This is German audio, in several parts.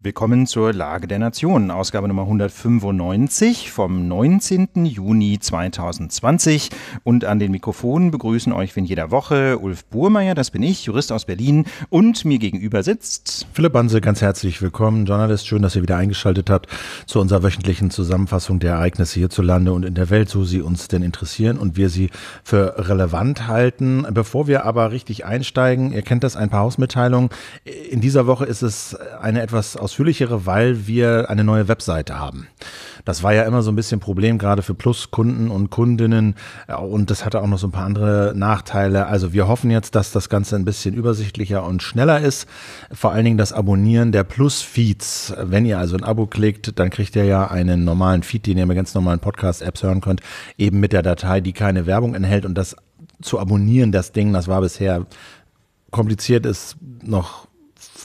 Willkommen zur Lage der Nation, Ausgabe Nummer 195 vom 19. Juni 2020. Und an den Mikrofonen begrüßen euch wie in jeder Woche Ulf Burmeier, das bin ich, Jurist aus Berlin. Und mir gegenüber sitzt Philipp Banse, ganz herzlich willkommen. Journalist, schön, dass ihr wieder eingeschaltet habt zu unserer wöchentlichen Zusammenfassung der Ereignisse hierzulande und in der Welt, so sie uns denn interessieren und wir sie für relevant halten. Bevor wir aber richtig einsteigen, ihr kennt das, ein paar Hausmitteilungen. In dieser Woche ist es eine etwas aus ausführlichere, weil wir eine neue Webseite haben. Das war ja immer so ein bisschen ein Problem, gerade für Plus-Kunden und Kundinnen. Äh, und das hatte auch noch so ein paar andere Nachteile. Also wir hoffen jetzt, dass das Ganze ein bisschen übersichtlicher und schneller ist. Vor allen Dingen das Abonnieren der Plus-Feeds. Wenn ihr also ein Abo klickt, dann kriegt ihr ja einen normalen Feed, den ihr mit ganz normalen Podcast-Apps hören könnt, eben mit der Datei, die keine Werbung enthält. Und das zu abonnieren, das Ding, das war bisher kompliziert, ist noch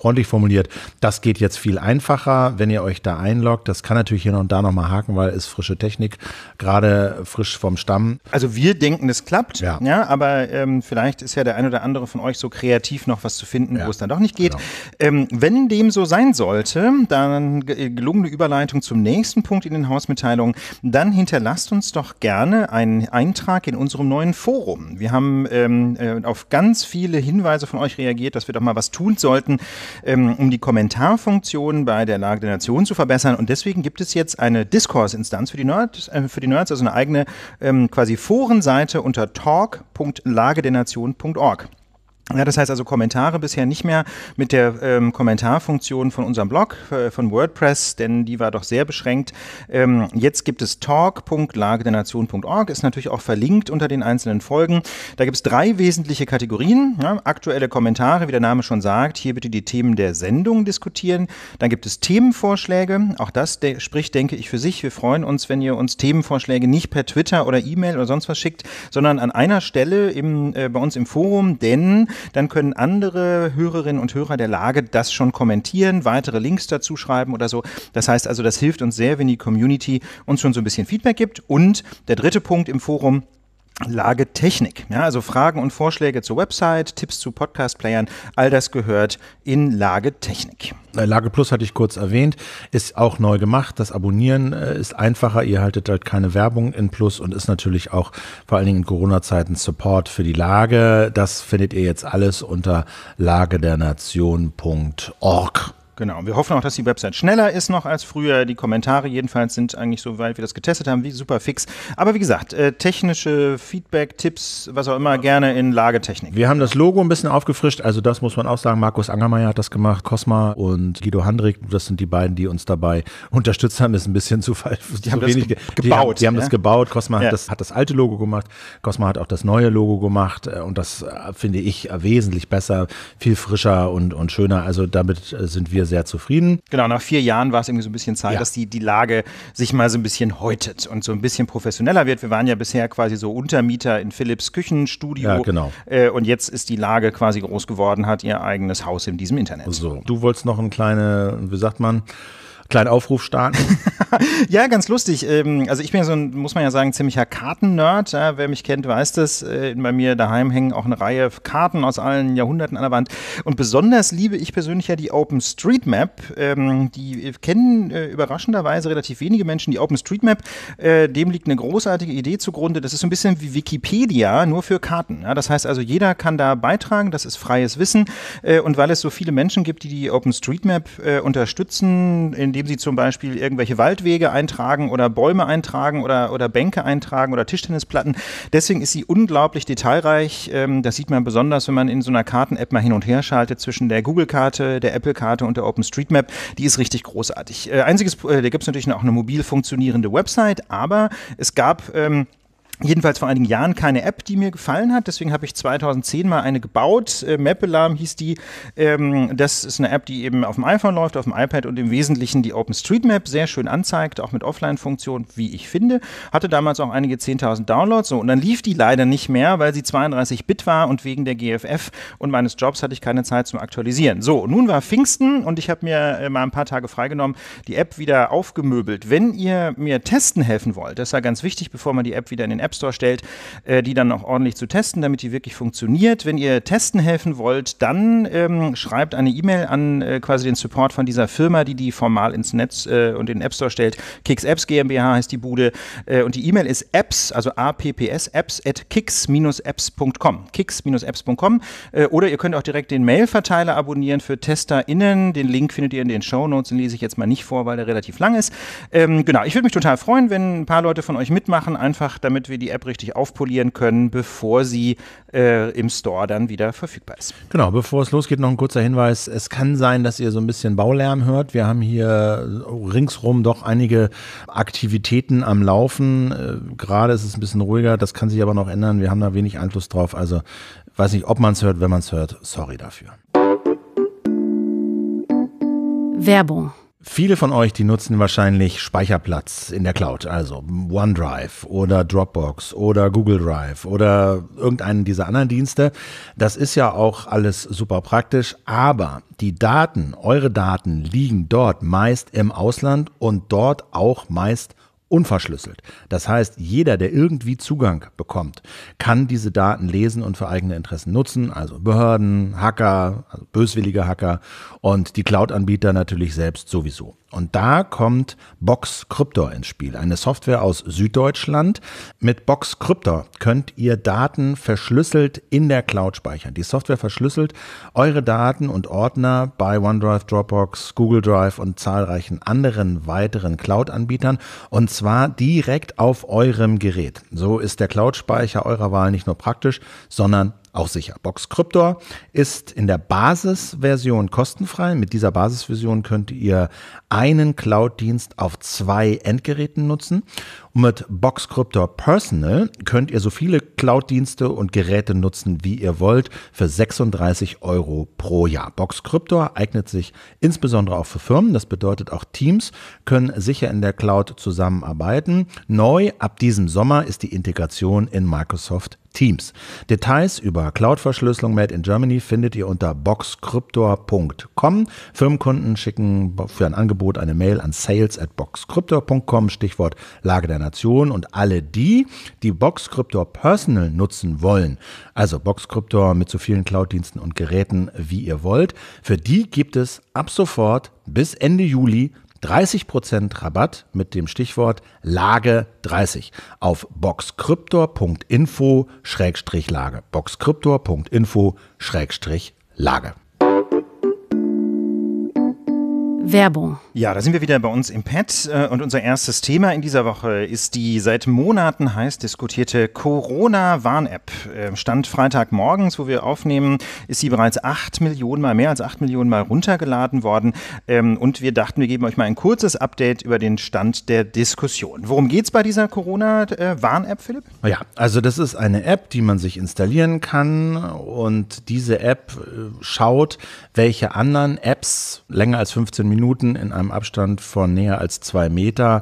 freundlich formuliert, das geht jetzt viel einfacher, wenn ihr euch da einloggt. Das kann natürlich hier und da nochmal haken, weil es frische Technik, gerade frisch vom Stamm. Also wir denken, es klappt, ja, ja aber ähm, vielleicht ist ja der ein oder andere von euch so kreativ, noch was zu finden, ja. wo es dann doch nicht geht. Genau. Ähm, wenn dem so sein sollte, dann äh, gelungene Überleitung zum nächsten Punkt in den Hausmitteilungen, dann hinterlasst uns doch gerne einen Eintrag in unserem neuen Forum. Wir haben ähm, äh, auf ganz viele Hinweise von euch reagiert, dass wir doch mal was tun sollten ähm, um die Kommentarfunktion bei der Lage der Nation zu verbessern. Und deswegen gibt es jetzt eine Discourse-Instanz für die Nerds, äh, für die Nerds, also eine eigene ähm, quasi Forenseite unter talk.lagedernation.org. Ja, das heißt also Kommentare bisher nicht mehr mit der ähm, Kommentarfunktion von unserem Blog, äh, von WordPress, denn die war doch sehr beschränkt. Ähm, jetzt gibt es talk.lagedernation.org, ist natürlich auch verlinkt unter den einzelnen Folgen. Da gibt es drei wesentliche Kategorien. Ja, aktuelle Kommentare, wie der Name schon sagt, hier bitte die Themen der Sendung diskutieren. Dann gibt es Themenvorschläge, auch das de spricht, denke ich, für sich. Wir freuen uns, wenn ihr uns Themenvorschläge nicht per Twitter oder E-Mail oder sonst was schickt, sondern an einer Stelle im, äh, bei uns im Forum, denn dann können andere Hörerinnen und Hörer der Lage das schon kommentieren, weitere Links dazu schreiben oder so. Das heißt also, das hilft uns sehr, wenn die Community uns schon so ein bisschen Feedback gibt. Und der dritte Punkt im Forum, Lage Technik. Ja, also Fragen und Vorschläge zur Website, Tipps zu Podcast-Playern, all das gehört in Lage Technik. Äh, Lage Plus hatte ich kurz erwähnt, ist auch neu gemacht. Das Abonnieren äh, ist einfacher. Ihr haltet halt keine Werbung in Plus und ist natürlich auch vor allen Dingen in Corona-Zeiten Support für die Lage. Das findet ihr jetzt alles unter lagedernation.org. Genau, wir hoffen auch, dass die Website schneller ist noch als früher. Die Kommentare jedenfalls sind eigentlich, soweit wir das getestet haben, wie super fix. Aber wie gesagt, äh, technische Feedback, Tipps, was auch immer, gerne in Lagetechnik. Wir haben das Logo ein bisschen aufgefrischt, also das muss man auch sagen. Markus Angermeier hat das gemacht, Cosma und Guido Handrik, das sind die beiden, die uns dabei unterstützt haben. ist ein bisschen zu, die zu haben wenig ge gebaut. Die haben, die haben ja? das gebaut, Cosma ja. hat, das, hat das alte Logo gemacht, Cosma hat auch das neue Logo gemacht äh, und das äh, finde ich äh, wesentlich besser, viel frischer und, und schöner. Also damit sind wir wir sehr zufrieden. Genau, nach vier Jahren war es irgendwie so ein bisschen Zeit, ja. dass die, die Lage sich mal so ein bisschen häutet und so ein bisschen professioneller wird. Wir waren ja bisher quasi so Untermieter in Philips Küchenstudio. Ja, genau. Äh, und jetzt ist die Lage quasi groß geworden, hat ihr eigenes Haus in diesem Internet. So, du wolltest noch ein kleine, wie sagt man, Kleinen Aufruf starten. ja, ganz lustig. Ähm, also ich bin ja so ein, muss man ja sagen, ziemlicher Kartennerd. Ja, wer mich kennt, weiß das. Äh, bei mir daheim hängen auch eine Reihe Karten aus allen Jahrhunderten an der Wand. Und besonders liebe ich persönlich ja die OpenStreetMap. Ähm, die kennen äh, überraschenderweise relativ wenige Menschen die OpenStreetMap. Äh, dem liegt eine großartige Idee zugrunde. Das ist so ein bisschen wie Wikipedia, nur für Karten. das heißt also, jeder kann da beitragen. Das ist freies Wissen. Und weil es so viele Menschen gibt, die die OpenStreetMap unterstützen, indem indem sie zum Beispiel irgendwelche Waldwege eintragen oder Bäume eintragen oder, oder Bänke eintragen oder Tischtennisplatten. Deswegen ist sie unglaublich detailreich. Ähm, das sieht man besonders, wenn man in so einer Karten-App mal hin und her schaltet zwischen der Google-Karte, der Apple-Karte und der OpenStreetMap. Die ist richtig großartig. Äh, einziges, äh, da gibt es natürlich auch eine mobil funktionierende Website, aber es gab ähm, jedenfalls vor einigen Jahren keine App, die mir gefallen hat. Deswegen habe ich 2010 mal eine gebaut. Äh, Map Alarm hieß die. Ähm, das ist eine App, die eben auf dem iPhone läuft, auf dem iPad und im Wesentlichen die OpenStreetMap sehr schön anzeigt, auch mit Offline-Funktion, wie ich finde. Hatte damals auch einige 10.000 Downloads. So, und dann lief die leider nicht mehr, weil sie 32-Bit war und wegen der GFF und meines Jobs hatte ich keine Zeit zum Aktualisieren. So, nun war Pfingsten und ich habe mir äh, mal ein paar Tage freigenommen, die App wieder aufgemöbelt. Wenn ihr mir testen helfen wollt, das ist ja ganz wichtig, bevor man die App wieder in den App App Store stellt, äh, die dann auch ordentlich zu testen, damit die wirklich funktioniert. Wenn ihr testen helfen wollt, dann ähm, schreibt eine E-Mail an äh, quasi den Support von dieser Firma, die die formal ins Netz äh, und in den App Store stellt. Kicks Apps GmbH heißt die Bude. Äh, und die E-Mail ist apps, also apps, apps at kicks-apps.com. kicks-apps.com. Äh, oder ihr könnt auch direkt den Mailverteiler abonnieren für TesterInnen. Den Link findet ihr in den Show Notes. Den lese ich jetzt mal nicht vor, weil der relativ lang ist. Ähm, genau, ich würde mich total freuen, wenn ein paar Leute von euch mitmachen, einfach damit wir die die App richtig aufpolieren können, bevor sie äh, im Store dann wieder verfügbar ist. Genau, bevor es losgeht, noch ein kurzer Hinweis. Es kann sein, dass ihr so ein bisschen Baulärm hört. Wir haben hier äh, ringsrum doch einige Aktivitäten am Laufen. Äh, gerade ist es ein bisschen ruhiger, das kann sich aber noch ändern. Wir haben da wenig Einfluss drauf. Also weiß nicht, ob man es hört, wenn man es hört. Sorry dafür. Werbung Viele von euch, die nutzen wahrscheinlich Speicherplatz in der Cloud, also OneDrive oder Dropbox oder Google Drive oder irgendeinen dieser anderen Dienste. Das ist ja auch alles super praktisch, aber die Daten, eure Daten liegen dort meist im Ausland und dort auch meist unverschlüsselt. Das heißt, jeder, der irgendwie Zugang bekommt, kann diese Daten lesen und für eigene Interessen nutzen, also Behörden, Hacker, also böswillige Hacker und die Cloud-Anbieter natürlich selbst sowieso. Und da kommt Box Crypto ins Spiel, eine Software aus Süddeutschland. Mit Box Crypto könnt ihr Daten verschlüsselt in der Cloud speichern. Die Software verschlüsselt eure Daten und Ordner bei OneDrive, Dropbox, Google Drive und zahlreichen anderen weiteren Cloud-Anbietern und zwar direkt auf eurem Gerät. So ist der Cloud-Speicher eurer Wahl nicht nur praktisch, sondern auch sicher. Box Cryptor ist in der Basisversion kostenfrei. Mit dieser Basisversion könnt ihr einen Cloud-Dienst auf zwei Endgeräten nutzen mit Box Crypto Personal könnt ihr so viele Cloud-Dienste und Geräte nutzen, wie ihr wollt, für 36 Euro pro Jahr. Box Crypto eignet sich insbesondere auch für Firmen. Das bedeutet, auch Teams können sicher in der Cloud zusammenarbeiten. Neu ab diesem Sommer ist die Integration in Microsoft Teams. Details über Cloud-Verschlüsselung Made in Germany findet ihr unter boxcryptor.com. Firmenkunden schicken für ein Angebot eine Mail an sales at boxcryptor.com, Stichwort Lage der Nation und alle die, die Box Cryptor Personal nutzen wollen, also Box Cryptor mit so vielen Cloud-Diensten und Geräten wie ihr wollt, für die gibt es ab sofort bis Ende Juli 30% Rabatt mit dem Stichwort Lage 30 auf boxcryptor.info-lage. boxcryptor.info-lage. Werbung. Ja, da sind wir wieder bei uns im Pad äh, und unser erstes Thema in dieser Woche ist die seit Monaten heiß diskutierte Corona-Warn-App. Äh, Stand Freitagmorgens, wo wir aufnehmen, ist sie bereits acht Millionen Mal, mehr als acht Millionen Mal runtergeladen worden ähm, und wir dachten, wir geben euch mal ein kurzes Update über den Stand der Diskussion. Worum geht es bei dieser Corona-Warn-App, Philipp? Ja, also das ist eine App, die man sich installieren kann und diese App äh, schaut, welche anderen Apps länger als 15 Minuten Minuten in einem Abstand von näher als zwei Meter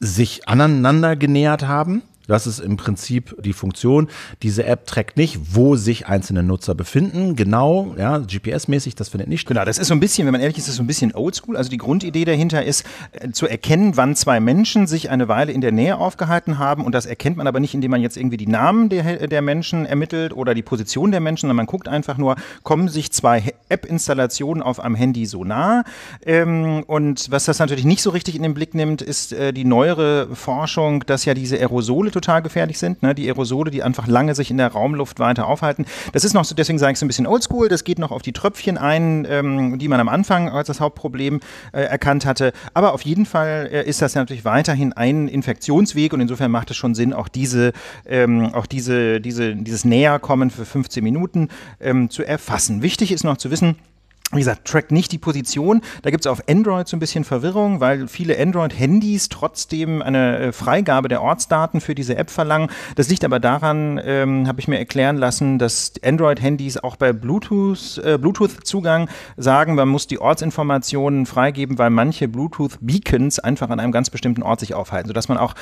sich aneinander genähert haben. Das ist im Prinzip die Funktion. Diese App trackt nicht, wo sich einzelne Nutzer befinden. Genau, ja, GPS-mäßig, das findet nicht statt. Genau, das ist so ein bisschen, wenn man ehrlich ist, ist so ein bisschen oldschool. Also die Grundidee dahinter ist, äh, zu erkennen, wann zwei Menschen sich eine Weile in der Nähe aufgehalten haben. Und das erkennt man aber nicht, indem man jetzt irgendwie die Namen der, der Menschen ermittelt oder die Position der Menschen, sondern man guckt einfach nur, kommen sich zwei App-Installationen auf einem Handy so nah. Ähm, und was das natürlich nicht so richtig in den Blick nimmt, ist äh, die neuere Forschung, dass ja diese Aerosole total gefährlich sind, ne? die Aerosole, die einfach lange sich in der Raumluft weiter aufhalten. Das ist noch so, deswegen sage ich es ein bisschen oldschool, das geht noch auf die Tröpfchen ein, ähm, die man am Anfang als das Hauptproblem äh, erkannt hatte. Aber auf jeden Fall äh, ist das ja natürlich weiterhin ein Infektionsweg und insofern macht es schon Sinn, auch diese, ähm, auch diese, diese, dieses Näherkommen für 15 Minuten ähm, zu erfassen. Wichtig ist noch zu wissen, wie gesagt, track nicht die Position. Da gibt es auf Android so ein bisschen Verwirrung, weil viele Android-Handys trotzdem eine äh, Freigabe der Ortsdaten für diese App verlangen. Das liegt aber daran, ähm, habe ich mir erklären lassen, dass Android-Handys auch bei Bluetooth, äh, Bluetooth-Zugang sagen, man muss die Ortsinformationen freigeben, weil manche Bluetooth-Beacons einfach an einem ganz bestimmten Ort sich aufhalten, sodass man auch,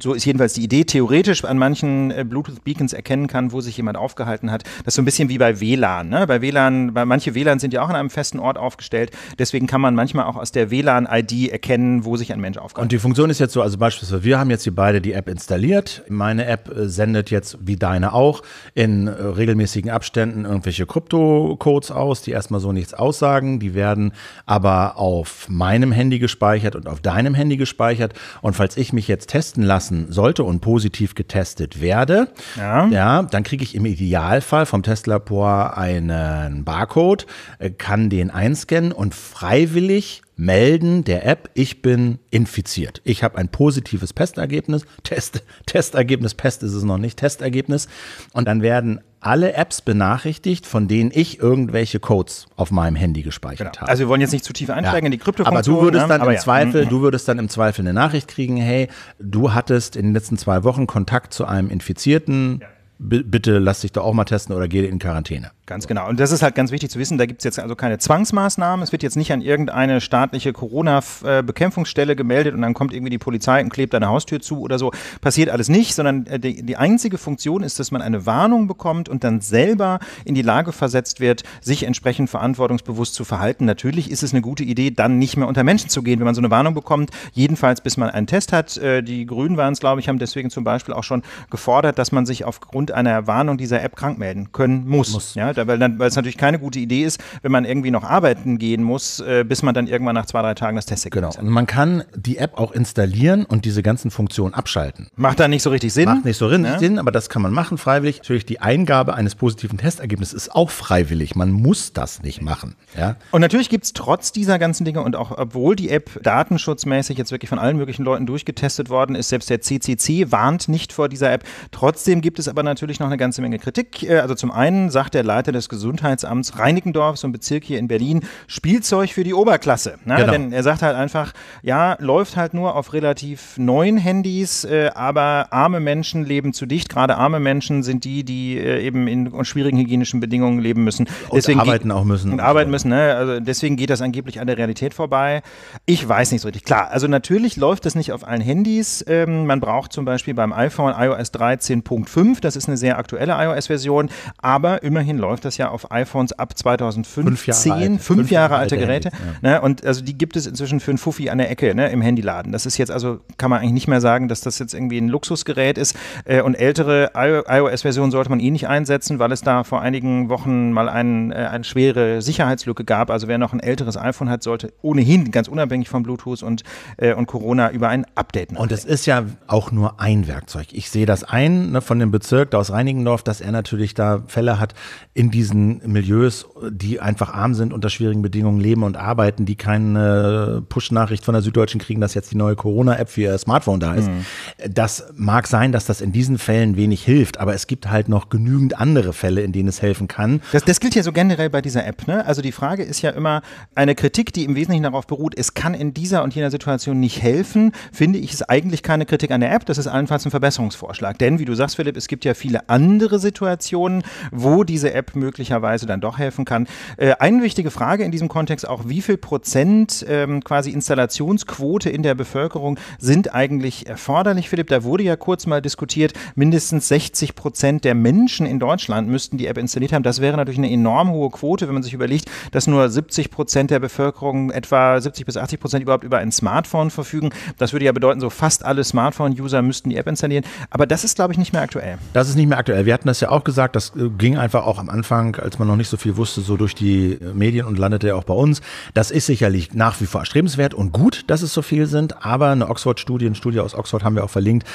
so ist jedenfalls die Idee, theoretisch an manchen äh, Bluetooth-Beacons erkennen kann, wo sich jemand aufgehalten hat. Das ist so ein bisschen wie bei WLAN. Ne? Bei WLAN, bei manche WLAN sind ja auch an an einem festen Ort aufgestellt. Deswegen kann man manchmal auch aus der WLAN-ID erkennen, wo sich ein Mensch aufgehört. Und die Funktion ist jetzt so, also beispielsweise, wir haben jetzt hier beide die App installiert. Meine App äh, sendet jetzt, wie deine auch, in äh, regelmäßigen Abständen irgendwelche Krypto-Codes aus, die erstmal so nichts aussagen. Die werden aber auf meinem Handy gespeichert und auf deinem Handy gespeichert. Und falls ich mich jetzt testen lassen sollte und positiv getestet werde, ja. ja dann kriege ich im Idealfall vom Testlabor einen Barcode, äh, kann den einscannen und freiwillig melden der App, ich bin infiziert. Ich habe ein positives Pestergebnis. Test, Testergebnis, Pest ist es noch nicht, Testergebnis. Und dann werden alle Apps benachrichtigt, von denen ich irgendwelche Codes auf meinem Handy gespeichert genau. habe. Also wir wollen jetzt nicht zu tief einsteigen ja. in die Kryptofunktion. Aber du ne? würdest dann im ja. Zweifel, mhm. du würdest dann im Zweifel eine Nachricht kriegen, hey, du hattest in den letzten zwei Wochen Kontakt zu einem Infizierten. Ja bitte lass dich doch auch mal testen oder geh in Quarantäne. Ganz genau. Und das ist halt ganz wichtig zu wissen. Da gibt es jetzt also keine Zwangsmaßnahmen. Es wird jetzt nicht an irgendeine staatliche Corona-Bekämpfungsstelle gemeldet und dann kommt irgendwie die Polizei und klebt eine Haustür zu oder so. Passiert alles nicht, sondern äh, die, die einzige Funktion ist, dass man eine Warnung bekommt und dann selber in die Lage versetzt wird, sich entsprechend verantwortungsbewusst zu verhalten. Natürlich ist es eine gute Idee, dann nicht mehr unter Menschen zu gehen, wenn man so eine Warnung bekommt. Jedenfalls, bis man einen Test hat. Äh, die Grünen waren es, glaube ich, haben deswegen zum Beispiel auch schon gefordert, dass man sich aufgrund einer Warnung dieser App krank melden können muss. muss. Ja, weiter, weil, dann, weil es natürlich keine gute Idee ist, wenn man irgendwie noch arbeiten gehen muss, äh, bis man dann irgendwann nach zwei, drei Tagen das Testergebnis genau. hat. Und man kann die App auch installieren und diese ganzen Funktionen abschalten. Macht da nicht so richtig Sinn. Macht nicht so ne? Sinn, aber das kann man machen freiwillig. Natürlich die Eingabe eines positiven Testergebnisses ist auch freiwillig. Man muss das nicht machen. Ja? Und natürlich gibt es trotz dieser ganzen Dinge und auch obwohl die App datenschutzmäßig jetzt wirklich von allen möglichen Leuten durchgetestet worden ist, selbst der CCC warnt nicht vor dieser App. Trotzdem gibt es aber natürlich noch eine ganze Menge Kritik. Äh, also zum einen sagt der Leiter Leiter des Gesundheitsamts Reinickendorf, so ein Bezirk hier in Berlin, Spielzeug für die Oberklasse. Ne? Genau. Denn er sagt halt einfach, ja, läuft halt nur auf relativ neuen Handys, äh, aber arme Menschen leben zu dicht. Gerade arme Menschen sind die, die äh, eben in schwierigen hygienischen Bedingungen leben müssen. Deswegen und arbeiten auch müssen. Und arbeiten müssen, ne? Also deswegen geht das angeblich an der Realität vorbei. Ich weiß nicht so richtig. Klar, also natürlich läuft das nicht auf allen Handys. Ähm, man braucht zum Beispiel beim iPhone iOS 13.5, das ist eine sehr aktuelle iOS-Version, aber immerhin läuft läuft das ja auf iPhones ab 2015, fünf Jahre, alte, fünf fünf Jahre alte, alte Geräte. Handys, ja. ne? Und also die gibt es inzwischen für einen Fuffi an der Ecke ne? im Handyladen. Das ist jetzt also, kann man eigentlich nicht mehr sagen, dass das jetzt irgendwie ein Luxusgerät ist. Äh, und ältere iOS-Versionen sollte man eh nicht einsetzen, weil es da vor einigen Wochen mal einen, äh, eine schwere Sicherheitslücke gab. Also wer noch ein älteres iPhone hat, sollte ohnehin ganz unabhängig von Bluetooth und, äh, und Corona über ein Update nachdenken. Und es ist ja auch nur ein Werkzeug. Ich sehe das ein ne, von dem Bezirk da aus Reinigendorf, dass er natürlich da Fälle hat, in in diesen Milieus, die einfach arm sind, unter schwierigen Bedingungen leben und arbeiten, die keine Push-Nachricht von der Süddeutschen kriegen, dass jetzt die neue Corona-App für ihr Smartphone da ist. Mhm. Das mag sein, dass das in diesen Fällen wenig hilft, aber es gibt halt noch genügend andere Fälle, in denen es helfen kann. Das, das gilt ja so generell bei dieser App. Ne? Also die Frage ist ja immer eine Kritik, die im Wesentlichen darauf beruht, es kann in dieser und jener Situation nicht helfen, finde ich, es eigentlich keine Kritik an der App, das ist allenfalls ein Verbesserungsvorschlag. Denn wie du sagst, Philipp, es gibt ja viele andere Situationen, wo diese App möglicherweise dann doch helfen kann. Äh, eine wichtige Frage in diesem Kontext auch, wie viel Prozent ähm, quasi Installationsquote in der Bevölkerung sind eigentlich erforderlich, Philipp? Da wurde ja kurz mal diskutiert, mindestens 60 Prozent der Menschen in Deutschland müssten die App installiert haben. Das wäre natürlich eine enorm hohe Quote, wenn man sich überlegt, dass nur 70 Prozent der Bevölkerung, etwa 70 bis 80 Prozent überhaupt über ein Smartphone verfügen. Das würde ja bedeuten, so fast alle Smartphone-User müssten die App installieren. Aber das ist, glaube ich, nicht mehr aktuell. Das ist nicht mehr aktuell. Wir hatten das ja auch gesagt, das äh, ging einfach auch am Anfang Anfang, als man noch nicht so viel wusste, so durch die Medien und landete ja auch bei uns. Das ist sicherlich nach wie vor erstrebenswert und gut, dass es so viel sind, aber eine Oxford-Studie, eine Studie aus Oxford haben wir auch verlinkt,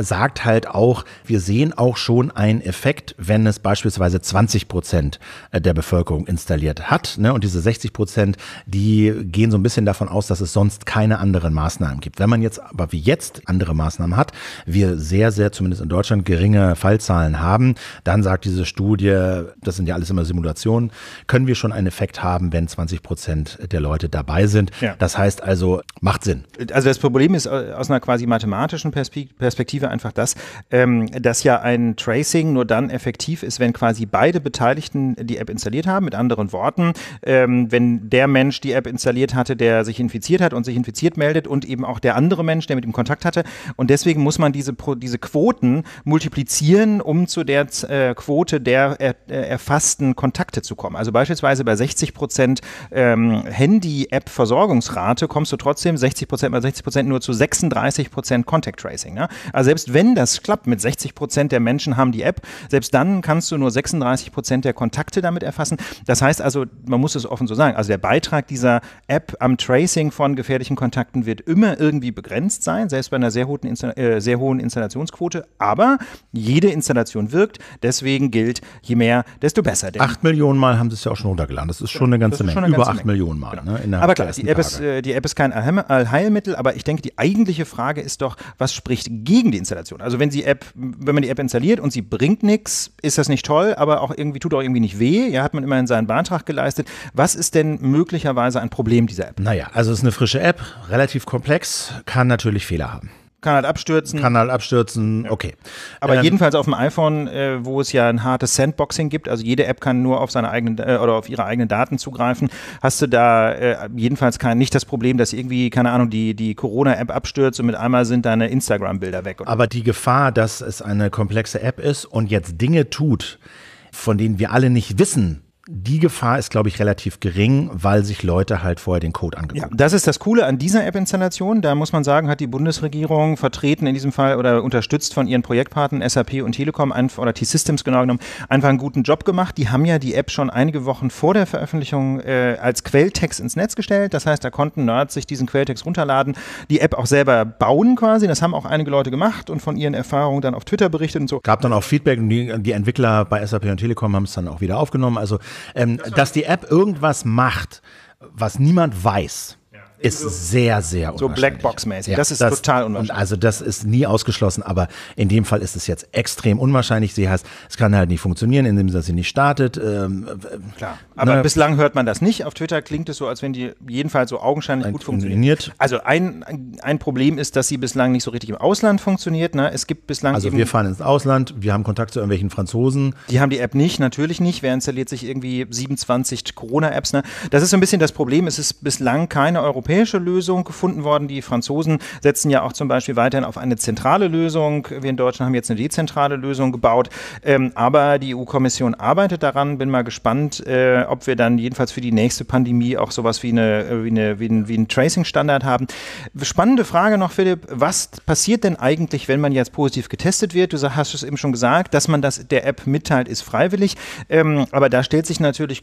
sagt halt auch, wir sehen auch schon einen Effekt, wenn es beispielsweise 20 Prozent der Bevölkerung installiert hat. Ne? Und diese 60 Prozent, die gehen so ein bisschen davon aus, dass es sonst keine anderen Maßnahmen gibt. Wenn man jetzt aber wie jetzt andere Maßnahmen hat, wir sehr, sehr, zumindest in Deutschland, geringe Fallzahlen haben, dann sagt diese Studie, das sind ja alles immer Simulationen, können wir schon einen Effekt haben, wenn 20 Prozent der Leute dabei sind. Ja. Das heißt also, macht Sinn. Also das Problem ist äh, aus einer quasi mathematischen Perspektive einfach das, ähm, dass ja ein Tracing nur dann effektiv ist, wenn quasi beide Beteiligten die App installiert haben. Mit anderen Worten, ähm, wenn der Mensch die App installiert hatte, der sich infiziert hat und sich infiziert meldet und eben auch der andere Mensch, der mit ihm Kontakt hatte. Und deswegen muss man diese, diese Quoten multiplizieren, um zu der äh, Quote der äh, er, er, erfassten Kontakte zu kommen. Also beispielsweise bei 60 Prozent ähm, Handy-App-Versorgungsrate kommst du trotzdem 60 Prozent mal 60 Prozent nur zu 36 Prozent Contact Tracing. Ne? Also selbst wenn das klappt, mit 60 Prozent der Menschen haben die App, selbst dann kannst du nur 36 Prozent der Kontakte damit erfassen. Das heißt also, man muss es offen so sagen, also der Beitrag dieser App am Tracing von gefährlichen Kontakten wird immer irgendwie begrenzt sein, selbst bei einer sehr hohen, Insta äh, sehr hohen Installationsquote. Aber jede Installation wirkt. Deswegen gilt, je mehr, desto desto besser. Acht Millionen Mal haben sie es ja auch schon runtergeladen. Das ist genau. schon eine ganze Menge. Eine ganze Über acht Millionen Mal. Genau. Ne, aber klar, die App, ist, äh, die App, ist, kein Allheilmittel, aber ich denke, die eigentliche Frage ist doch, was spricht gegen die Installation? Also wenn, die App, wenn man die App installiert und sie bringt nichts, ist das nicht toll, aber auch irgendwie tut auch irgendwie nicht weh. Ja, hat man immerhin seinen Beitrag geleistet. Was ist denn möglicherweise ein Problem dieser App? Naja, also es ist eine frische App, relativ komplex, kann natürlich Fehler haben. Kann halt abstürzen. Kann halt abstürzen, ja. okay. Aber ähm, jedenfalls auf dem iPhone, äh, wo es ja ein hartes Sandboxing gibt, also jede App kann nur auf seine eigenen äh, oder auf ihre eigenen Daten zugreifen, hast du da äh, jedenfalls kein, nicht das Problem, dass irgendwie, keine Ahnung, die, die Corona-App abstürzt und mit einmal sind deine Instagram-Bilder weg. Oder? Aber die Gefahr, dass es eine komplexe App ist und jetzt Dinge tut, von denen wir alle nicht wissen, die Gefahr ist, glaube ich, relativ gering, weil sich Leute halt vorher den Code angeguckt haben. Ja, das ist das Coole an dieser App-Installation. Da muss man sagen, hat die Bundesregierung vertreten in diesem Fall oder unterstützt von ihren Projektpartnern SAP und Telekom oder T-Systems genau genommen einfach einen guten Job gemacht. Die haben ja die App schon einige Wochen vor der Veröffentlichung äh, als Quelltext ins Netz gestellt. Das heißt, da konnten Nerds sich diesen Quelltext runterladen, die App auch selber bauen quasi. Das haben auch einige Leute gemacht und von ihren Erfahrungen dann auf Twitter berichtet und so. Gab dann auch Feedback und die, die Entwickler bei SAP und Telekom haben es dann auch wieder aufgenommen. Also ähm, dass die App irgendwas macht, was niemand weiß ist sehr, sehr So Blackbox-mäßig. Ja, das ist das, total unwahrscheinlich. also das ist nie ausgeschlossen, aber in dem Fall ist es jetzt extrem unwahrscheinlich. Sie heißt, es kann halt nicht funktionieren, indem sie nicht startet. Ähm, Klar. Aber ne? bislang hört man das nicht. Auf Twitter klingt es so, als wenn die jedenfalls so augenscheinlich ein, gut funktioniert. Also ein, ein Problem ist, dass sie bislang nicht so richtig im Ausland funktioniert. Ne? Es gibt bislang. Also wir fahren ins Ausland, wir haben Kontakt zu irgendwelchen Franzosen. Die haben die App nicht, natürlich nicht. Wer installiert sich irgendwie 27 Corona-Apps? Ne? Das ist so ein bisschen das Problem. Es ist bislang keine europäische europäische Lösung gefunden worden. Die Franzosen setzen ja auch zum Beispiel weiterhin auf eine zentrale Lösung. Wir in Deutschland haben jetzt eine dezentrale Lösung gebaut. Ähm, aber die EU-Kommission arbeitet daran. Bin mal gespannt, äh, ob wir dann jedenfalls für die nächste Pandemie auch sowas wie, eine, äh, wie, eine, wie, ein, wie einen Tracing-Standard haben. Spannende Frage noch, Philipp. Was passiert denn eigentlich, wenn man jetzt positiv getestet wird? Du hast es eben schon gesagt, dass man das der App mitteilt, ist freiwillig. Ähm, aber da stellt sich natürlich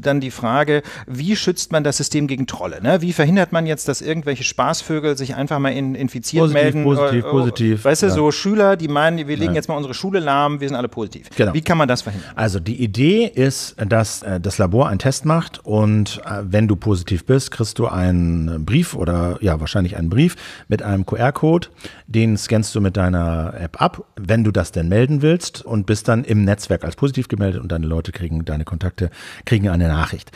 dann die Frage, wie schützt man das System gegen Trolle? Ne? Wie verhindert verhindert man jetzt, dass irgendwelche Spaßvögel sich einfach mal in, infiziert positiv, melden? Positiv, äh, positiv. Weißt du, so Schüler, die meinen, wir legen ja. jetzt mal unsere Schule lahm, wir sind alle positiv. Genau. Wie kann man das verhindern? Also die Idee ist, dass äh, das Labor einen Test macht und äh, wenn du positiv bist, kriegst du einen Brief oder ja, wahrscheinlich einen Brief mit einem QR-Code. Den scannst du mit deiner App ab, wenn du das denn melden willst und bist dann im Netzwerk als positiv gemeldet und deine Leute kriegen, deine Kontakte kriegen eine Nachricht.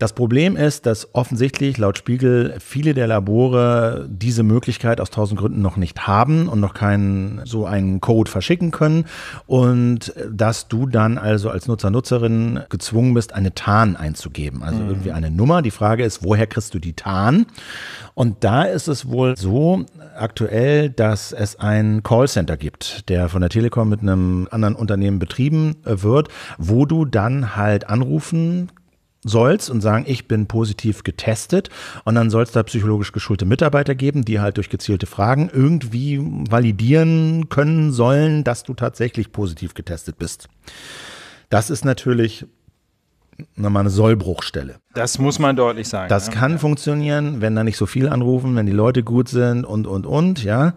Das Problem ist, dass offensichtlich laut Spiegel viele der Labore diese Möglichkeit aus tausend Gründen noch nicht haben und noch keinen so einen Code verschicken können und äh, dass du dann also als Nutzer Nutzerin gezwungen bist, eine Tarn einzugeben, also mhm. irgendwie eine Nummer. Die Frage ist, woher kriegst du die Tarn? Und da ist es wohl so aktuell, dass es ein Callcenter gibt, der von der Telekom mit einem anderen Unternehmen betrieben äh, wird, wo du dann halt anrufen sollst und sagen, ich bin positiv getestet und dann soll es da psychologisch geschulte Mitarbeiter geben, die halt durch gezielte Fragen irgendwie validieren können sollen, dass du tatsächlich positiv getestet bist. Das ist natürlich nochmal eine Sollbruchstelle. Das muss man deutlich sagen. Das ne? kann ja. funktionieren, wenn da nicht so viel anrufen, wenn die Leute gut sind und, und, und, ja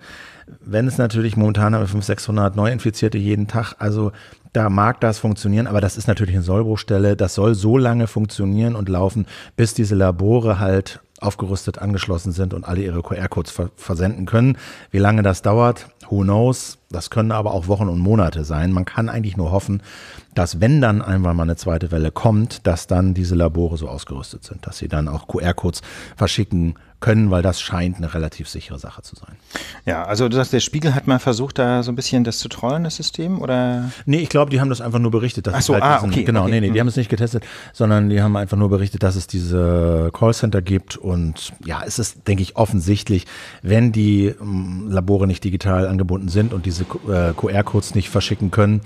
wenn es natürlich momentan haben wir 500, 600 Neuinfizierte jeden Tag, also da mag das funktionieren, aber das ist natürlich eine Sollbruchstelle. Das soll so lange funktionieren und laufen, bis diese Labore halt aufgerüstet angeschlossen sind und alle ihre QR-Codes ver versenden können. Wie lange das dauert, who knows? Das können aber auch Wochen und Monate sein. Man kann eigentlich nur hoffen, dass wenn dann einmal mal eine zweite Welle kommt, dass dann diese Labore so ausgerüstet sind, dass sie dann auch QR-Codes verschicken können, weil das scheint eine relativ sichere Sache zu sein. Ja, also du sagst, der Spiegel hat mal versucht, da so ein bisschen das zu trollen, das System, oder? Nee, ich glaube, die haben das einfach nur berichtet. Dass Ach so, es halt ah, diesen, okay. Genau, okay. nee, nee, die mhm. haben es nicht getestet, sondern die haben einfach nur berichtet, dass es diese Callcenter gibt und ja, es ist, denke ich, offensichtlich, wenn die mm, Labore nicht digital angebunden sind und diese QR-Codes äh, nicht verschicken können,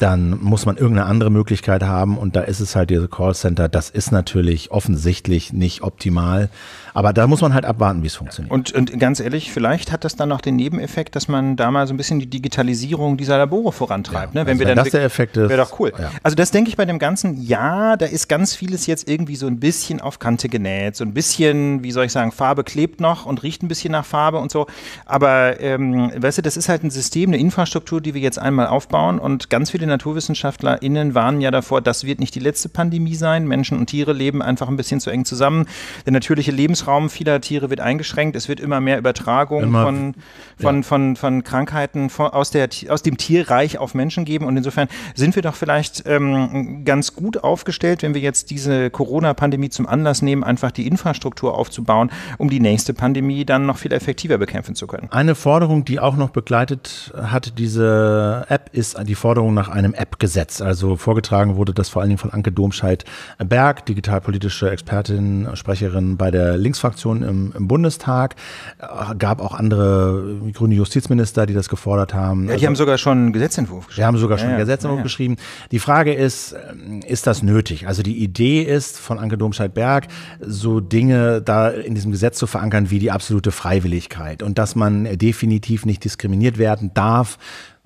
dann muss man irgendeine andere Möglichkeit haben und da ist es halt diese Callcenter, das ist natürlich offensichtlich nicht optimal, aber da muss man halt abwarten, wie es funktioniert. Und, und ganz ehrlich, vielleicht hat das dann noch den Nebeneffekt, dass man da mal so ein bisschen die Digitalisierung dieser Labore vorantreibt. Ja, ne? Wenn, also wir wenn dann, das der Effekt ist. Wäre doch cool. Ja. Also das denke ich bei dem ganzen, ja, da ist ganz vieles jetzt irgendwie so ein bisschen auf Kante genäht, so ein bisschen, wie soll ich sagen, Farbe klebt noch und riecht ein bisschen nach Farbe und so, aber ähm, weißt du, das ist halt ein System, eine Infrastruktur, die wir jetzt einmal aufbauen und ganz viele NaturwissenschaftlerInnen warnen ja davor, das wird nicht die letzte Pandemie sein. Menschen und Tiere leben einfach ein bisschen zu eng zusammen. Der natürliche Lebensraum vieler Tiere wird eingeschränkt. Es wird immer mehr Übertragung immer, von, von, ja. von, von, von, Krankheiten von, aus, der, aus dem Tierreich auf Menschen geben. Und insofern sind wir doch vielleicht ähm, ganz gut aufgestellt, wenn wir jetzt diese Corona-Pandemie zum Anlass nehmen, einfach die Infrastruktur aufzubauen, um die nächste Pandemie dann noch viel effektiver bekämpfen zu können. Eine Forderung, die auch noch begleitet hat, diese App, ist die Forderung nach einem einem App-Gesetz. Also vorgetragen wurde das vor allen Dingen von Anke Domscheit-Berg, digitalpolitische Expertin, Sprecherin bei der Linksfraktion im, im Bundestag. Äh, gab auch andere grüne Justizminister, die das gefordert haben. Ja, die also, haben sogar schon einen Gesetzentwurf geschrieben. Die haben sogar schon ja, einen Gesetzentwurf ja, geschrieben. Die Frage ist, ähm, ist das nötig? Also die Idee ist von Anke Domscheit-Berg, so Dinge da in diesem Gesetz zu verankern wie die absolute Freiwilligkeit und dass man definitiv nicht diskriminiert werden darf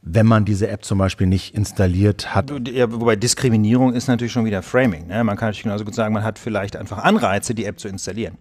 wenn man diese App zum Beispiel nicht installiert hat. Ja, wobei Diskriminierung ist natürlich schon wieder Framing. Ne? Man kann natürlich genauso gut sagen, man hat vielleicht einfach Anreize, die App zu installieren.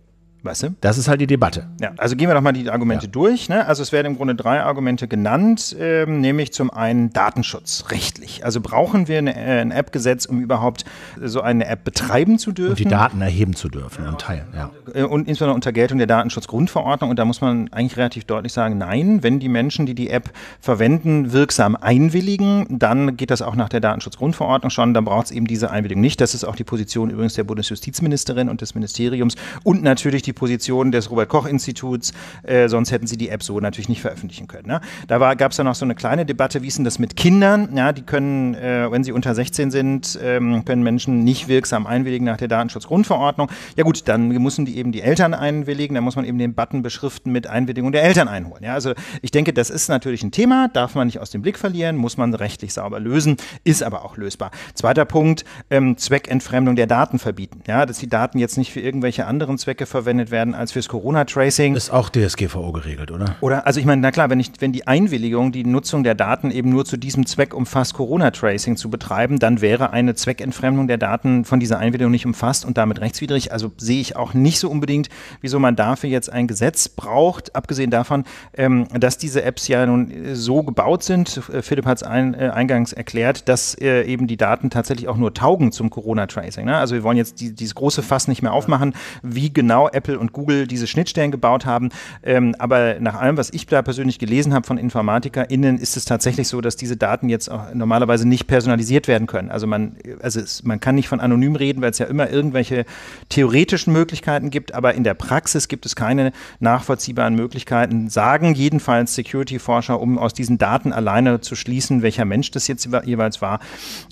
Weißt du? Das ist halt die Debatte. Ja, also gehen wir doch mal die Argumente ja. durch. Ne? Also es werden im Grunde drei Argumente genannt, ähm, nämlich zum einen Datenschutz rechtlich. Also brauchen wir eine, äh, ein App-Gesetz, um überhaupt äh, so eine App betreiben zu dürfen. Und die Daten erheben zu dürfen ja. und teilen. Ja. Und insbesondere unter Geltung der Datenschutzgrundverordnung. Und da muss man eigentlich relativ deutlich sagen, nein, wenn die Menschen, die die App verwenden, wirksam einwilligen, dann geht das auch nach der Datenschutzgrundverordnung schon. Dann braucht es eben diese Einwilligung nicht. Das ist auch die Position übrigens der Bundesjustizministerin und des Ministeriums und natürlich die die Position des Robert-Koch-Instituts, äh, sonst hätten sie die App so natürlich nicht veröffentlichen können. Ne? Da gab es dann noch so eine kleine Debatte, wie ist denn das mit Kindern? Ja, die können, äh, wenn sie unter 16 sind, ähm, können Menschen nicht wirksam einwilligen nach der Datenschutzgrundverordnung. Ja gut, dann müssen die eben die Eltern einwilligen, dann muss man eben den Button beschriften mit Einwilligung der Eltern einholen. Ja? Also ich denke, das ist natürlich ein Thema, darf man nicht aus dem Blick verlieren, muss man rechtlich sauber lösen, ist aber auch lösbar. Zweiter Punkt, ähm, Zweckentfremdung der Daten verbieten. Ja, dass die Daten jetzt nicht für irgendwelche anderen Zwecke verwendet verwendet werden als fürs Corona-Tracing. Ist auch DSGVO geregelt, oder? Oder, also ich meine, na klar, wenn, ich, wenn die Einwilligung, die Nutzung der Daten eben nur zu diesem Zweck umfasst, Corona-Tracing zu betreiben, dann wäre eine Zweckentfremdung der Daten von dieser Einwilligung nicht umfasst und damit rechtswidrig. Also sehe ich auch nicht so unbedingt, wieso man dafür jetzt ein Gesetz braucht, abgesehen davon, ähm, dass diese Apps ja nun äh, so gebaut sind. Philipp hat es ein, äh, eingangs erklärt, dass äh, eben die Daten tatsächlich auch nur taugen zum Corona-Tracing. Ne? Also wir wollen jetzt die, dieses große Fass nicht mehr aufmachen, wie genau Apple Apple und Google diese Schnittstellen gebaut haben. Ähm, aber nach allem, was ich da persönlich gelesen habe von InformatikerInnen, ist es tatsächlich so, dass diese Daten jetzt auch normalerweise nicht personalisiert werden können. Also man, also es, man kann nicht von anonym reden, weil es ja immer irgendwelche theoretischen Möglichkeiten gibt, aber in der Praxis gibt es keine nachvollziehbaren Möglichkeiten, sagen jedenfalls Security-Forscher, um aus diesen Daten alleine zu schließen, welcher Mensch das jetzt jeweils war.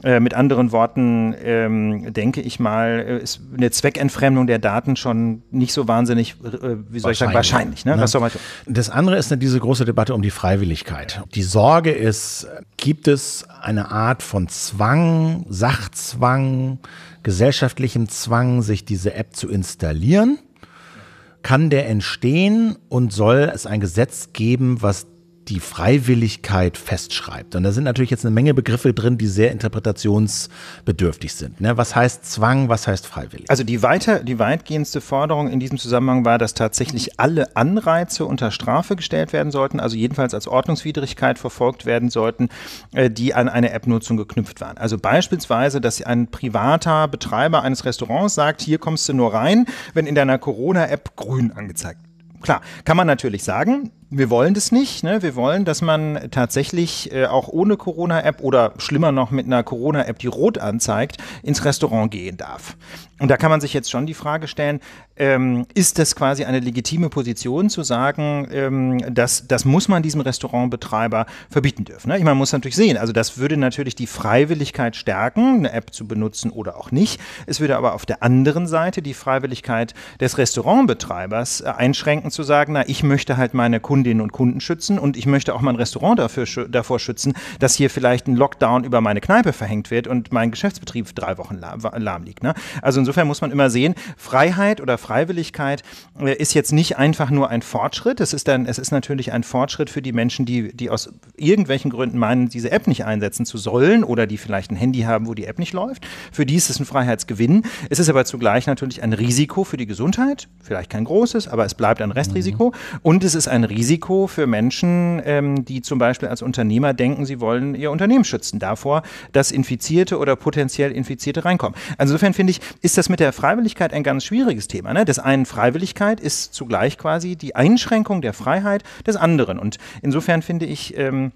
Äh, mit anderen Worten, ähm, denke ich mal, äh, ist eine Zweckentfremdung der Daten schon nicht so so wahnsinnig, äh, wie soll ich sagen, wahrscheinlich. Ne? ne? Was soll Das andere ist diese große Debatte um die Freiwilligkeit. Die Sorge ist, gibt es eine Art von Zwang, Sachzwang, gesellschaftlichem Zwang, sich diese App zu installieren? Kann der entstehen und soll es ein Gesetz geben, was die Freiwilligkeit festschreibt. Und da sind natürlich jetzt eine Menge Begriffe drin, die sehr interpretationsbedürftig sind. Ne? Was heißt Zwang, was heißt freiwillig? Also die, weiter, die weitgehendste Forderung in diesem Zusammenhang war, dass tatsächlich alle Anreize unter Strafe gestellt werden sollten, also jedenfalls als Ordnungswidrigkeit verfolgt werden sollten, äh, die an eine App-Nutzung geknüpft waren. Also beispielsweise, dass ein privater Betreiber eines Restaurants sagt, hier kommst du nur rein, wenn in deiner Corona-App grün angezeigt wird. Klar, kann man natürlich sagen, wir wollen das nicht. Ne? Wir wollen, dass man tatsächlich äh, auch ohne Corona-App oder schlimmer noch mit einer Corona-App, die rot anzeigt, ins Restaurant gehen darf. Und da kann man sich jetzt schon die Frage stellen, ähm, ist das quasi eine legitime Position zu sagen, ähm, dass, das muss man diesem Restaurantbetreiber verbieten dürfen. Ne? Ich meine, man muss natürlich sehen, also das würde natürlich die Freiwilligkeit stärken, eine App zu benutzen oder auch nicht. Es würde aber auf der anderen Seite die Freiwilligkeit des Restaurantbetreibers äh, einschränken zu sagen, na, ich möchte halt meine Kunden Kundinnen und Kunden schützen und ich möchte auch mein Restaurant dafür, davor schützen, dass hier vielleicht ein Lockdown über meine Kneipe verhängt wird und mein Geschäftsbetrieb drei Wochen lahm, lahm liegt. Ne? Also insofern muss man immer sehen, Freiheit oder Freiwilligkeit äh, ist jetzt nicht einfach nur ein Fortschritt. Es ist, dann, es ist natürlich ein Fortschritt für die Menschen, die, die aus irgendwelchen Gründen meinen, diese App nicht einsetzen zu sollen oder die vielleicht ein Handy haben, wo die App nicht läuft. Für die ist es ein Freiheitsgewinn. Es ist aber zugleich natürlich ein Risiko für die Gesundheit, vielleicht kein großes, aber es bleibt ein Restrisiko. Mhm. Und es ist ein Risiko, Risiko für Menschen, ähm, die zum Beispiel als Unternehmer denken, sie wollen ihr Unternehmen schützen davor, dass Infizierte oder potenziell Infizierte reinkommen. Also insofern finde ich, ist das mit der Freiwilligkeit ein ganz schwieriges Thema. Ne? Des einen Freiwilligkeit ist zugleich quasi die Einschränkung der Freiheit des anderen. Und insofern finde ich, ähm,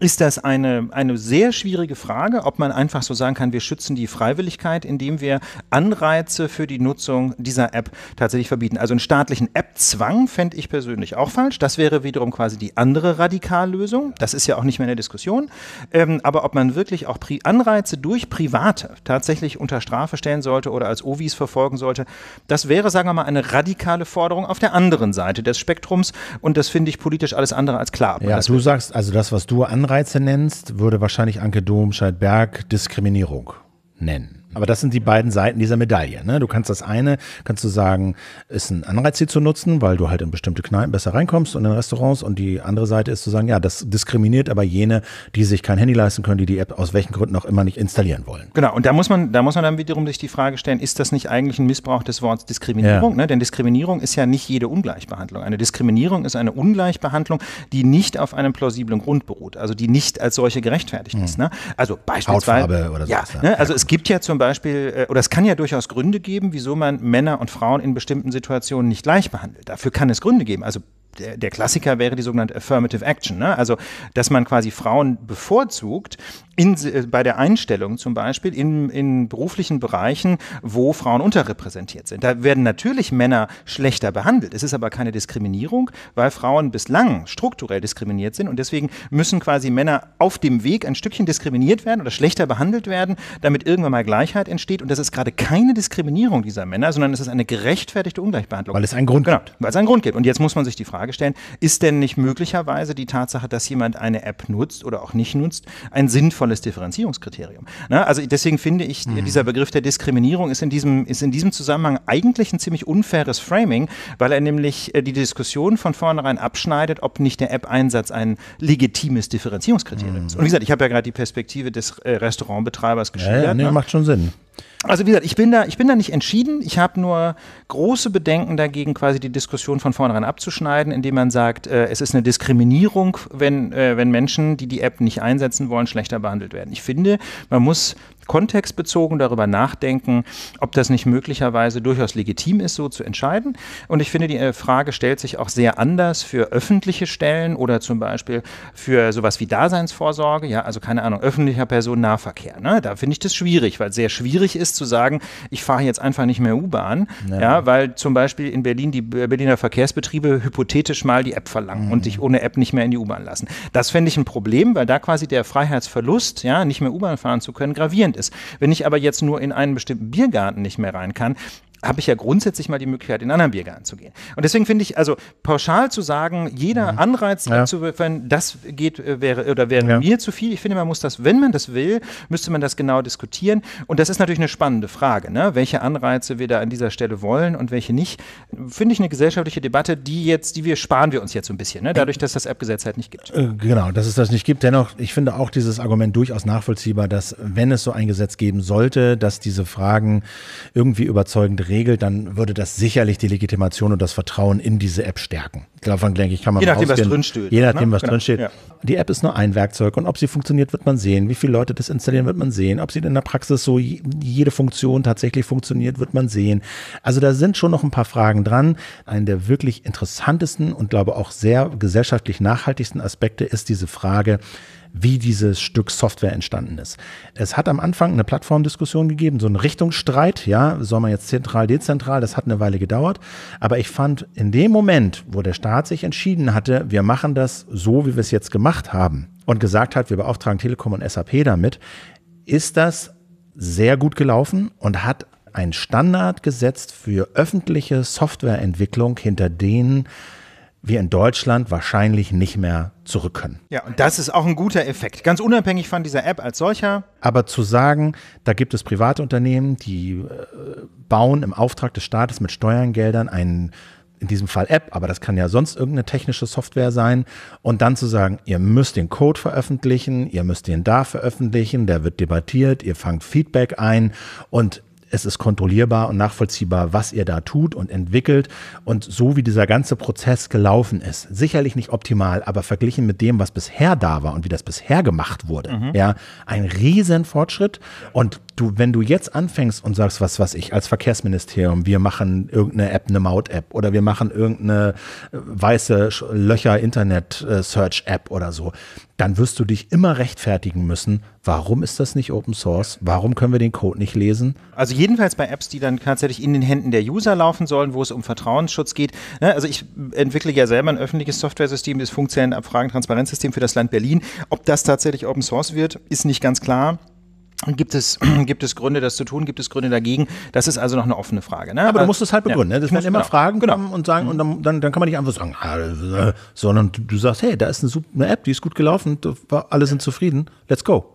ist das eine, eine sehr schwierige Frage, ob man einfach so sagen kann, wir schützen die Freiwilligkeit, indem wir Anreize für die Nutzung dieser App tatsächlich verbieten. Also einen staatlichen App-Zwang fände ich persönlich auch falsch. Das wäre wiederum quasi die andere Radikallösung. Das ist ja auch nicht mehr in der Diskussion. Ähm, aber ob man wirklich auch Pri Anreize durch Private tatsächlich unter Strafe stellen sollte oder als Ovis verfolgen sollte, das wäre, sagen wir mal, eine radikale Forderung auf der anderen Seite des Spektrums. Und das finde ich politisch alles andere als klar. Ja, du sagst also das, was du an Anreize nennst, würde wahrscheinlich Anke Domscheit-Berg Diskriminierung nennen. Aber das sind die beiden Seiten dieser Medaille. Ne? Du kannst das eine, kannst du sagen, ist ein Anreiz, sie zu nutzen, weil du halt in bestimmte Kneipen besser reinkommst und in Restaurants. Und die andere Seite ist zu sagen, ja, das diskriminiert aber jene, die sich kein Handy leisten können, die die App aus welchen Gründen auch immer nicht installieren wollen. Genau. Und da muss man, da muss man dann wiederum sich die Frage stellen, ist das nicht eigentlich ein Missbrauch des Wortes Diskriminierung? Ja. Ne? Denn Diskriminierung ist ja nicht jede Ungleichbehandlung. Eine Diskriminierung ist eine Ungleichbehandlung, die nicht auf einem plausiblen Grund beruht, also die nicht als solche gerechtfertigt mhm. ist. Ne? Also beispielsweise. Hautfarbe oder so. Ja, ne? Also es gibt ja zum Beispiel Beispiel, äh, oder es kann ja durchaus Gründe geben, wieso man Männer und Frauen in bestimmten Situationen nicht gleich behandelt. Dafür kann es Gründe geben. Also der, Klassiker wäre die sogenannte Affirmative Action, ne? also dass man quasi Frauen bevorzugt, in, äh, bei der Einstellung zum Beispiel in, in beruflichen Bereichen, wo Frauen unterrepräsentiert sind. Da werden natürlich Männer schlechter behandelt. Es ist aber keine Diskriminierung, weil Frauen bislang strukturell diskriminiert sind und deswegen müssen quasi Männer auf dem Weg ein Stückchen diskriminiert werden oder schlechter behandelt werden, damit irgendwann mal Gleichheit entsteht. Und das ist gerade keine Diskriminierung dieser Männer, sondern es ist eine gerechtfertigte Ungleichbehandlung. Weil es einen Grund genau, gibt. Weil es einen Grund gibt. Und jetzt muss man sich die Frage stellen, ist denn nicht möglicherweise die Tatsache, dass jemand eine App nutzt oder auch nicht nutzt, ein sinnvoller sinnvolles Differenzierungskriterium. Ne? Also deswegen finde ich, mhm. dieser Begriff der Diskriminierung ist in, diesem, ist in diesem Zusammenhang eigentlich ein ziemlich unfaires Framing, weil er nämlich äh, die Diskussion von vornherein abschneidet, ob nicht der App-Einsatz ein legitimes Differenzierungskriterium mhm. ist. Und wie gesagt, ich habe ja gerade die Perspektive des äh, Restaurantbetreibers geschildert. Ja, ja nee, ne? macht schon Sinn. Also wie gesagt, ich bin da, ich bin da nicht entschieden. Ich habe nur große Bedenken dagegen, quasi die Diskussion von vornherein abzuschneiden, indem man sagt, äh, es ist eine Diskriminierung, wenn, äh, wenn Menschen, die die App nicht einsetzen wollen, schlechter behandelt werden. Ich finde, man muss kontextbezogen darüber nachdenken, ob das nicht möglicherweise durchaus legitim ist, so zu entscheiden. Und ich finde, die äh, Frage stellt sich auch sehr anders für öffentliche Stellen oder zum Beispiel für sowas wie Daseinsvorsorge, ja, also keine Ahnung, öffentlicher Personennahverkehr. Ne? Da finde ich das schwierig, weil es sehr schwierig ist zu sagen, ich fahre jetzt einfach nicht mehr U-Bahn, ja. ja. weil zum Beispiel in Berlin die Berliner Verkehrsbetriebe hypothetisch mal die App verlangen mhm. und dich ohne App nicht mehr in die U-Bahn lassen. Das fände ich ein Problem, weil da quasi der Freiheitsverlust, ja, nicht mehr U-Bahn fahren zu können, gravierend ist. Wenn ich aber jetzt nur in einen bestimmten Biergarten nicht mehr rein kann, habe ich ja grundsätzlich mal die Möglichkeit, in anderen Biergarten zu gehen. Und deswegen finde ich, also pauschal zu sagen, jeder mhm. Anreiz ja. zu das geht, äh, wäre oder wäre ja. mir zu viel. Ich finde, man muss das, wenn man das will, müsste man das genau diskutieren. Und das ist natürlich eine spannende Frage, ne? welche Anreize wir da an dieser Stelle wollen und welche nicht. Finde ich eine gesellschaftliche Debatte, die jetzt, die wir sparen wir uns jetzt so ein bisschen, ne? Äh, dadurch, dass das App-Gesetz halt nicht gibt. Äh, genau, dass es das nicht gibt. Dennoch, ich finde auch dieses Argument durchaus nachvollziehbar, dass wenn es so ein Gesetz geben sollte, dass diese Fragen irgendwie überzeugend regeln regelt, dann würde das sicherlich die Legitimation und das Vertrauen in diese App stärken. Davon denke ich, kann man Je nachdem, ausgehen. was drinsteht. Je nachdem, was ne? genau. drinsteht. Ja. Die App ist nur ein Werkzeug und ob sie funktioniert, wird man sehen. Wie viele Leute das installieren, wird man sehen. Ob sie in der Praxis so jede Funktion tatsächlich funktioniert, wird man sehen. Also da sind schon noch ein paar Fragen dran. Einen der wirklich interessantesten und glaube auch sehr gesellschaftlich nachhaltigsten Aspekte ist diese Frage, wie dieses Stück Software entstanden ist. Es hat am Anfang eine Plattformdiskussion gegeben, so einen Richtungsstreit, ja, soll man jetzt zentral, dezentral, das hat eine Weile gedauert, aber ich fand in dem Moment, wo der Staat sich entschieden hatte, wir machen das so, wie wir es jetzt gemacht haben und gesagt hat, wir beauftragen Telekom und SAP damit, ist das sehr gut gelaufen und hat ein Standard gesetzt für öffentliche Softwareentwicklung, hinter denen wir in Deutschland wahrscheinlich nicht mehr zurück können. Ja, und das ist auch ein guter Effekt, ganz unabhängig von dieser App als solcher. Aber zu sagen, da gibt es private Unternehmen, die äh, bauen im Auftrag des Staates mit Steuergeldern einen in diesem Fall App, aber das kann ja sonst irgendeine technische Software sein. Und dann zu sagen, ihr müsst den Code veröffentlichen, ihr müsst den da veröffentlichen, der wird debattiert, ihr fangt Feedback ein und es ist kontrollierbar und nachvollziehbar, was ihr da tut und entwickelt. Und so wie dieser ganze Prozess gelaufen ist, sicherlich nicht optimal, aber verglichen mit dem, was bisher da war und wie das bisher gemacht wurde, mhm. ja, ein riesen Fortschritt. Und du, wenn du jetzt anfängst und sagst, was, was ich als Verkehrsministerium, wir machen irgendeine App, eine Maut-App oder wir machen irgendeine äh, weiße Löcher Internet-Search-App äh, oder so, dann wirst du dich immer rechtfertigen müssen, warum ist das nicht Open Source? Warum können wir den Code nicht lesen? Also jedenfalls bei Apps, die dann tatsächlich in den Händen der User laufen sollen, wo es um Vertrauensschutz geht. Ne, also ich entwickle ja selber ein öffentliches Software-System, das funktionelle Abfragen-Transparenzsystem für das Land Berlin. Ob das tatsächlich Open Source wird, ist nicht ganz klar. Gibt es, gibt es Gründe, das zu tun? Gibt es Gründe dagegen? Das ist also noch eine offene Frage. Ne? Aber, aber du musst äh, es halt begründen. Ne? Ja, ne? Das werden immer genau, Fragen genau. kommen genau. und sagen, und dann, dann, kann man nicht einfach sagen, ah, sondern du sagst, hey, da ist eine, eine App, die ist gut gelaufen, alle sind zufrieden, let's go.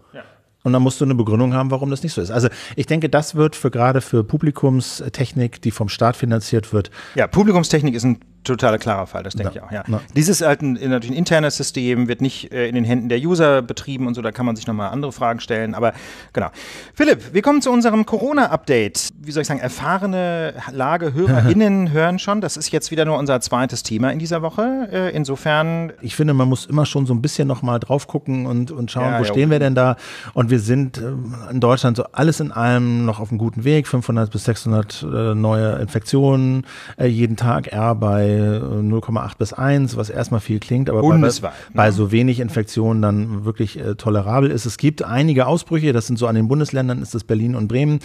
Und dann musst du eine Begründung haben, warum das nicht so ist. Also ich denke, das wird für gerade für Publikumstechnik, die vom Staat finanziert wird. Ja, Publikumstechnik ist ein Totaler klarer Fall, das denke ja. ich auch, ja. ja. Dieses halt ein, natürlich ein internes System, wird nicht äh, in den Händen der User betrieben und so, da kann man sich nochmal andere Fragen stellen, aber genau. Philipp, wir kommen zu unserem Corona-Update. Wie soll ich sagen, erfahrene Lagehörerinnen hören schon, das ist jetzt wieder nur unser zweites Thema in dieser Woche, äh, insofern... Ich finde, man muss immer schon so ein bisschen nochmal drauf gucken und, und schauen, ja, wo stehen okay. wir denn da und wir sind äh, in Deutschland so alles in allem noch auf einem guten Weg, 500 bis 600 äh, neue Infektionen äh, jeden Tag, eher bei 0,8 bis 1, was erstmal viel klingt, aber Bundesweit, bei, ne? bei, so wenig Infektionen dann wirklich äh, tolerabel ist. Es gibt einige Ausbrüche, das sind so an den Bundesländern, ist das Berlin und Bremen,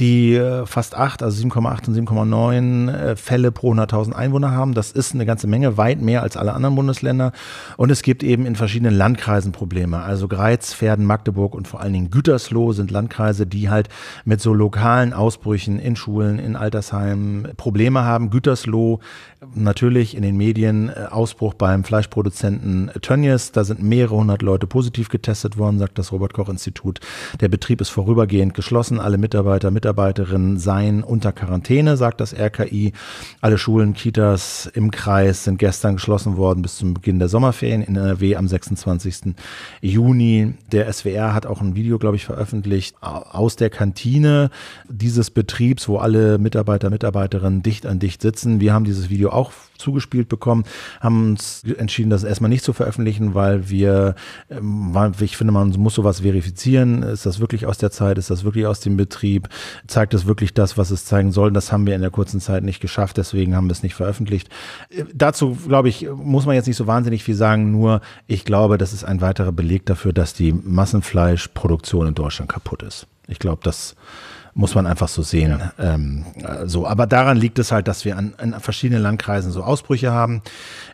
die äh, fast 8, also 7,8 und 7,9 äh, Fälle pro 100.000 Einwohner haben. Das ist eine ganze Menge, weit mehr als alle anderen Bundesländer. Und es gibt eben in verschiedenen Landkreisen Probleme. Also Greiz, Pferden, Magdeburg und vor allen Dingen Gütersloh sind Landkreise, die halt mit so lokalen Ausbrüchen in Schulen, in Altersheimen Probleme haben. Gütersloh Natürlich in den Medien äh, Ausbruch beim Fleischproduzenten äh, Tönnies. Da sind mehrere hundert Leute positiv getestet worden, sagt das Robert-Koch-Institut. Der Betrieb ist vorübergehend geschlossen. Alle Mitarbeiter, Mitarbeiterinnen seien unter Quarantäne, sagt das RKI. Alle Schulen, Kitas im Kreis sind gestern geschlossen worden bis zum Beginn der Sommerferien in NRW am 26. Juni. Der SWR hat auch ein Video, glaube ich, veröffentlicht aus der Kantine dieses Betriebs, wo alle Mitarbeiter, Mitarbeiterinnen dicht an dicht sitzen. Wir haben dieses Video auch zugespielt bekommen, haben uns entschieden, das erstmal nicht zu veröffentlichen, ähm, weil wir, ich finde, man muss sowas verifizieren. Ist das wirklich aus der Zeit? Ist das wirklich aus dem Betrieb? Zeigt es wirklich das, was es zeigen soll? Das haben wir in der kurzen Zeit nicht geschafft, deswegen haben wir es nicht veröffentlicht. Äh, dazu, glaube ich, muss man jetzt nicht so wahnsinnig viel sagen, nur ich glaube, das ist ein weiterer Beleg dafür, dass die Massenfleischproduktion in Deutschland kaputt ist. Ich glaube, das muss man einfach so sehen. Ja. Ähm, äh, so, aber daran liegt es halt, dass wir an, an, verschiedenen Landkreisen so Ausbrüche haben.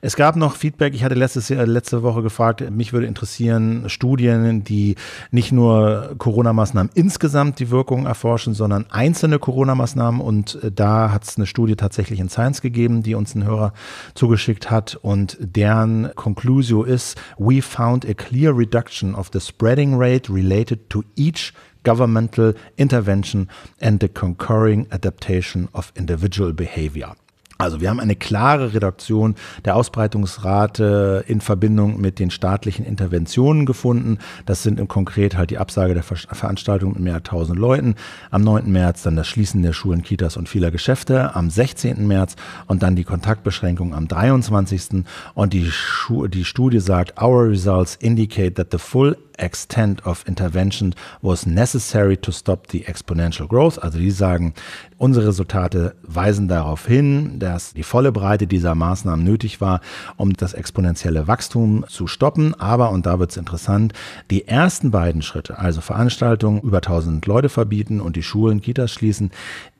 Es gab noch Feedback. Ich hatte letztes, äh, letzte Woche gefragt, mich würde interessieren, Studien, die nicht nur Corona-Maßnahmen insgesamt die Wirkung erforschen, sondern einzelne Corona-Maßnahmen. Und äh, da hat es eine Studie tatsächlich in Science gegeben, die uns ein Hörer zugeschickt hat. Und deren Conclusio ist, we found a clear reduction of the spreading rate related to each governmental intervention and the concurring adaptation of individual behavior. Also wir haben eine klare Reduktion der Ausbreitungsrate in Verbindung mit den staatlichen Interventionen gefunden. Das sind im Konkret halt die Absage der Ver Veranstaltungen mit mehr als 1000 Leuten. Am 9. März dann das Schließen der Schulen, Kitas und vieler Geschäfte am 16. März und dann die Kontaktbeschränkung am 23. Und die, Schu die Studie sagt, our results indicate that the full extent of intervention was necessary to stop the exponential growth. Also die sagen, Unsere Resultate weisen darauf hin, dass die volle Breite dieser Maßnahmen nötig war, um das exponentielle Wachstum zu stoppen. Aber, und da wird es interessant, die ersten beiden Schritte, also Veranstaltungen über 1000 Leute verbieten und die Schulen, Kitas schließen,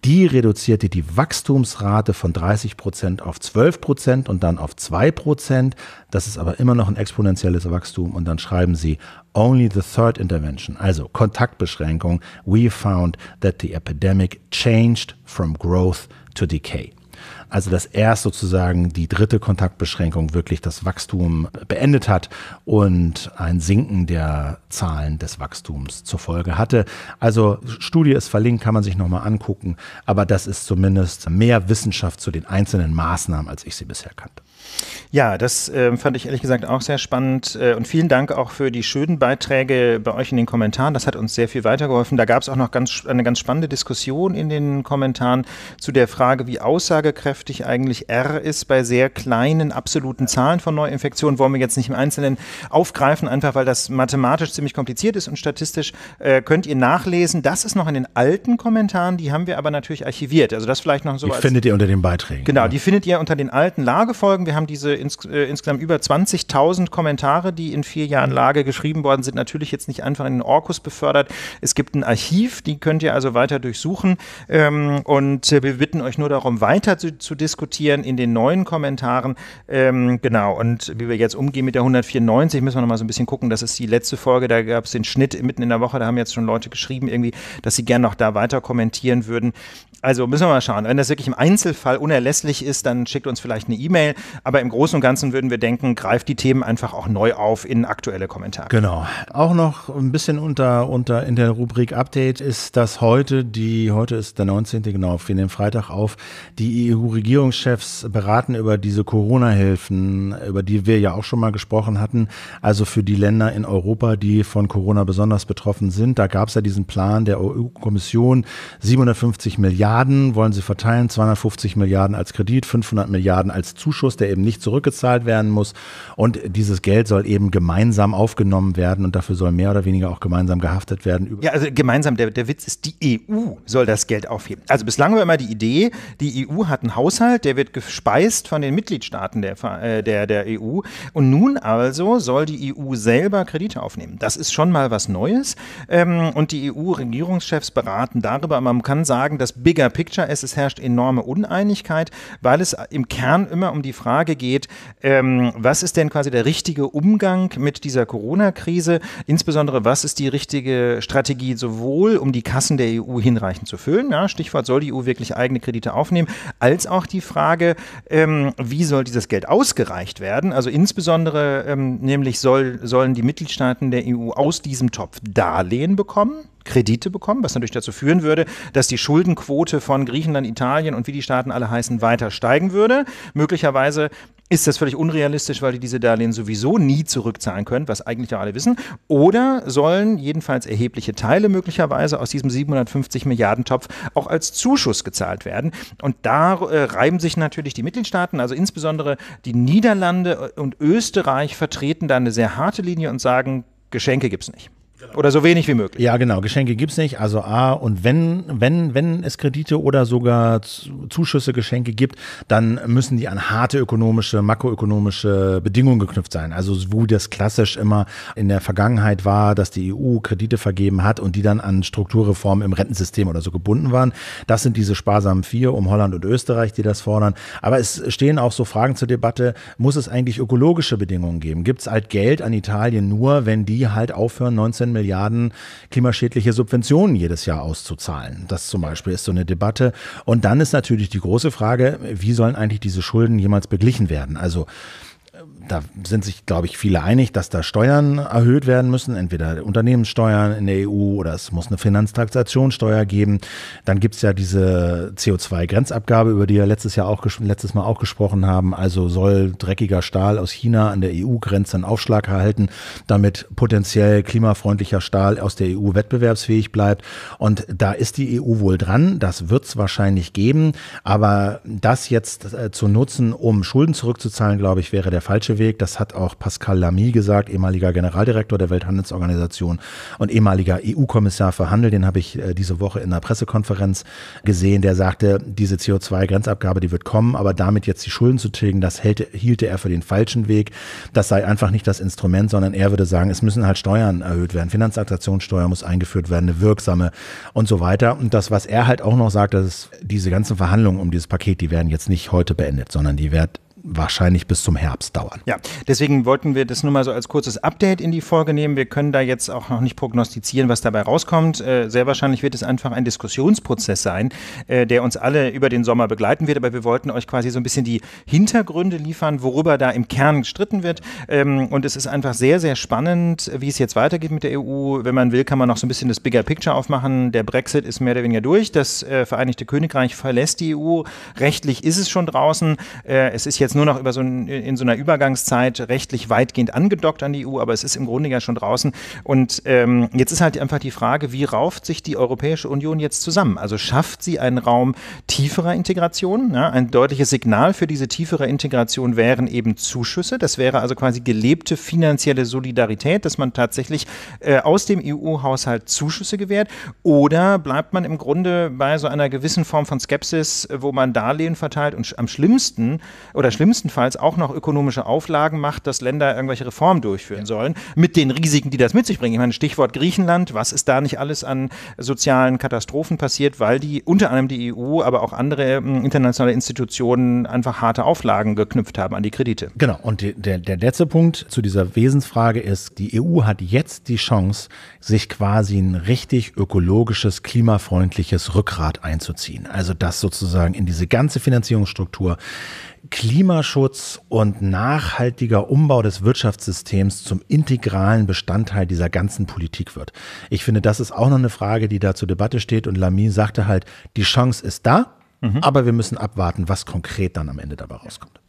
die reduzierte die Wachstumsrate von 30 Prozent auf 12 Prozent und dann auf 2 Prozent. Das ist aber immer noch ein exponentielles Wachstum. Und dann schreiben sie, only the third intervention, also Kontaktbeschränkung, we found that the epidemic changed from growth to decay. Also dass erst sozusagen die dritte Kontaktbeschränkung wirklich das Wachstum beendet hat und ein Sinken der Zahlen des Wachstums zur Folge hatte. Also Studie ist verlinkt, kann man sich nochmal angucken. Aber das ist zumindest mehr Wissenschaft zu den einzelnen Maßnahmen, als ich sie bisher kannte. Ja, das äh, fand ich ehrlich gesagt auch sehr spannend. Äh, und vielen Dank auch für die schönen Beiträge bei euch in den Kommentaren. Das hat uns sehr viel weitergeholfen. Da gab es auch noch ganz, eine ganz spannende Diskussion in den Kommentaren zu der Frage, wie aussagekräftig eigentlich R ist bei sehr kleinen absoluten Zahlen von Neuinfektionen. Wollen wir jetzt nicht im Einzelnen aufgreifen, einfach weil das mathematisch ziemlich kompliziert ist und statistisch äh, könnt ihr nachlesen. Das ist noch in den alten Kommentaren, die haben wir aber natürlich archiviert. Also das vielleicht noch so. Die findet ihr unter den Beiträgen. Genau, ja. die findet ihr unter den alten Lagefolgen. Wir haben diese ins, äh, insgesamt über 20.000 Kommentare, die in vier Jahren mhm. Lage geschrieben worden sind, natürlich jetzt nicht einfach in den Orkus befördert. Es gibt ein Archiv, die könnt ihr also weiter durchsuchen. Ähm, und äh, wir bitten euch nur darum, weiter zu, zu diskutieren in den neuen Kommentaren. Ähm, genau, und wie wir jetzt umgehen mit der 194, müssen wir nochmal so ein bisschen gucken. Das ist die letzte Folge, da gab es den Schnitt mitten in der Woche. Da haben jetzt schon Leute geschrieben, irgendwie, dass sie gerne noch da weiter kommentieren würden. Also müssen wir mal schauen. Wenn das wirklich im Einzelfall unerlässlich ist, dann schickt uns vielleicht eine E-Mail. Aber im Großen und Ganzen würden wir denken, greift die Themen einfach auch neu auf in aktuelle Kommentare. Genau. Auch noch ein bisschen unter, unter in der Rubrik Update ist, dass heute die, heute ist der 19. genau, wir nehmen Freitag auf, die EU-Regierungschefs beraten über diese Corona-Hilfen, über die wir ja auch schon mal gesprochen hatten. Also für die Länder in Europa, die von Corona besonders betroffen sind. Da gab es ja diesen Plan der EU-Kommission, 750 Milliarden Milliarden wollen sie verteilen, 250 Milliarden als Kredit, 500 Milliarden als Zuschuss, der eben nicht zurückgezahlt werden muss. Und dieses Geld soll eben gemeinsam aufgenommen werden und dafür soll mehr oder weniger auch gemeinsam gehaftet werden. Ja, also gemeinsam, der, der Witz ist, die EU soll das Geld aufheben. Also bislang war immer die Idee, die EU hat einen Haushalt, der wird gespeist von den Mitgliedstaaten der, äh, der, der EU. Und nun also soll die EU selber Kredite aufnehmen. Das ist schon mal was Neues. Ähm, und die EU-Regierungschefs beraten darüber. Man kann sagen, das Bigger Media Picture ist, es herrscht enorme Uneinigkeit, weil es im Kern immer um die Frage geht, ähm, was ist denn quasi der richtige Umgang mit dieser Corona-Krise, insbesondere was ist die richtige Strategie sowohl, um die Kassen der EU hinreichend zu füllen, ja, Stichwort, soll die EU wirklich eigene Kredite aufnehmen, als auch die Frage, ähm, wie soll dieses Geld ausgereicht werden, also insbesondere ähm, nämlich soll, sollen die Mitgliedstaaten der EU aus diesem Topf Darlehen bekommen, Kredite bekommen, was natürlich dazu führen würde, dass die Schuldenquote von Griechenland, Italien und wie die Staaten alle heißen, weiter steigen würde. Möglicherweise ist das völlig unrealistisch, weil die diese Darlehen sowieso nie zurückzahlen können, was eigentlich ja alle wissen. Oder sollen jedenfalls erhebliche Teile möglicherweise aus diesem 750 Milliarden Topf auch als Zuschuss gezahlt werden. Und da äh, reiben sich natürlich die Mitgliedstaaten, also insbesondere die Niederlande und Österreich vertreten da eine sehr harte Linie und sagen, Geschenke gibt es nicht. Genau. Oder so wenig wie möglich. Ja, genau. Geschenke gibt es nicht. Also A, und wenn, wenn, wenn es Kredite oder sogar Zuschüsse, Geschenke gibt, dann müssen die an harte ökonomische, makroökonomische Bedingungen geknüpft sein. Also wo das klassisch immer in der Vergangenheit war, dass die EU Kredite vergeben hat und die dann an Strukturreformen im Rentensystem oder so gebunden waren. Das sind diese sparsamen vier um Holland und Österreich, die das fordern. Aber es stehen auch so Fragen zur Debatte, muss es eigentlich ökologische Bedingungen geben? Gibt es halt Geld an Italien nur, wenn die halt aufhören, 19 15 Milliarden klimaschädliche Subventionen jedes Jahr auszuzahlen. Das zum Beispiel ist so eine Debatte. Und dann ist natürlich die große Frage, wie sollen eigentlich diese Schulden jemals beglichen werden? Also da sind sich, glaube ich, viele einig, dass da Steuern erhöht werden müssen, entweder Unternehmenssteuern in der EU oder es muss eine Finanztransaktionssteuer geben. Dann gibt es ja diese CO2-Grenzabgabe, über die wir letztes Jahr auch letztes Mal auch gesprochen haben. Also soll dreckiger Stahl aus China an der EU-Grenze einen Aufschlag erhalten, damit potenziell klimafreundlicher Stahl aus der EU wettbewerbsfähig bleibt. Und da ist die EU wohl dran, das wird es wahrscheinlich geben. Aber das jetzt äh, zu nutzen, um Schulden zurückzuzahlen, glaube ich, wäre der falsche Weg. Das hat auch Pascal Lamy gesagt, ehemaliger Generaldirektor der Welthandelsorganisation und ehemaliger EU-Kommissar für Handel. Den habe ich äh, diese Woche in einer Pressekonferenz gesehen. Der sagte, diese CO2-Grenzabgabe, die wird kommen, aber damit jetzt die Schulden zu tilgen, das hielte, hielt er für den falschen Weg. Das sei einfach nicht das Instrument, sondern er würde sagen, es müssen halt Steuern erhöht werden. Finanztransaktionssteuer muss eingeführt werden, eine wirksame und so weiter. Und das, was er halt auch noch sagt, dass diese ganzen Verhandlungen um dieses Paket, die werden jetzt nicht heute beendet, sondern die wird wahrscheinlich bis zum Herbst dauern. Ja, deswegen wollten wir das nur mal so als kurzes Update in die Folge nehmen. Wir können da jetzt auch noch nicht prognostizieren, was dabei rauskommt. Äh, sehr wahrscheinlich wird es einfach ein Diskussionsprozess sein, äh, der uns alle über den Sommer begleiten wird. Aber wir wollten euch quasi so ein bisschen die Hintergründe liefern, worüber da im Kern gestritten wird. Ähm, und es ist einfach sehr, sehr spannend, wie es jetzt weitergeht mit der EU. Wenn man will, kann man noch so ein bisschen das Bigger Picture aufmachen. Der Brexit ist mehr oder weniger durch. Das äh, Vereinigte Königreich verlässt die EU. Rechtlich ist es schon draußen. es ist jetzt nur noch über so ein, in so einer Übergangszeit rechtlich weitgehend angedockt an die EU, aber es ist im Grunde ja schon draußen. Und ähm, jetzt ist halt einfach die Frage, wie rauft sich die Europäische Union jetzt zusammen? Also schafft sie einen Raum tieferer Integration? Ja, ein deutliches Signal für diese tiefere Integration wären eben Zuschüsse. Das wäre also quasi gelebte finanzielle Solidarität, dass man tatsächlich äh, aus dem EU-Haushalt Zuschüsse gewährt. Oder bleibt man im Grunde bei so einer gewissen Form von Skepsis, wo man Darlehen verteilt und am schlimmsten oder schlimmstenfalls auch noch ökonomische Auflagen macht, dass Länder irgendwelche Reformen durchführen ja. sollen, mit den Risiken, die das mit sich bringt. Ich meine, Stichwort Griechenland, was ist da nicht alles an sozialen Katastrophen passiert, weil die unter anderem die EU, aber auch andere hm, internationale Institutionen einfach harte Auflagen geknüpft haben an die Kredite. Genau, und der, der letzte Punkt zu dieser Wesensfrage ist, die EU hat jetzt die Chance, sich quasi ein richtig ökologisches, klimafreundliches Rückgrat einzuziehen. Also das sozusagen in diese ganze Finanzierungsstruktur Klimaschutz und nachhaltiger Umbau des Wirtschaftssystems zum integralen Bestandteil dieser ganzen Politik wird. Ich finde, das ist auch noch eine Frage, die da zur Debatte steht. Und Lamy sagte halt, die Chance ist da, mhm. aber wir müssen abwarten, was konkret dann am Ende dabei rauskommt.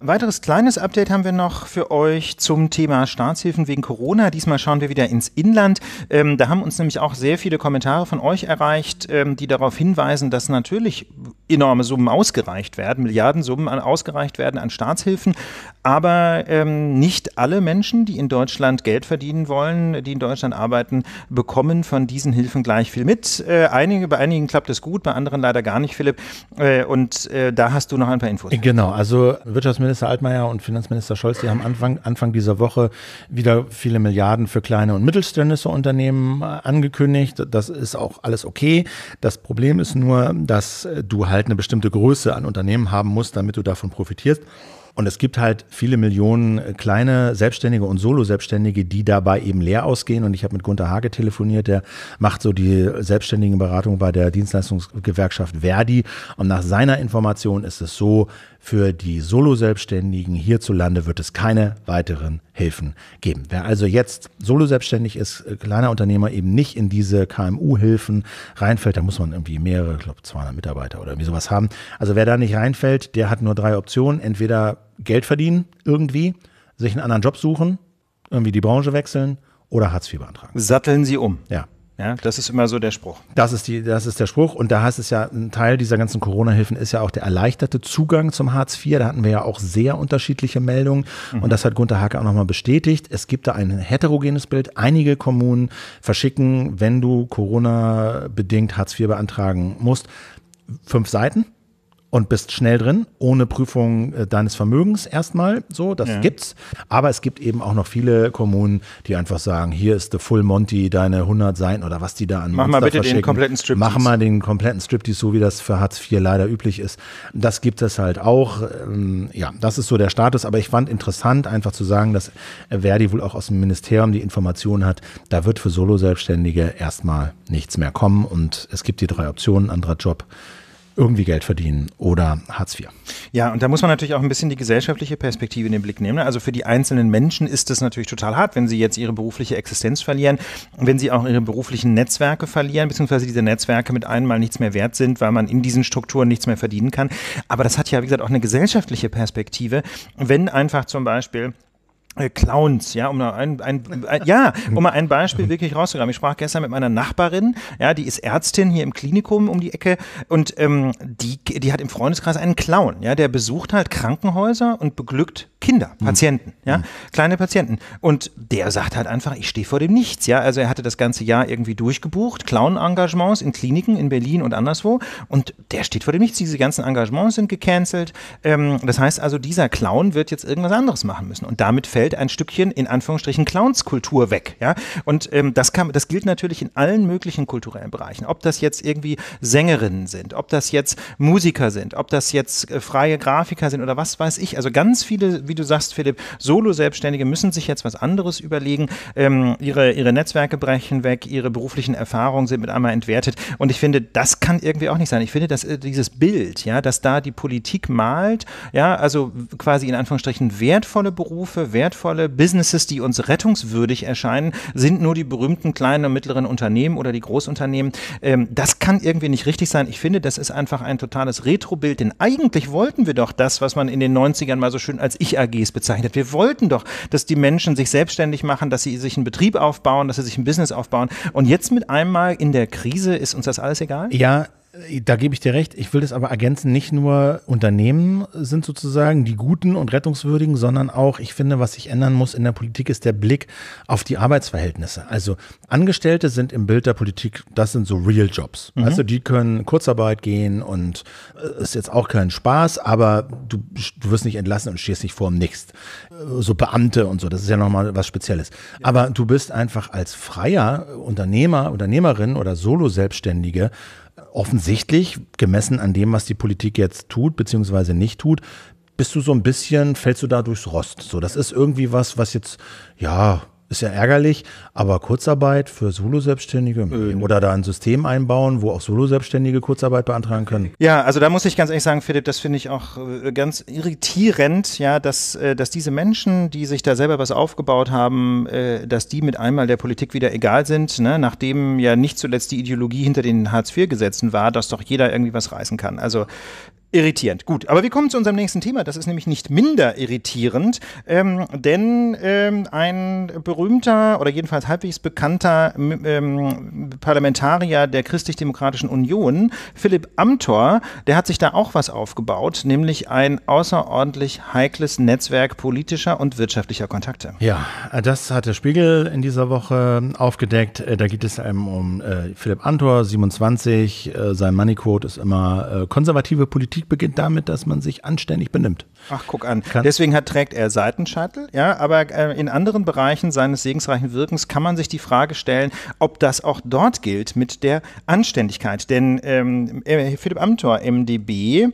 Ein weiteres kleines Update haben wir noch für euch zum Thema Staatshilfen wegen Corona. Diesmal schauen wir wieder ins Inland. Ähm, da haben uns nämlich auch sehr viele Kommentare von euch erreicht, ähm, die darauf hinweisen, dass natürlich enorme Summen ausgereicht werden, Milliardensummen ausgereicht werden an Staatshilfen aber ähm, nicht alle Menschen, die in Deutschland Geld verdienen wollen, die in Deutschland arbeiten, bekommen von diesen Hilfen gleich viel mit. Äh, einige, bei einigen klappt es gut, bei anderen leider gar nicht, Philipp. Äh, und äh, da hast du noch ein paar Infos. Genau, also Wirtschaftsminister Altmaier und Finanzminister Scholz, die haben Anfang, Anfang dieser Woche wieder viele Milliarden für kleine und mittelständische Unternehmen äh, angekündigt. Das ist auch alles okay. Das Problem ist nur, dass äh, du halt eine bestimmte Größe an Unternehmen haben musst, damit du davon profitierst. Und es gibt halt viele Millionen äh, kleine Selbstständige und Solo-Selbstständige, die dabei eben leer ausgehen. Und ich habe mit Gunter Hage telefoniert, der macht so die Selbstständigenberatung bei der Dienstleistungsgewerkschaft Verdi. Und nach seiner Information ist es so, für die Solo-Selbstständigen hierzulande wird es keine weiteren Hilfen geben. Wer also jetzt Solo-Selbstständig ist, äh, kleiner Unternehmer eben nicht in diese KMU-Hilfen reinfällt, da muss man irgendwie mehrere, ich glaube 200 Mitarbeiter oder irgendwie sowas haben. Also wer da nicht reinfällt, der hat nur drei Optionen. Entweder Geld verdienen irgendwie, sich einen anderen Job suchen, irgendwie die Branche wechseln oder Hartz IV beantragen. Satteln Sie um. Ja. Ja, das ist immer so der Spruch. Das ist, die, das ist der Spruch. Und da heißt es ja, ein Teil dieser ganzen Corona-Hilfen ist ja auch der erleichterte Zugang zum Hartz IV. Da hatten wir ja auch sehr unterschiedliche Meldungen. Mhm. Und das hat Gunter Hake auch nochmal bestätigt. Es gibt da ein heterogenes Bild. Einige Kommunen verschicken, wenn du Corona-bedingt Hartz IV beantragen musst, fünf Seiten und bist schnell drin, ohne Prüfung äh, deines Vermögens erstmal. So, das ja. gibt's. Aber es gibt eben auch noch viele Kommunen, die einfach sagen: Hier ist der Full Monty, deine 100 Seiten oder was die da an Mach Monster mal bitte verschicken. den kompletten Striptease. Mach mal den kompletten Striptease, so wie das für Hartz IV leider üblich ist. Das gibt es halt auch. Ähm, ja, das ist so der Status. Aber ich fand interessant, einfach zu sagen, dass Verdi wohl auch aus dem Ministerium die Information hat, da wird für Solo-Selbstständige erstmal nichts mehr kommen. Und es gibt die drei Optionen: anderer Job irgendwie Geld verdienen oder Hartz IV. Ja, und da muss man natürlich auch ein bisschen die gesellschaftliche Perspektive in den Blick nehmen. Ne? Also für die einzelnen Menschen ist es natürlich total hart, wenn sie jetzt ihre berufliche Existenz verlieren, wenn sie auch ihre beruflichen Netzwerke verlieren, beziehungsweise diese Netzwerke mit einmal nichts mehr wert sind, weil man in diesen Strukturen nichts mehr verdienen kann. Aber das hat ja, wie gesagt, auch eine gesellschaftliche Perspektive, wenn einfach zum Beispiel äh, Clowns, ja, um ein, ein, ein, ja, um mal ein Beispiel wirklich rauszugreifen. Ich sprach gestern mit meiner Nachbarin, ja, die ist Ärztin hier im Klinikum um die Ecke und ähm, die, die hat im Freundeskreis einen Clown, ja, der besucht halt Krankenhäuser und beglückt Kinder, hm. Patienten, mhm. ja, hm. kleine Patienten. Und der sagt halt einfach, ich stehe vor dem Nichts, ja. Also er hatte das ganze Jahr irgendwie durchgebucht, Clown-Engagements in Kliniken in Berlin und anderswo und der steht vor dem Nichts. Diese ganzen Engagements sind gecancelt. Ähm, das heißt also, dieser Clown wird jetzt irgendwas anderes machen müssen und damit fällt fällt ein Stückchen in Anführungsstrichen Clownskultur weg. Ja? Und ähm, das, kann, das gilt natürlich in allen möglichen kulturellen Bereichen. Ob das jetzt irgendwie Sängerinnen sind, ob das jetzt Musiker sind, ob das jetzt äh, freie Grafiker sind oder was weiß ich. Also ganz viele, wie du sagst, Philipp, Solo-Selbstständige müssen sich jetzt was anderes überlegen. Ähm, ihre, ihre Netzwerke brechen weg, ihre beruflichen Erfahrungen sind mit einmal entwertet. Und ich finde, das kann irgendwie auch nicht sein. Ich finde, dass äh, dieses Bild, ja, dass da die Politik malt, ja, also quasi in Anführungsstrichen wertvolle Berufe, wertvolle wertvolle Businesses, die uns rettungswürdig erscheinen, sind nur die berühmten kleinen und mittleren Unternehmen oder die Großunternehmen. Ähm, das kann irgendwie nicht richtig sein. Ich finde, das ist einfach ein totales Retrobild, denn eigentlich wollten wir doch das, was man in den 90ern mal so schön als Ich-AGs bezeichnet. Wir wollten doch, dass die Menschen sich selbstständig machen, dass sie sich einen Betrieb aufbauen, dass sie sich ein Business aufbauen. Und jetzt mit einmal in der Krise ist uns das alles egal? Ja, da gebe ich dir recht. Ich will das aber ergänzen. Nicht nur Unternehmen sind sozusagen die Guten und Rettungswürdigen, sondern auch, ich finde, was sich ändern muss in der Politik, ist der Blick auf die Arbeitsverhältnisse. Also Angestellte sind im Bild der Politik, das sind so Real Jobs. Mhm. Also die können Kurzarbeit gehen und äh, ist jetzt auch kein Spaß, aber du, du wirst nicht entlassen und stehst nicht vor dem Nichts. Äh, so Beamte und so, das ist ja nochmal was Spezielles. Ja. Aber du bist einfach als freier Unternehmer, Unternehmerin oder Solo-Selbstständige offensichtlich, gemessen an dem, was die Politik jetzt tut, beziehungsweise nicht tut, bist du so ein bisschen, fällst du da durchs Rost. So, das ist irgendwie was, was jetzt, ja, ist ja ärgerlich, aber Kurzarbeit für Solo-Selbstständige äh. oder da ein System einbauen, wo auch Solo-Selbstständige Kurzarbeit beantragen können. Ja, also da muss ich ganz ehrlich sagen, Philipp, das finde ich auch äh, ganz irritierend, ja, dass, äh, dass diese Menschen, die sich da selber was aufgebaut haben, äh, dass die mit einmal der Politik wieder egal sind, ne? nachdem ja nicht zuletzt die Ideologie hinter den Hartz-IV-Gesetzen war, dass doch jeder irgendwie was reißen kann. Also irritierend. Gut, aber wir kommen zu unserem nächsten Thema. Das ist nämlich nicht minder irritierend, ähm, denn ähm, ein berühmter oder jedenfalls halbwegs bekannter ähm, Parlamentarier der Christlich-Demokratischen Union, Philipp Amthor, der hat sich da auch was aufgebaut, nämlich ein außerordentlich heikles Netzwerk politischer und wirtschaftlicher Kontakte. Ja, das hat der Spiegel in dieser Woche aufgedeckt. Äh, da geht es einem um äh, Philipp Amthor, 27. Äh, sein Moneycode ist immer äh, konservative Politik. Politik beginnt damit, dass man sich anständig benimmt. Ach, guck an. Kann Deswegen hat, trägt er Seitenscheitel, ja, aber äh, in anderen Bereichen seines segensreichen Wirkens kann man sich die Frage stellen, ob das auch dort gilt mit der Anständigkeit. Denn ähm, äh, Philipp Amthor, MdB,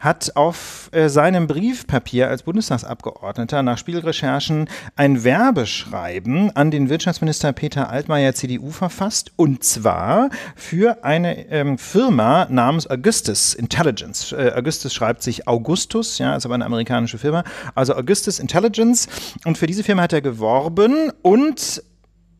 hat auf äh, seinem Briefpapier als Bundestagsabgeordneter nach Spielrecherchen ein Werbeschreiben an den Wirtschaftsminister Peter Altmaier, CDU, verfasst und zwar für eine ähm, Firma namens Augustus Intelligence, äh, äh, Augustus schreibt sich Augustus, ja, ist aber eine amerikanische Firma. Also Augustus Intelligence. Und für diese Firma hat er geworben und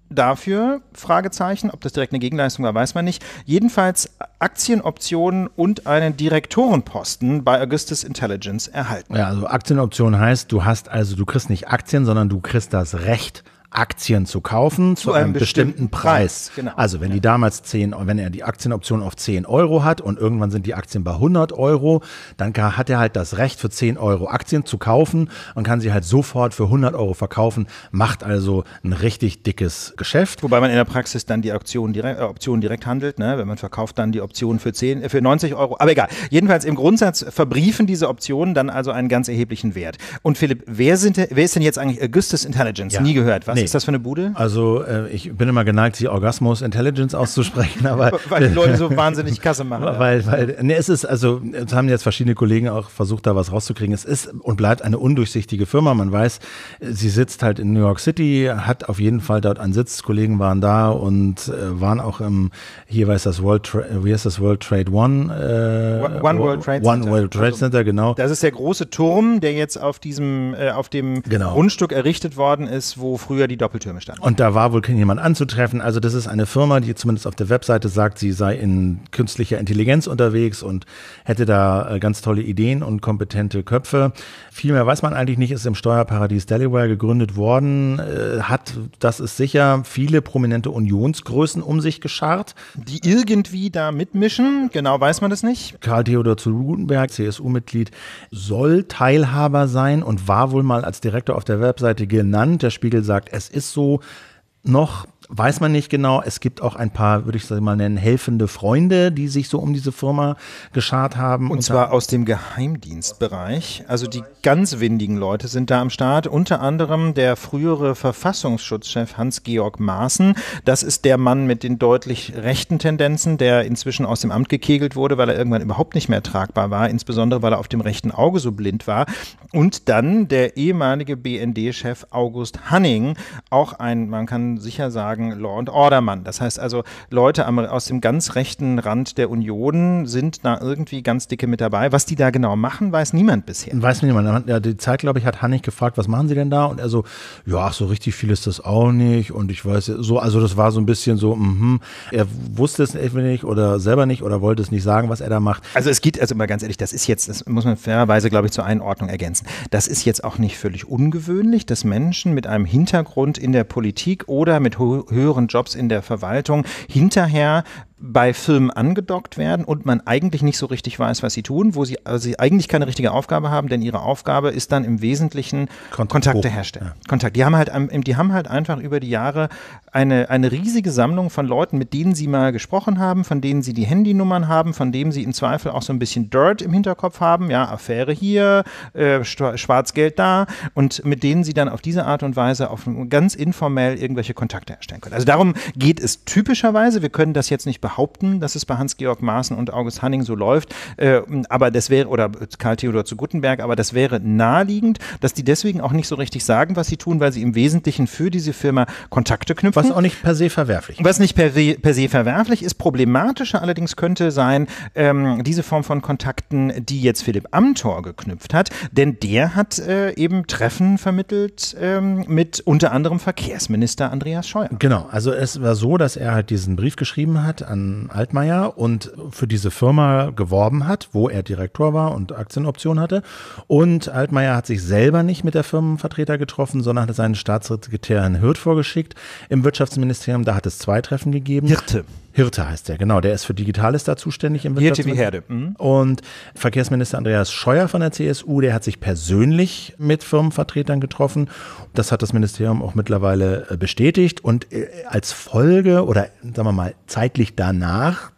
dafür, Fragezeichen, ob das direkt eine Gegenleistung war, weiß man nicht. Jedenfalls Aktienoptionen und einen Direktorenposten bei Augustus Intelligence erhalten. Ja, also Aktienoption heißt, du hast also, du kriegst nicht Aktien, sondern du kriegst das Recht Aktien zu kaufen zu, zu einem, einem, bestimmten, bestimmten Preis. Preis. Genau. Also wenn ja. die damals 10, wenn er die Aktienoption auf 10 Euro hat und irgendwann sind die Aktien bei 100 Euro, dann hat er halt das Recht für 10 Euro Aktien zu kaufen und kann sie halt sofort für 100 Euro verkaufen, macht also ein richtig dickes Geschäft. Wobei man in der Praxis dann die Option direkt, äh, Option direkt handelt, ne? wenn man verkauft dann die Option für 10, äh, für 90 Euro, aber egal. Jedenfalls im Grundsatz verbriefen diese Optionen dann also einen ganz erheblichen Wert. Und Philipp, wer, sind, wer ist denn jetzt eigentlich Augustus Intelligence? Ja. Nie gehört, was? Nee nee. ist das für eine Bude? Also äh, ich bin immer geneigt, sie Orgasmus Intelligence auszusprechen, aber weil die Leute so wahnsinnig Kasse machen. weil, weil, ne, es ist also, es haben jetzt verschiedene Kollegen auch versucht, da was rauszukriegen. Es ist und bleibt eine undurchsichtige Firma. Man weiß, sie sitzt halt in New York City, hat auf jeden Fall dort einen Sitz. Kollegen waren da und äh, waren auch im, hier weiß das World, Tra wie heißt das World Trade One? Äh, One World Trade One Center. World Trade also, Center, genau. Das ist der große Turm, der jetzt auf diesem, äh, auf dem genau. Grundstück errichtet worden ist, wo früher die die Doppeltürme standen. Und da war wohl jemand anzutreffen. Also das ist eine Firma, die zumindest auf der Webseite sagt, sie sei in künstlicher Intelligenz unterwegs und hätte da äh, ganz tolle Ideen und kompetente Köpfe. Viel mehr weiß man eigentlich nicht, ist im Steuerparadies Delaware gegründet worden, äh, hat, das ist sicher, viele prominente Unionsgrößen um sich geschart. Die irgendwie da mitmischen, genau weiß man das nicht. Karl Theodor zu Rutenberg, CSU-Mitglied, soll Teilhaber sein und war wohl mal als Direktor auf der Webseite genannt. Der Spiegel sagt, es es ist so noch weiß man nicht genau. Es gibt auch ein paar, würde ich mal nennen, helfende Freunde, die sich so um diese Firma geschart haben. Und zwar aus dem Geheimdienstbereich. Also die ganz windigen Leute sind da am Start. Unter anderem der frühere Verfassungsschutzchef Hans-Georg Maaßen. Das ist der Mann mit den deutlich rechten Tendenzen, der inzwischen aus dem Amt gekegelt wurde, weil er irgendwann überhaupt nicht mehr tragbar war. Insbesondere, weil er auf dem rechten Auge so blind war. Und dann der ehemalige BND-Chef August Hanning. Auch ein, man kann sicher sagen, sozusagen Law and Order Mann. Das heißt also, Leute am, aus dem ganz rechten Rand der Union sind da irgendwie ganz dicke mit dabei. Was die da genau machen, weiß niemand bisher. Weiß niemand. Ja, die Zeit, glaube ich, hat Hannig gefragt, was machen sie denn da? Und er so, ja, so richtig viel ist das auch nicht. Und ich weiß, so, also das war so ein bisschen so, mhm. Er wusste es entweder nicht oder selber nicht oder wollte es nicht sagen, was er da macht. Also es geht, also mal ganz ehrlich, das ist jetzt, das muss man fairerweise, glaube ich, zur Einordnung ergänzen. Das ist jetzt auch nicht völlig ungewöhnlich, dass Menschen mit einem Hintergrund in der Politik oder mit ho höheren Jobs in der Verwaltung hinterher bei Filmen angedockt werden und man eigentlich nicht so richtig weiß, was sie tun, wo sie, also sie eigentlich keine richtige Aufgabe haben, denn ihre Aufgabe ist dann im Wesentlichen Kontakt Kontakte hoch. herstellen. Ja. Kontakt. Die haben halt, die haben halt einfach über die Jahre eine, eine riesige Sammlung von Leuten, mit denen sie mal gesprochen haben, von denen sie die Handynummern haben, von denen sie im Zweifel auch so ein bisschen Dirt im Hinterkopf haben, ja, Affäre hier, äh, Schwarzgeld da und mit denen sie dann auf diese Art und Weise auf ganz informell irgendwelche Kontakte herstellen können. Also darum geht es typischerweise. Wir können das jetzt nicht behaupten behaupten, dass es bei Hans-Georg Maaßen und August Hanning so läuft, äh, aber das wäre, oder Karl Theodor zu Guttenberg, aber das wäre naheliegend, dass die deswegen auch nicht so richtig sagen, was sie tun, weil sie im Wesentlichen für diese Firma Kontakte knüpfen. Was auch nicht per se verwerflich ist. Was nicht per, per se verwerflich ist. Problematischer allerdings könnte sein, ähm, diese Form von Kontakten, die jetzt Philipp Amthor geknüpft hat, denn der hat äh, eben Treffen vermittelt ähm, mit unter anderem Verkehrsminister Andreas Scheuer. Genau, also es war so, dass er halt diesen Brief geschrieben hat an Altmaier und für diese Firma geworben hat, wo er Direktor war und Aktienoption hatte. Und Altmaier hat sich selber nicht mit der Firmenvertreter getroffen, sondern hat seinen Staatssekretär Herrn Hürth vorgeschickt im Wirtschaftsministerium. Da hat es zwei Treffen gegeben. Hirte. Hirte heißt der, genau. Der ist für Digitales da zuständig im Wirtschafts Hirte wie Herde. Mhm. Und Verkehrsminister Andreas Scheuer von der CSU, der hat sich persönlich mit Firmenvertretern getroffen. Das hat das Ministerium auch mittlerweile äh, bestätigt. Und äh, als Folge oder sagen wir mal zeitlich danach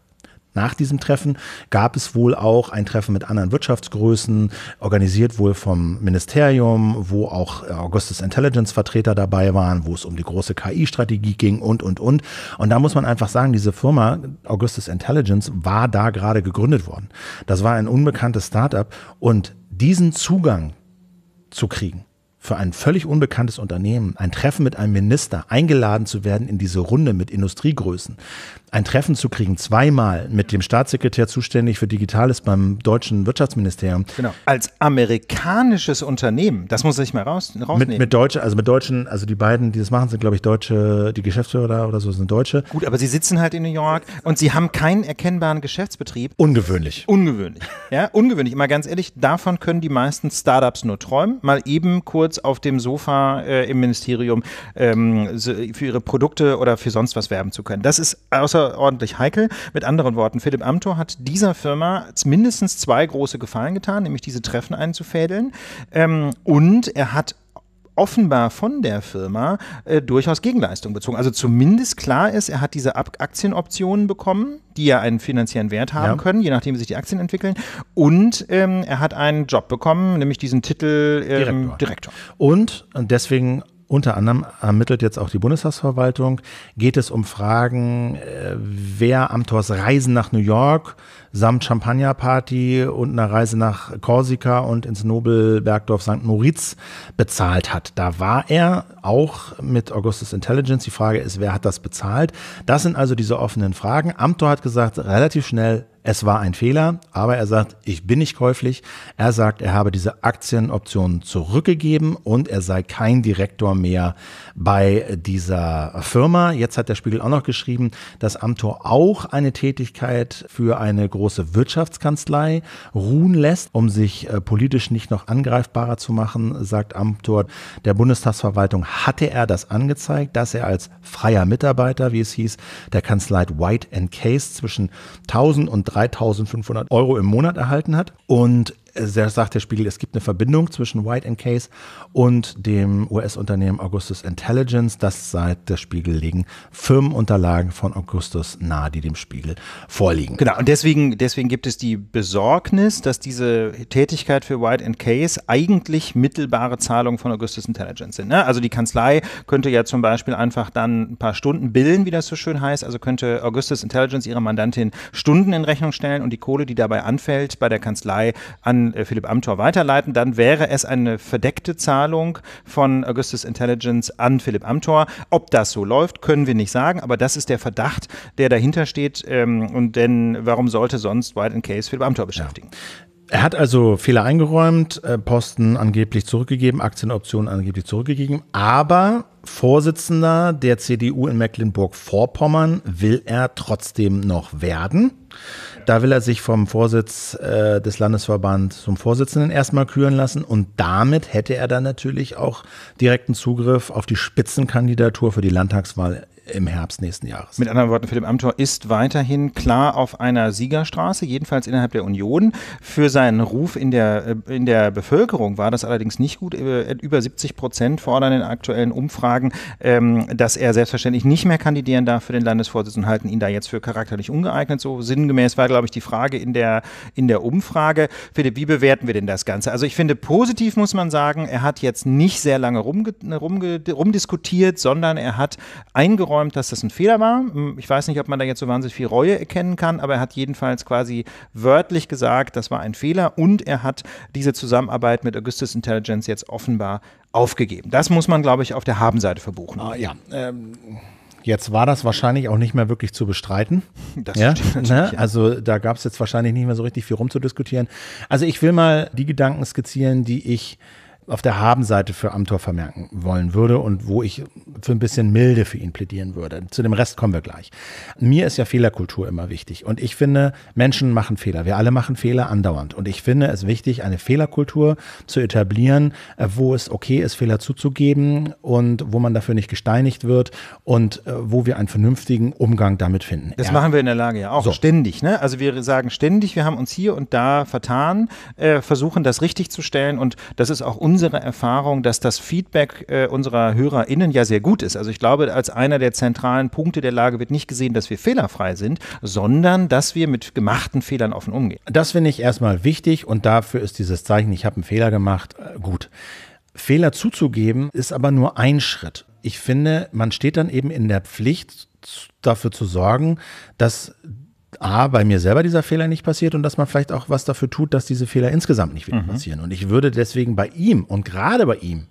nach diesem Treffen gab es wohl auch ein Treffen mit anderen Wirtschaftsgrößen, organisiert wohl vom Ministerium, wo auch äh, Augustus Intelligence Vertreter dabei waren, wo es um die große KI-Strategie ging und, und, und. Und da muss man einfach sagen, diese Firma Augustus Intelligence war da gerade gegründet worden. Das war ein unbekanntes Startup und diesen Zugang zu kriegen, für ein völlig unbekanntes Unternehmen, ein Treffen mit einem Minister, eingeladen zu werden in diese Runde mit Industriegrößen, ein Treffen zu kriegen, zweimal mit dem Staatssekretär zuständig für Digitales beim deutschen Wirtschaftsministerium. Genau. Als amerikanisches Unternehmen, das muss ich mal raus, rausnehmen. Mit, mit deutschen, also mit deutschen, also die beiden, die das machen, sind, glaube ich, deutsche, die Geschäftsführer oder so sind Deutsche. Gut, aber sie sitzen halt in New York und sie haben keinen erkennbaren Geschäftsbetrieb. Ungewöhnlich. Ungewöhnlich. Ja, ungewöhnlich. Mal ganz ehrlich, davon können die meisten Startups nur träumen. Mal eben kurz Schulz auf dem Sofa äh, im Ministerium ähm, für ihre Produkte oder für sonst was werben zu können. Das ist außerordentlich heikel. Mit anderen Worten, Philipp Amthor hat dieser Firma mindestens zwei große Gefallen getan, nämlich diese Treffen einzufädeln. Ähm, und er hat offenbar von der Firma äh, durchaus Gegenleistung bezogen. Also zumindest klar ist, er hat diese Ab Aktienoptionen bekommen, die ja einen finanziellen Wert haben ja. können, je nachdem, wie sich die Aktien entwickeln. Und ähm, er hat einen Job bekommen, nämlich diesen Titel ähm, Direktor. Direktor. Und, und deswegen unter anderem ermittelt jetzt auch die Bundestagsverwaltung, geht es um Fragen, äh, wer Amthors Reisen nach New York samt Champagnerparty und einer Reise nach Korsika und ins Nobelbergdorf St. Moritz bezahlt hat. Da war er auch mit Augustus Intelligence. Die Frage ist, wer hat das bezahlt? Das sind also diese offenen Fragen. Amthor hat gesagt, relativ schnell es war ein Fehler, aber er sagt, ich bin nicht käuflich. Er sagt, er habe diese Aktienoptionen zurückgegeben und er sei kein Direktor mehr bei dieser Firma. Jetzt hat der Spiegel auch noch geschrieben, dass Amtor auch eine Tätigkeit für eine große Wirtschaftskanzlei ruhen lässt, um sich äh, politisch nicht noch angreifbarer zu machen, sagt Amtor. Der Bundestagsverwaltung hatte er das angezeigt, dass er als freier Mitarbeiter, wie es hieß, der Kanzlei White Case zwischen 1000 und 3500 Euro im Monat erhalten hat. Und sehr sagt der Spiegel, es gibt eine Verbindung zwischen White and Case und dem US-Unternehmen Augustus Intelligence. Das seit der Spiegel liegen Firmenunterlagen von Augustus nahe, die dem Spiegel vorliegen. Genau, und deswegen, deswegen gibt es die Besorgnis, dass diese Tätigkeit für White and Case eigentlich mittelbare Zahlungen von Augustus Intelligence sind. Ne? Also die Kanzlei könnte ja zum Beispiel einfach dann ein paar Stunden billen, wie das so schön heißt. Also könnte Augustus Intelligence ihrer Mandantin Stunden in Rechnung stellen und die Kohle, die dabei anfällt, bei der Kanzlei an äh, Philipp Amthor weiterleiten, dann wäre es eine verdeckte Zahlung von Augustus Intelligence an Philipp Amthor. Ob das so läuft, können wir nicht sagen, aber das ist der Verdacht, der dahinter steht. Ähm, und denn warum sollte sonst White Case Philipp Amthor beschäftigen? Ja. Er hat also Fehler eingeräumt, äh, Posten angeblich zurückgegeben, Aktienoptionen angeblich zurückgegeben, aber Vorsitzender der CDU in Mecklenburg-Vorpommern will er trotzdem noch werden. Da will er sich vom Vorsitz äh, des Landesverbands zum Vorsitzenden erstmal küren lassen und damit hätte er dann natürlich auch direkten Zugriff auf die Spitzenkandidatur für die Landtagswahl im Herbst nächsten Jahres. Mit anderen Worten, Philipp Amthor ist weiterhin klar auf einer Siegerstraße, jedenfalls innerhalb der Union. Für seinen Ruf in der, äh, in der Bevölkerung war das allerdings nicht gut. Äh, über 70 Prozent fordern in aktuellen Umfragen, ähm, dass er selbstverständlich nicht mehr kandidieren darf für den Landesvorsitz und halten ihn da jetzt für charakterlich ungeeignet. So sinngemäß war, glaube ich, die Frage in der, in der Umfrage. Philipp, wie bewerten wir denn das Ganze? Also ich finde, positiv muss man sagen, er hat jetzt nicht sehr lange rumge rumge rumdiskutiert, sondern er hat eingeräumt, eingeräumt, dass das ein Fehler war. Ich weiß nicht, ob man da jetzt so wahnsinnig viel Reue erkennen kann, aber er hat jedenfalls quasi wörtlich gesagt, das war ein Fehler und er hat diese Zusammenarbeit mit Augustus Intelligence jetzt offenbar aufgegeben. Das muss man, glaube ich, auf der Habenseite verbuchen. Ah, ja. Ähm Jetzt war das wahrscheinlich auch nicht mehr wirklich zu bestreiten. Das ja? stimmt. Ne? Ja. Also da gab es jetzt wahrscheinlich nicht mehr so richtig viel rumzudiskutieren. Also ich will mal die Gedanken skizzieren, die ich auf der Habenseite für Amtor vermerken wollen würde und wo ich für ein bisschen Milde für ihn plädieren würde. Zu dem Rest kommen wir gleich. Mir ist ja Fehlerkultur immer wichtig und ich finde, Menschen machen Fehler. Wir alle machen Fehler andauernd und ich finde es wichtig, eine Fehlerkultur zu etablieren, äh, wo es okay ist, Fehler zuzugeben und wo man dafür nicht gesteinigt wird und äh, wo wir einen vernünftigen Umgang damit finden. Das ja. machen wir in der Lage ja auch so. ständig. Ne? Also wir sagen ständig, wir haben uns hier und da vertan, äh, versuchen das richtig zu stellen und das ist auch unser unsere Erfahrung, dass das Feedback äh, unserer HörerInnen ja sehr gut ist. Also ich glaube, als einer der zentralen Punkte der Lage wird nicht gesehen, dass wir fehlerfrei sind, sondern dass wir mit gemachten Fehlern offen umgehen. Das finde ich erstmal wichtig und dafür ist dieses Zeichen, ich habe einen Fehler gemacht, äh, gut. Fehler zuzugeben ist aber nur ein Schritt. Ich finde, man steht dann eben in der Pflicht, dafür zu sorgen, dass A, bei mir selber dieser Fehler nicht passiert und dass man vielleicht auch was dafür tut, dass diese Fehler insgesamt nicht wieder mhm. passieren. Und ich würde deswegen bei ihm und gerade bei ihm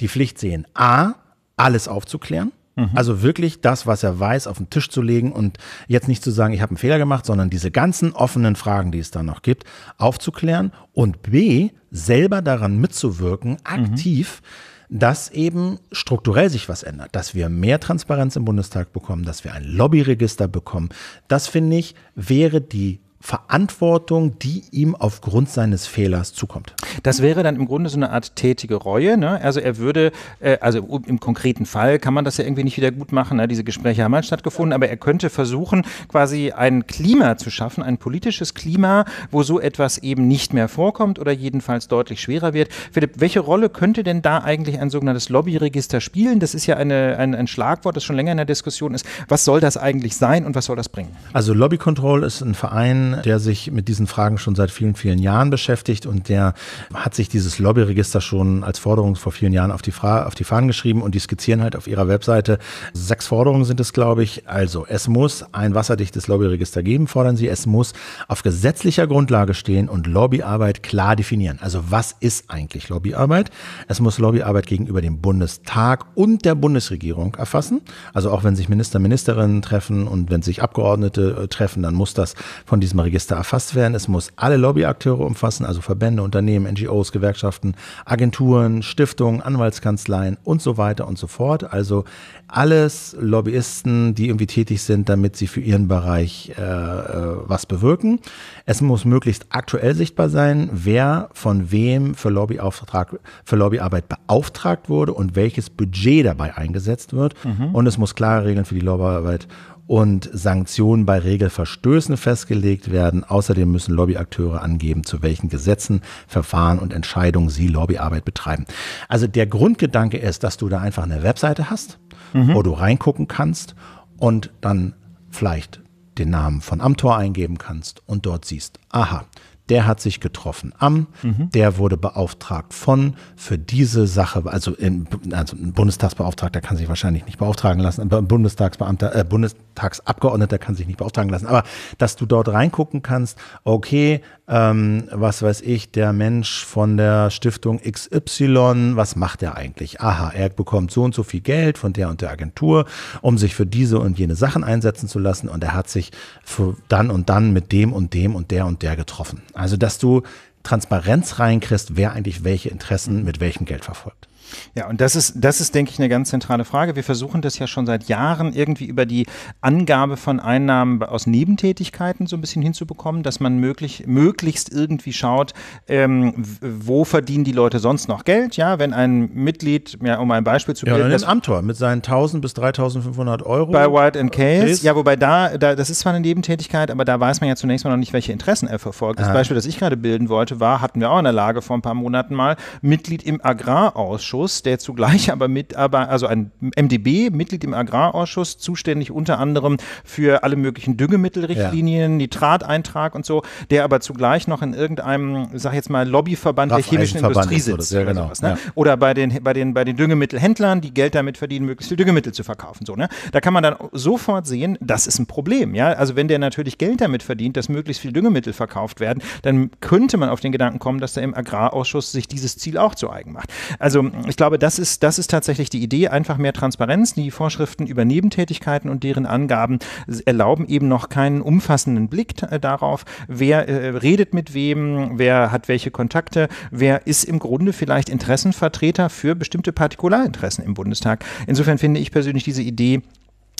die Pflicht sehen, A, alles aufzuklären. Mhm. Also wirklich das, was er weiß, auf den Tisch zu legen und jetzt nicht zu sagen, ich habe einen Fehler gemacht, sondern diese ganzen offenen Fragen, die es da noch gibt, aufzuklären und B, selber daran mitzuwirken, mhm. aktiv. Mhm dass eben strukturell sich was ändert, dass wir mehr Transparenz im Bundestag bekommen, dass wir ein Lobbyregister bekommen. Das finde ich wäre die Verantwortung, die ihm aufgrund seines Fehlers zukommt. Das wäre dann im Grunde so eine Art tätige Reue. Ne? Also er würde, äh, also im konkreten Fall kann man das ja irgendwie nicht wieder gut machen. Ne? Diese Gespräche haben halt stattgefunden, aber er könnte versuchen, quasi ein Klima zu schaffen, ein politisches Klima, wo so etwas eben nicht mehr vorkommt oder jedenfalls deutlich schwerer wird. Philipp, welche Rolle könnte denn da eigentlich ein sogenanntes Lobbyregister spielen? Das ist ja eine, ein, ein Schlagwort, das schon länger in der Diskussion ist. Was soll das eigentlich sein und was soll das bringen? Also Lobbycontrol ist ein Verein, der sich mit diesen Fragen schon seit vielen, vielen Jahren beschäftigt und der hat sich dieses Lobbyregister schon als Forderung vor vielen Jahren auf die, Fra auf die Fahnen geschrieben und die skizzieren halt auf ihrer Webseite. Sechs Forderungen sind es, glaube ich. Also, es muss ein wasserdichtes Lobbyregister geben, fordern sie. Es muss auf gesetzlicher Grundlage stehen und Lobbyarbeit klar definieren. Also, was ist eigentlich Lobbyarbeit? Es muss Lobbyarbeit gegenüber dem Bundestag und der Bundesregierung erfassen. Also, auch wenn sich Minister, Ministerinnen treffen und wenn sich Abgeordnete äh, treffen, dann muss das von diesem Register erfasst werden. Es muss alle Lobbyakteure umfassen, also Verbände, Unternehmen, NGOs, Gewerkschaften, Agenturen, Stiftungen, Anwaltskanzleien und so weiter und so fort. Also alles Lobbyisten, die irgendwie tätig sind, damit sie für ihren Bereich äh, äh, was bewirken. Es muss möglichst aktuell sichtbar sein, wer von wem für, Lobbyauftrag, für Lobbyarbeit beauftragt wurde und welches Budget dabei eingesetzt wird. Mhm. Und es muss klare Regeln für die Lobbyarbeit und Sanktionen bei Regelverstößen festgelegt werden. Außerdem müssen Lobbyakteure angeben, zu welchen Gesetzen, Verfahren und Entscheidungen sie Lobbyarbeit betreiben. Also der Grundgedanke ist, dass du da einfach eine Webseite hast, mhm. wo du reingucken kannst und dann vielleicht den Namen von Amtor eingeben kannst und dort siehst, aha, der hat sich getroffen am, mhm. der wurde beauftragt von, für diese Sache, also, in, also ein Bundestagsbeauftragter kann sich wahrscheinlich nicht beauftragen lassen, ein Bundestagsbeamter, äh, Bundestagsabgeordneter kann sich nicht beauftragen lassen, aber dass du dort reingucken kannst, okay, ähm, was weiß ich, der Mensch von der Stiftung XY, was macht er eigentlich? Aha, er bekommt so und so viel Geld von der und der Agentur, um sich für diese und jene Sachen einsetzen zu lassen und er hat sich für dann und dann mit dem und dem und der und der getroffen. Also, dass du Transparenz reinkriegst, wer eigentlich welche Interessen mit welchem Geld verfolgt. Ja, und das ist, das ist, denke ich, eine ganz zentrale Frage. Wir versuchen das ja schon seit Jahren irgendwie über die Angabe von Einnahmen aus Nebentätigkeiten so ein bisschen hinzubekommen, dass man möglich, möglichst irgendwie schaut, ähm, wo verdienen die Leute sonst noch Geld? Ja, wenn ein Mitglied, ja, um ein Beispiel zu ja, bilden. Das Amtor mit seinen 1000 bis 3500 Euro. Bei White and Case. Ja, wobei da, da, das ist zwar eine Nebentätigkeit, aber da weiß man ja zunächst mal noch nicht, welche Interessen er verfolgt. Das ah. Beispiel, das ich gerade bilden wollte, war, hatten wir auch in der Lage vor ein paar Monaten mal, Mitglied im Agrarausschuss Agrarausschuss, der zugleich aber mit, aber, also ein MDB, Mitglied im Agrarausschuss, zuständig unter anderem für alle möglichen Düngemittelrichtlinien, ja. Nitrateintrag und so, der aber zugleich noch in irgendeinem, sag jetzt mal, Lobbyverband der chemischen Industrie sitzt. Oder, genau. oder, sowas, ne? ja. oder bei den, bei den, bei den Düngemittelhändlern, die Geld damit verdienen, möglichst viel Düngemittel zu verkaufen. So, ne? Da kann man dann sofort sehen, das ist ein Problem. Ja? Also wenn der natürlich Geld damit verdient, dass möglichst viel Düngemittel verkauft werden, dann könnte man auf den Gedanken kommen, dass er im Agrarausschuss sich dieses Ziel auch zu eigen macht. Also ich glaube, das ist, das ist tatsächlich die Idee, einfach mehr Transparenz. Die Vorschriften über Nebentätigkeiten und deren Angaben erlauben eben noch keinen umfassenden Blick äh, darauf, wer äh, redet mit wem, wer hat welche Kontakte, wer ist im Grunde vielleicht Interessenvertreter für bestimmte Partikularinteressen im Bundestag. Insofern finde ich persönlich diese Idee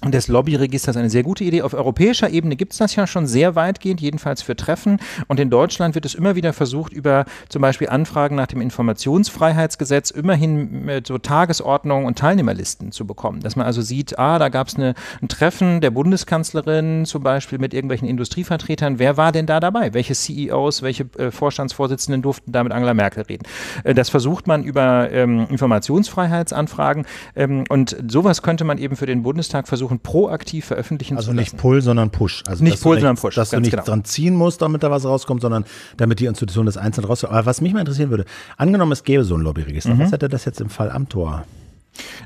und das Lobbyregister ist eine sehr gute Idee. Auf europäischer Ebene gibt es das ja schon sehr weitgehend, jedenfalls für Treffen. Und in Deutschland wird es immer wieder versucht, über zum Beispiel Anfragen nach dem Informationsfreiheitsgesetz immerhin so Tagesordnungen und Teilnehmerlisten zu bekommen. Dass man also sieht, ah, da gab es ein Treffen der Bundeskanzlerin zum Beispiel mit irgendwelchen Industrievertretern. Wer war denn da dabei? Welche CEOs, welche äh, Vorstandsvorsitzenden durften da mit Angela Merkel reden? Äh, das versucht man über ähm, Informationsfreiheitsanfragen. Ähm, und sowas könnte man eben für den Bundestag versuchen, versuchen, proaktiv veröffentlichen also zu lassen. Also nicht Pull, sondern Push. Also nicht Pull, nicht, sondern Push. Dass du nicht genau. dran ziehen musst, damit da was rauskommt, sondern damit die Institution das einzeln rauskommt. Aber was mich mal interessieren würde, angenommen, es gäbe so ein Lobbyregister, mhm. was hätte das jetzt im Fall Amtor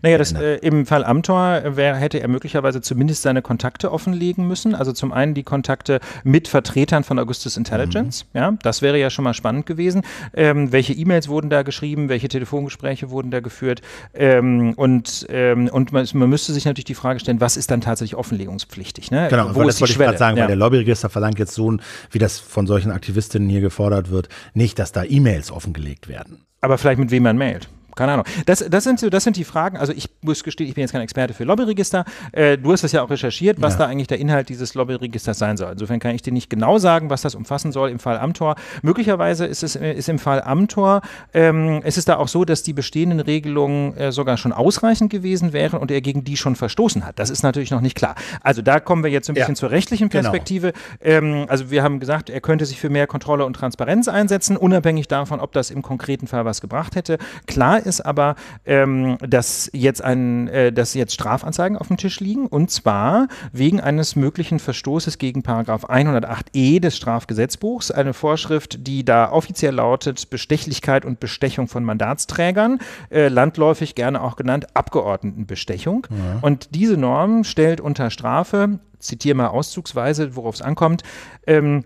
naja, das, genau. äh, im Fall Amtor äh, wär, hätte er möglicherweise zumindest seine Kontakte offenlegen müssen. Also zum einen die Kontakte mit Vertretern von Augustus Intelligence. Mhm. Ja, das wäre ja schon mal spannend gewesen. Ähm, welche E-Mails wurden da geschrieben? Welche Telefongespräche wurden da geführt? Ähm, und ähm, und man, man, müsste sich natürlich die Frage stellen, was ist dann tatsächlich offenlegungspflichtig? Ne? Genau, Wo das wollte ich gerade sagen, ja. weil der Lobbyregister verlangt jetzt so, wie das von solchen Aktivistinnen hier gefordert wird, nicht, dass da E-Mails offengelegt werden. Aber vielleicht mit wem man mailt keine Ahnung. Das, das, sind so, das sind die Fragen. Also ich muss gestehen, ich bin jetzt kein Experte für Lobbyregister. Äh, du hast das ja auch recherchiert, was ja. da eigentlich der Inhalt dieses Lobbyregisters sein soll. Insofern kann ich dir nicht genau sagen, was das umfassen soll im Fall Amtor. Möglicherweise ist es äh, ist im Fall Amtor, ähm, es ist da auch so, dass die bestehenden Regelungen äh, sogar schon ausreichend gewesen wären und er gegen die schon verstoßen hat. Das ist natürlich noch nicht klar. Also da kommen wir jetzt ein bisschen ja. zur rechtlichen genau. Perspektive. Genau. Ähm, also wir haben gesagt, er könnte sich für mehr Kontrolle und Transparenz einsetzen, unabhängig davon, ob das im konkreten Fall was gebracht hätte. Klar ist aber, ähm, dass, jetzt ein, äh, dass jetzt Strafanzeigen auf dem Tisch liegen und zwar wegen eines möglichen Verstoßes gegen Paragraph 108e des Strafgesetzbuchs, eine Vorschrift, die da offiziell lautet Bestechlichkeit und Bestechung von Mandatsträgern, äh, landläufig gerne auch genannt Abgeordnetenbestechung. Ja. Und diese Norm stellt unter Strafe, zitiere mal auszugsweise, worauf es ankommt, ähm,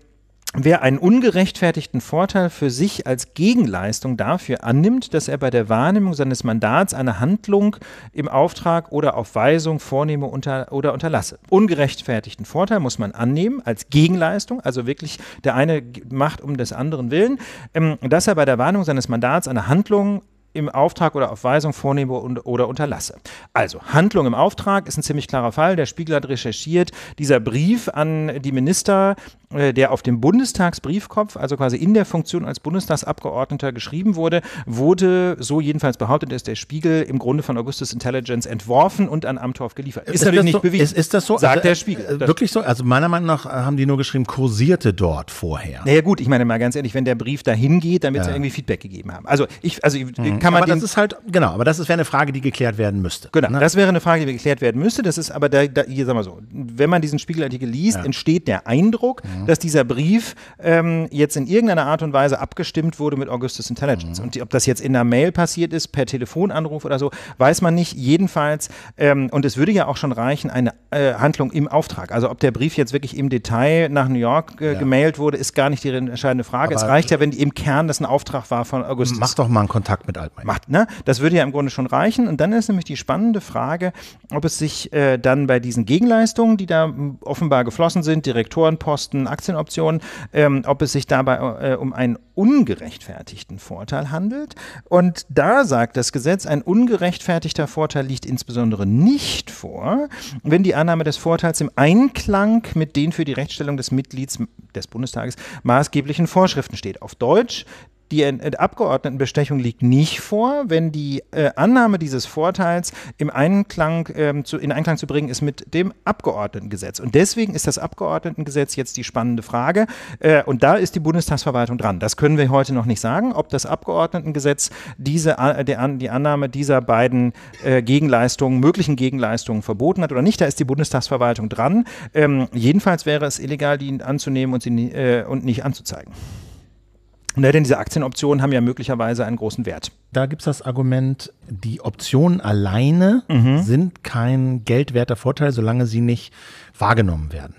Wer einen ungerechtfertigten Vorteil für sich als Gegenleistung dafür annimmt, dass er bei der Wahrnehmung seines Mandats eine Handlung im Auftrag oder auf Weisung vornehme unter, oder unterlasse. Ungerechtfertigten Vorteil muss man annehmen als Gegenleistung, also wirklich der eine macht um des anderen willen, ähm, dass er bei der Wahrnehmung seines Mandats eine Handlung im Auftrag oder auf Weisung vornehme und, oder unterlasse. Also, Handlung im Auftrag ist ein ziemlich klarer Fall. Der Spiegel hat recherchiert, dieser Brief an die Minister äh, der auf dem Bundestagsbriefkopf, also quasi in der Funktion als Bundestagsabgeordneter geschrieben wurde, wurde, so jedenfalls behauptet, ist der Spiegel im Grunde von Augustus Intelligence entworfen und an Amthorf geliefert. Ist, ist natürlich nicht so? bewiesen. Ist, ist, das so? Sagt also, der äh, Spiegel. Äh, wirklich so? Also meiner Meinung nach haben die nur geschrieben, kursierte dort vorher. Naja gut, ich meine mal ganz ehrlich, wenn der Brief dahin geht, dann wird es ja. ja irgendwie Feedback gegeben haben. Also ich, also mhm. kann man aber das ist halt, genau, aber das wäre eine Frage, die geklärt werden müsste. Genau, ne? das wäre eine Frage, die geklärt werden müsste. Das ist aber, da, da, hier sagen wir so, wenn man diesen Spiegelartikel liest, ja. entsteht der Eindruck, mhm Mhm. dass dieser Brief ähm, jetzt in irgendeiner Art und Weise abgestimmt wurde mit Augustus Intelligence. Mhm. Und die, ob das jetzt in einer Mail passiert ist, per Telefonanruf oder so, weiß man nicht. Jedenfalls, ähm, und es würde ja auch schon reichen, eine äh, Handlung im Auftrag. Also ob der Brief jetzt wirklich im Detail nach New York äh, ja. gemailt wurde, ist gar nicht die entscheidende Frage. Aber es reicht ja, wenn die im Kern das ein Auftrag war von Augustus. Mach doch mal einen Kontakt mit Altmaier. Macht, ne? Das würde ja im Grunde schon reichen. Und dann ist nämlich die spannende Frage, ob es sich äh, dann bei diesen Gegenleistungen, die da offenbar geflossen sind, Direktorenposten, Aktienoptionen, ähm, ob es sich dabei äh, um einen ungerechtfertigten Vorteil handelt. Und da sagt das Gesetz, ein ungerechtfertigter Vorteil liegt insbesondere nicht vor, wenn die Annahme des Vorteils im Einklang mit den für die Rechtsstellung des Mitglieds des Bundestages maßgeblichen Vorschriften steht. Auf Deutsch, die äh, Abgeordnetenbestechung liegt nicht vor, wenn die äh, Annahme dieses Vorteils im Einklang, ähm, zu, in Einklang zu bringen ist mit dem Abgeordnetengesetz. Und deswegen ist das Abgeordnetengesetz jetzt die spannende Frage. Äh, und da ist die Bundestagsverwaltung dran. Das können wir heute noch nicht sagen, ob das Abgeordnetengesetz diese, äh, der, die Annahme dieser beiden äh, Gegenleistungen, möglichen Gegenleistungen verboten hat oder nicht. Da ist die Bundestagsverwaltung dran. Ähm, jedenfalls wäre es illegal, die anzunehmen und, sie, äh, und nicht anzuzeigen. Und denn diese Aktienoptionen haben ja möglicherweise einen großen Wert. Da gibt es das Argument, die Optionen alleine mhm. sind kein geldwerter Vorteil, solange sie nicht wahrgenommen werden.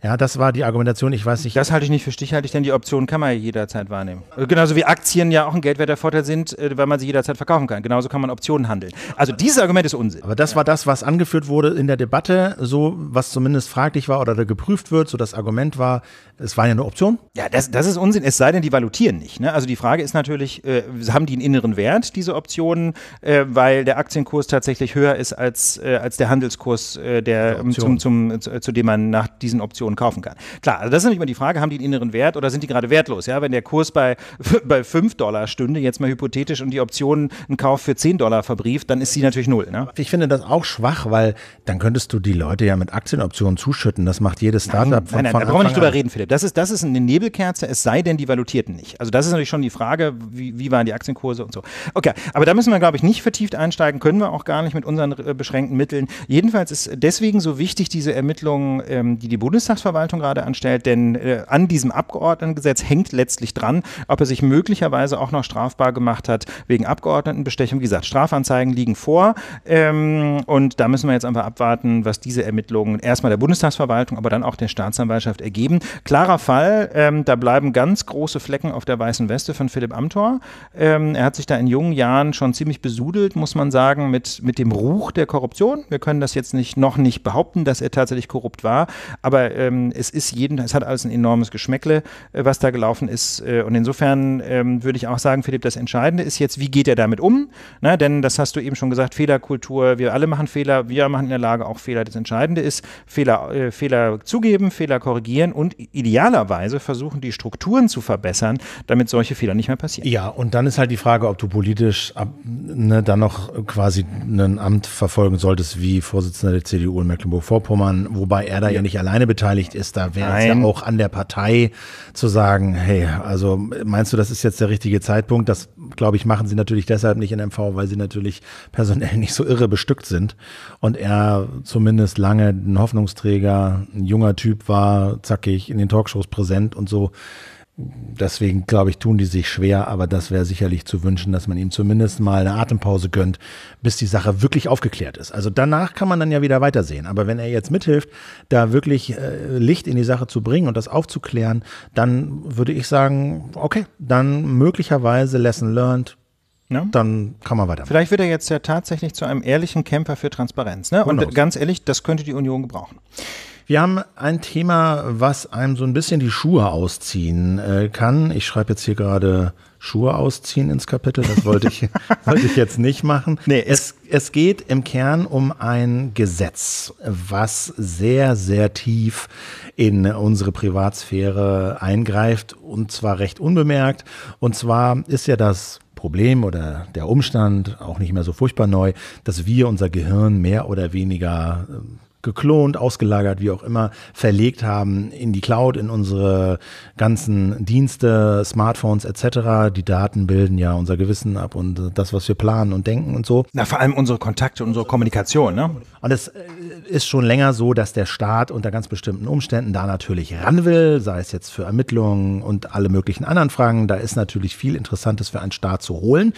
Ja, das war die Argumentation, ich weiß nicht. Das halte ich nicht für stichhaltig, denn die Optionen kann man ja jederzeit wahrnehmen. Äh, genauso wie Aktien ja auch ein geldwerter Vorteil sind, äh, weil man sie jederzeit verkaufen kann. Genauso kann man Optionen handeln. Also dieses Argument ist Unsinn. Aber das war das, was angeführt wurde in der Debatte, so was zumindest fraglich war oder geprüft wird, so das Argument war, es war ja eine Option. Ja, das, das ist Unsinn, es sei denn, die valutieren nicht. Ne? Also die Frage ist natürlich, äh, haben die einen inneren Wert, diese Optionen, äh, weil der Aktienkurs tatsächlich höher ist als, äh, als der Handelskurs, äh, der, ähm, zum, zum, äh, zu, zu, dem man nach diesen Optionen kaufen kann. Klar, also das ist nämlich immer die Frage, haben die einen inneren Wert oder sind die gerade wertlos? Ja, wenn der Kurs bei, bei 5 Dollar stünde, jetzt mal hypothetisch, und die Optionen einen Kauf für 10 Dollar verbrieft, dann ist sie natürlich null. Ne? Ich finde das auch schwach, weil dann könntest du die Leute ja mit Aktienoptionen zuschütten. Das macht jedes Startup nein, von, nein, nein, von da brauchen wir nicht drüber reden, Philipp erlebt. Das ist, das ist eine Nebelkerze, es sei denn, die valutierten nicht. Also das ist natürlich schon die Frage, wie, wie waren die Aktienkurse und so. Okay, aber da müssen wir, glaube ich, nicht vertieft einsteigen, können wir auch gar nicht mit unseren äh, beschränkten Mitteln. Jedenfalls ist deswegen so wichtig diese Ermittlungen, ähm, die die Bundestagsverwaltung gerade anstellt, denn äh, an diesem Abgeordnetengesetz hängt letztlich dran, ob er sich möglicherweise auch noch strafbar gemacht hat wegen Abgeordnetenbestechung. Wie gesagt, Strafanzeigen liegen vor ähm, und da müssen wir jetzt einfach abwarten, was diese Ermittlungen erstmal der Bundestagsverwaltung, aber dann auch der Staatsanwaltschaft ergeben. Klar klarer Fall. Ähm, da bleiben ganz große Flecken auf der weißen Weste von Philipp Amthor. Ähm, er hat sich da in jungen Jahren schon ziemlich besudelt, muss man sagen, mit, mit dem Ruch der Korruption. Wir können das jetzt nicht, noch nicht behaupten, dass er tatsächlich korrupt war, aber ähm, es ist jeden, es hat alles ein enormes Geschmäckle, äh, was da gelaufen ist. Äh, und insofern ähm, würde ich auch sagen, Philipp, das Entscheidende ist jetzt, wie geht er damit um? Na, denn das hast du eben schon gesagt, Fehlerkultur, wir alle machen Fehler, wir machen in der Lage auch Fehler. Das Entscheidende ist, Fehler, äh, Fehler zugeben, Fehler korrigieren und idealerweise versuchen, die Strukturen zu verbessern, damit solche Fehler nicht mehr passieren. Ja, und dann ist halt die Frage, ob du politisch ab, ne, dann noch quasi ein Amt verfolgen solltest wie Vorsitzender der CDU in Mecklenburg-Vorpommern, wobei er da ja. ja. nicht alleine beteiligt ist. Da wäre es ja auch an der Partei zu sagen, hey, also meinst du, das ist jetzt der richtige Zeitpunkt? Das glaube ich, machen sie natürlich deshalb nicht in MV, weil sie natürlich personell nicht so irre bestückt sind. Und er zumindest lange ein Hoffnungsträger, ein junger Typ war, zackig, in den Talkshows präsent und so. Deswegen glaube ich, tun die sich schwer, aber das wäre sicherlich zu wünschen, dass man ihm zumindest mal eine Atempause gönnt, bis die Sache wirklich aufgeklärt ist. Also danach kann man dann ja wieder weitersehen. Aber wenn er jetzt mithilft, da wirklich äh, Licht in die Sache zu bringen und das aufzuklären, dann würde ich sagen, okay, dann möglicherweise Lesson learned, ja. dann kann man weitermachen. Vielleicht wird er jetzt ja tatsächlich zu einem ehrlichen Kämpfer für Transparenz. Ne? Und ganz ehrlich, das könnte die Union gebrauchen. Wir haben ein Thema, was einem so ein bisschen die Schuhe ausziehen äh, kann. Ich schreibe jetzt hier gerade Schuhe ausziehen ins Kapitel. Das wollte ich, wollte ich jetzt nicht machen. Nee, es, es geht im Kern um ein Gesetz, was sehr, sehr tief in unsere Privatsphäre eingreift und zwar recht unbemerkt. Und zwar ist ja das Problem oder der Umstand auch nicht mehr so furchtbar neu, dass wir unser Gehirn mehr oder weniger ähm, geklont, ausgelagert, wie auch immer, verlegt haben in die Cloud, in unsere ganzen Dienste, Smartphones etc. Die Daten bilden ja unser Gewissen ab und das, was wir planen und denken und so. Na, vor allem unsere Kontakte, unsere Kommunikation, ne? Und es äh, ist schon länger so, dass der Staat unter ganz bestimmten Umständen da natürlich ran will, sei es jetzt für Ermittlungen und alle möglichen anderen Fragen. Da ist natürlich viel Interessantes für einen Staat zu holen.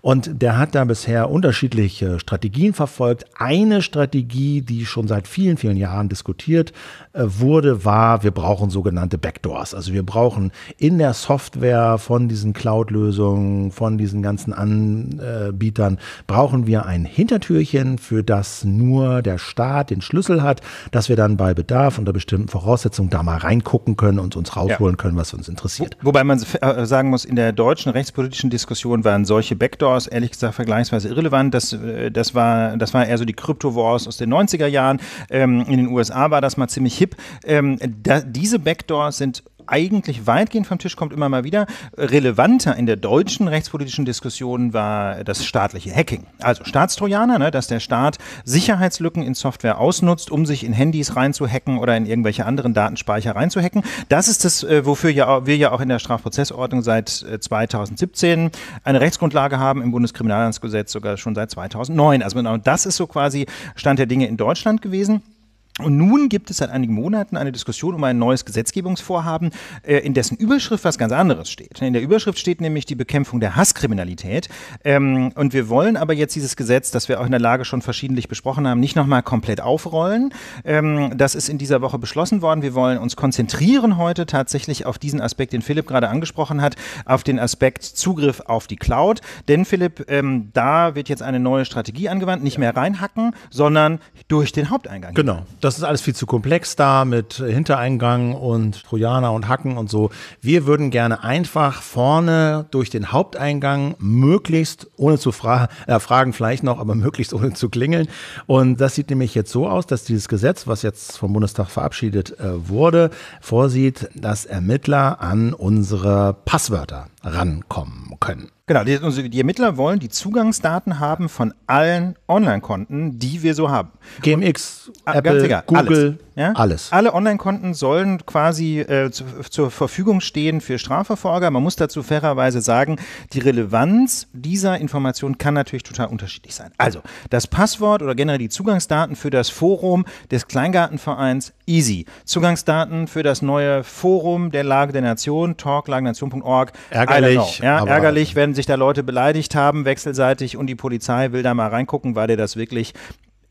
Und der hat da bisher unterschiedliche Strategien verfolgt. Eine Strategie, die schon seit vielen, vielen Jahren diskutiert. Äh, wurde, war, wir brauchen sogenannte Backdoors. Also wir brauchen in der Software von diesen Cloud-Lösungen, von diesen ganzen Anbietern, brauchen wir ein Hintertürchen, für das nur der Staat den Schlüssel hat, dass wir dann bei Bedarf unter bestimmten Voraussetzungen da mal reingucken können und uns rausholen können, was uns interessiert. Wo, wobei man äh, sagen muss, in der deutschen rechtspolitischen Diskussion waren solche Backdoors ehrlich gesagt vergleichsweise irrelevant. Das, äh, das, war, das war eher so die Crypto-Wars aus den 90er Jahren. Ähm, in den USA war das mal ziemlich Kipp. Ähm, da, diese Backdoors sind eigentlich weitgehend vom Tisch kommt immer mal wieder. Relevanter in der deutschen rechtspolitischen Diskussion war das staatliche Hacking. Also Staatstrojaner, ne, dass der Staat Sicherheitslücken in Software ausnutzt, um sich in Handys reinzuhacken oder in irgendwelche anderen Datenspeicher reinzuhacken. Das ist das, äh, wofür ja, wir ja auch in der Strafprozessordnung seit 2017 äh, eine Rechtsgrundlage haben, im Bundeskriminalamtsgesetz sogar schon seit 2009. Also genau das ist so quasi Stand der Dinge in Deutschland gewesen. Und nun gibt es seit einigen Monaten eine Diskussion um ein neues Gesetzgebungsvorhaben, äh, in dessen Überschrift was ganz anderes steht. In der Überschrift steht nämlich die Bekämpfung der Hasskriminalität. Ähm, und wir wollen aber jetzt dieses Gesetz, das wir auch in der Lage schon verschiedentlich besprochen haben, nicht nochmal komplett aufrollen. Ähm, das ist in dieser Woche beschlossen worden. Wir wollen uns konzentrieren heute tatsächlich auf diesen Aspekt, den Philipp gerade angesprochen hat, auf den Aspekt Zugriff auf die Cloud. Denn Philipp, ähm, da wird jetzt eine neue Strategie angewandt, nicht mehr reinhacken, sondern durch den Haupteingang. Genau. Das das ist alles viel zu komplex da mit Hintereingang und Trojaner und Hacken und so. Wir würden gerne einfach vorne durch den Haupteingang möglichst ohne zu fra äh, fragen vielleicht noch, aber möglichst ohne zu klingeln. Und das sieht nämlich jetzt so aus, dass dieses Gesetz, was jetzt vom Bundestag verabschiedet äh, wurde, vorsieht, dass Ermittler an unsere Passwörter rankommen können. Genau, die, also die Ermittler wollen die Zugangsdaten haben von allen Online-Konten, die wir so haben. GMX, Und, ah, Apple, Google. Alles. Ja? Alles. Alle Online-Konten sollen quasi äh, zu, zur Verfügung stehen für Strafverfolger. Man muss dazu fairerweise sagen, die Relevanz dieser Information kann natürlich total unterschiedlich sein. Also, das Passwort oder generell die Zugangsdaten für das Forum des Kleingartenvereins Easy. Zugangsdaten für das neue Forum der Lage der Nation, talklagenation.org. Ärgerlich. Ja, ärgerlich, wenn sich da Leute beleidigt haben, wechselseitig und die Polizei will da mal reingucken, weil der das wirklich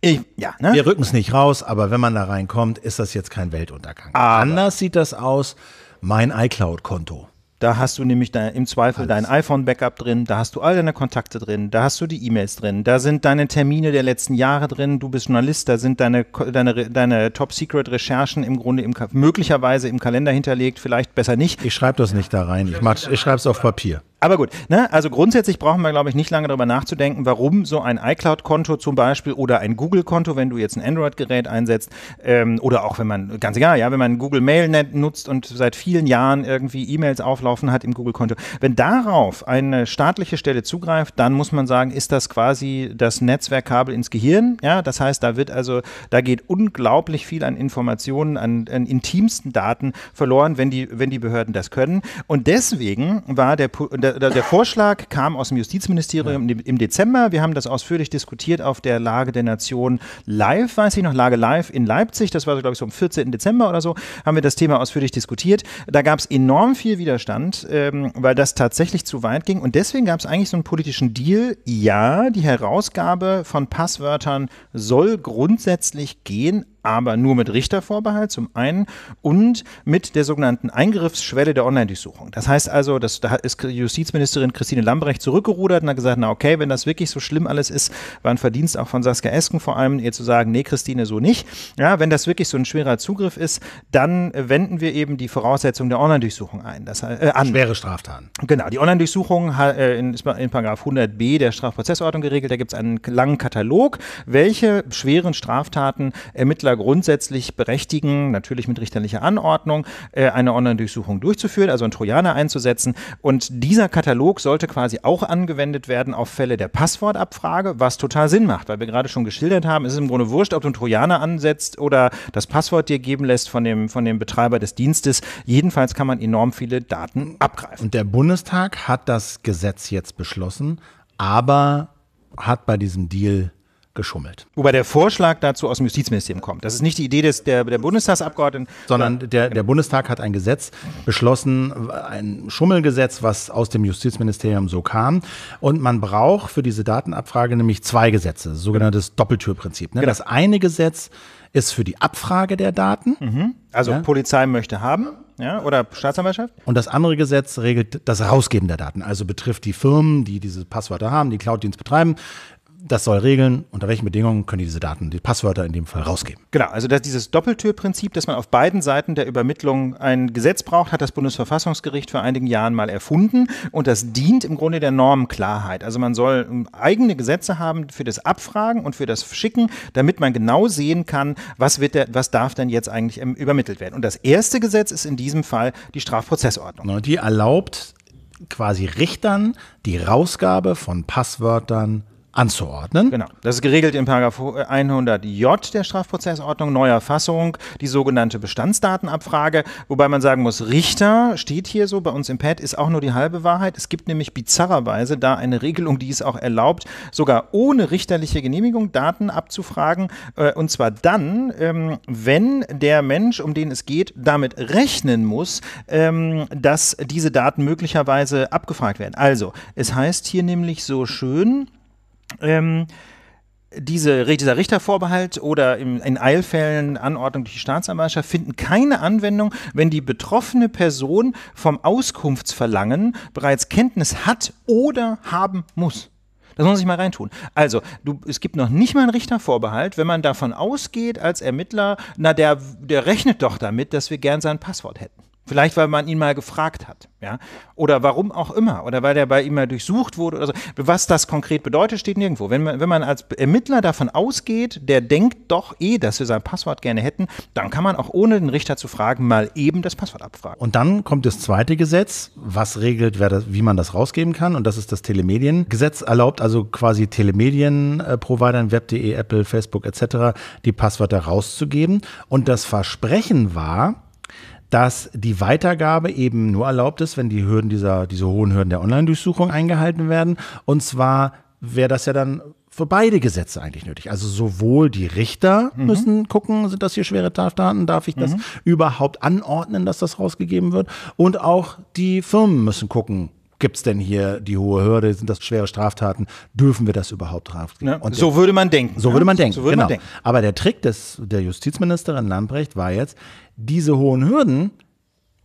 ich, ja, ne? Wir rücken es nicht raus, aber wenn man da reinkommt, ist das jetzt kein Weltuntergang. Aber Anders sieht das aus, mein iCloud-Konto. Da hast du nämlich dein, im Zweifel Alles. dein iPhone-Backup drin, da hast du all deine Kontakte drin, da hast du die E-Mails drin, da sind deine Termine der letzten Jahre drin, du bist Journalist, da sind deine, deine, deine Top-Secret-Recherchen im Grunde im, möglicherweise im Kalender hinterlegt, vielleicht besser nicht. Ich schreibe das nicht da rein, ich, ich schreibe es auf Papier. Aber gut, ne? also grundsätzlich brauchen wir, glaube ich, nicht lange darüber nachzudenken, warum so ein iCloud-Konto zum Beispiel oder ein Google-Konto, wenn du jetzt ein Android-Gerät einsetzt, ähm, oder auch wenn man, ganz egal, ja, wenn man Google Mail nutzt und seit vielen Jahren irgendwie E-Mails auflaufen hat im Google-Konto, wenn darauf eine staatliche Stelle zugreift, dann muss man sagen, ist das quasi das Netzwerkkabel ins Gehirn. Ja, das heißt, da wird also, da geht unglaublich viel an Informationen, an, an intimsten Daten verloren, wenn die, wenn die Behörden das können. Und deswegen war der, der der, der, Vorschlag kam aus dem Justizministerium ja. im Dezember. Wir haben das ausführlich diskutiert auf der Lage der Nation live, weiß ich noch, Lage live in Leipzig. Das war, glaube ich, so am 14. Dezember oder so, haben wir das Thema ausführlich diskutiert. Da gab es enorm viel Widerstand, ähm, weil das tatsächlich zu weit ging. Und deswegen gab es eigentlich so einen politischen Deal. Ja, die Herausgabe von Passwörtern soll grundsätzlich gehen, aber nur mit Richtervorbehalt zum einen und mit der sogenannten Eingriffsschwelle der Online-Durchsuchung. Das heißt also, dass, da ist Justizministerin Christine Lambrecht zurückgerudert und hat gesagt, na okay, wenn das wirklich so schlimm alles ist, war ein Verdienst auch von Saskia Esken vor allem, ihr zu sagen, nee, Christine, so nicht. Ja, wenn das wirklich so ein schwerer Zugriff ist, dann wenden wir eben die Voraussetzung der Online-Durchsuchung ein. Das, äh, an. Schwere Straftaten. Genau, die Online-Durchsuchung äh, ist in, in 100b der Strafprozessordnung geregelt. Da gibt es einen langen Katalog, welche schweren Straftaten Ermittler Ermittler grundsätzlich berechtigen, natürlich mit richterlicher Anordnung, äh, eine Online-Durchsuchung durchzuführen, also einen Trojaner einzusetzen. Und dieser Katalog sollte quasi auch angewendet werden auf Fälle der Passwortabfrage, was total Sinn macht, weil wir gerade schon geschildert haben, es ist im Grunde wurscht, ob du einen Trojaner ansetzt oder das Passwort dir geben lässt von dem, von dem Betreiber des Dienstes. Jedenfalls kann man enorm viele Daten abgreifen. Und der Bundestag hat das Gesetz jetzt beschlossen, aber hat bei diesem Deal geschummelt. Wobei der Vorschlag dazu aus dem Justizministerium kommt. Das ist nicht die Idee des, der, der Bundestagsabgeordneten. Sondern der, der Bundestag hat ein Gesetz beschlossen, ein Schummelgesetz, was aus dem Justizministerium so kam. Und man braucht für diese Datenabfrage nämlich zwei Gesetze, sogenanntes Doppeltürprinzip. Ne? Genau. Das eine Gesetz ist für die Abfrage der Daten. Mhm. Also ja? Polizei möchte haben. Ja, oder Staatsanwaltschaft? Und das andere Gesetz regelt das Rausgeben der Daten. Also betrifft die Firmen, die diese Passwörter haben, die Cloud-Dienst betreiben das soll regeln, unter welchen Bedingungen können die diese Daten, die Passwörter in dem Fall rausgeben. Genau, also dass dieses Doppeltürprinzip, dass man auf beiden Seiten der Übermittlung ein Gesetz braucht, hat das Bundesverfassungsgericht vor einigen Jahren mal erfunden und das dient im Grunde der Normenklarheit. Also man soll ähm, eigene Gesetze haben für das Abfragen und für das Schicken, damit man genau sehen kann, was wird der, was darf denn jetzt eigentlich ähm, übermittelt werden. Und das erste Gesetz ist in diesem Fall die Strafprozessordnung. Genau, die erlaubt quasi Richtern die Rausgabe von Passwörtern anzuordnen. Genau. Das ist geregelt in Paragraph 100j der Strafprozessordnung neuer Fassung, die sogenannte Bestandsdatenabfrage, wobei man sagen muss, Richter steht hier so bei uns im Pad ist auch nur die halbe Wahrheit. Es gibt nämlich bizarrerweise da eine Regelung, die es auch erlaubt, sogar ohne richterliche Genehmigung Daten abzufragen äh, und zwar dann, ähm, wenn der Mensch, um den es geht, damit rechnen muss, ähm, dass diese Daten möglicherweise abgefragt werden. Also, es heißt hier nämlich so schön, ähm, diese, dieser Richtervorbehalt oder im, in Eilfällen Anordnung durch die Staatsanwaltschaft finden keine Anwendung, wenn die betroffene Person vom Auskunftsverlangen bereits Kenntnis hat oder haben muss. Das muss ich mal reintun. Also, du, es gibt noch nicht mal einen Richtervorbehalt, wenn man davon ausgeht als Ermittler, na, der, der rechnet doch damit, dass wir gern sein Passwort hätten. Vielleicht, weil man ihn mal gefragt hat, ja. Oder warum auch immer. Oder weil der bei ihm mal durchsucht wurde oder so. Was das konkret bedeutet, steht nirgendwo. Wenn man, wenn man als Ermittler davon ausgeht, der denkt doch eh, dass wir sein Passwort gerne hätten, dann kann man auch ohne den Richter zu fragen mal eben das Passwort abfragen. Und dann kommt das zweite Gesetz, was regelt, das, wie man das rausgeben kann. Und das ist das Telemediengesetz. Erlaubt also quasi Telemedienprovidern, Web.de, Apple, Facebook etc., die Passwörter rauszugeben. Und das Versprechen war, dass die Weitergabe eben nur erlaubt ist, wenn die Hürden dieser, diese hohen Hürden der Online-Durchsuchung eingehalten werden. Und zwar wäre das ja dann für beide Gesetze eigentlich nötig. Also sowohl die Richter mhm. müssen gucken, sind das hier schwere Taftaten, darf ich das mhm. überhaupt anordnen, dass das rausgegeben wird? Und auch die Firmen müssen gucken, gibt es denn hier die hohe Hürde, sind das schwere Straftaten, dürfen wir das überhaupt raufkriegen? Ja, so würde man denken. So würde man denken, so würde genau. Man denken. Aber der Trick des, der Justizministerin Lambrecht war jetzt, diese hohen Hürden,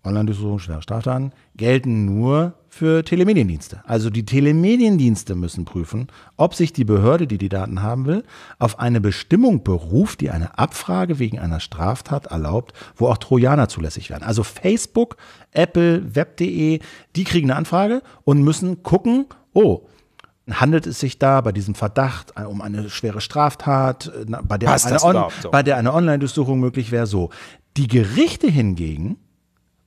Online-Durchsuchung, schwere Straftaten, gelten nur für Telemediendienste. Also die Telemediendienste müssen prüfen, ob sich die Behörde, die die Daten haben will, auf eine Bestimmung beruft, die eine Abfrage wegen einer Straftat erlaubt, wo auch Trojaner zulässig werden. Also Facebook, Apple, Web.de, die kriegen eine Anfrage und müssen gucken, oh, handelt es sich da bei diesem Verdacht äh, um eine schwere Straftat, äh, bei der, eine, On so. bei der eine Online-Durchsuchung möglich wäre, so. Die Gerichte hingegen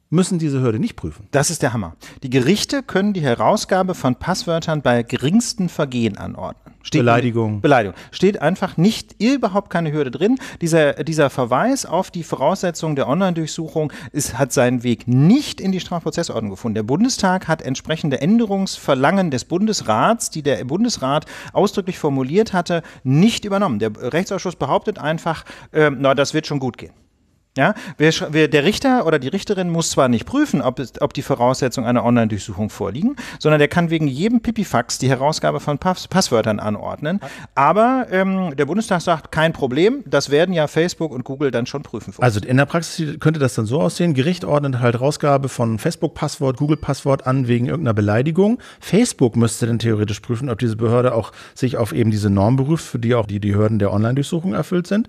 müssen diese Hürde nicht prüfen. Das ist der Hammer. Die Gerichte können die Herausgabe von Passwörtern bei geringsten Vergehen anordnen. Steht Beleidigung. Beleidigung. Steht einfach nicht, überhaupt keine Hürde drin. Dieser, dieser Verweis auf die Voraussetzungen der Online-Durchsuchung ist, hat seinen Weg nicht in die Strafprozessordnung gefunden. Der Bundestag hat entsprechende Änderungsverlangen des Bundesrats, die der Bundesrat ausdrücklich formuliert hatte, nicht übernommen. Der Rechtsausschuss behauptet einfach, äh, na, das wird schon gut gehen. Ja, wer, wer, der Richter oder die Richterin muss zwar nicht prüfen, ob, ob die Voraussetzungen einer Online-Durchsuchung vorliegen, sondern der kann wegen jedem Pipifax die Herausgabe von Pass Passwörtern anordnen. Aber ähm, der Bundestag sagt, kein Problem, das werden ja Facebook und Google dann schon prüfen. Also in der Praxis könnte das dann so aussehen, Gericht ordnet halt Rausgabe von Facebook-Passwort, Google-Passwort an wegen irgendeiner Beleidigung. Facebook müsste dann theoretisch prüfen, ob diese Behörde auch sich auf eben diese Norm beruft, für die auch die, die Hürden der Online-Durchsuchung erfüllt sind.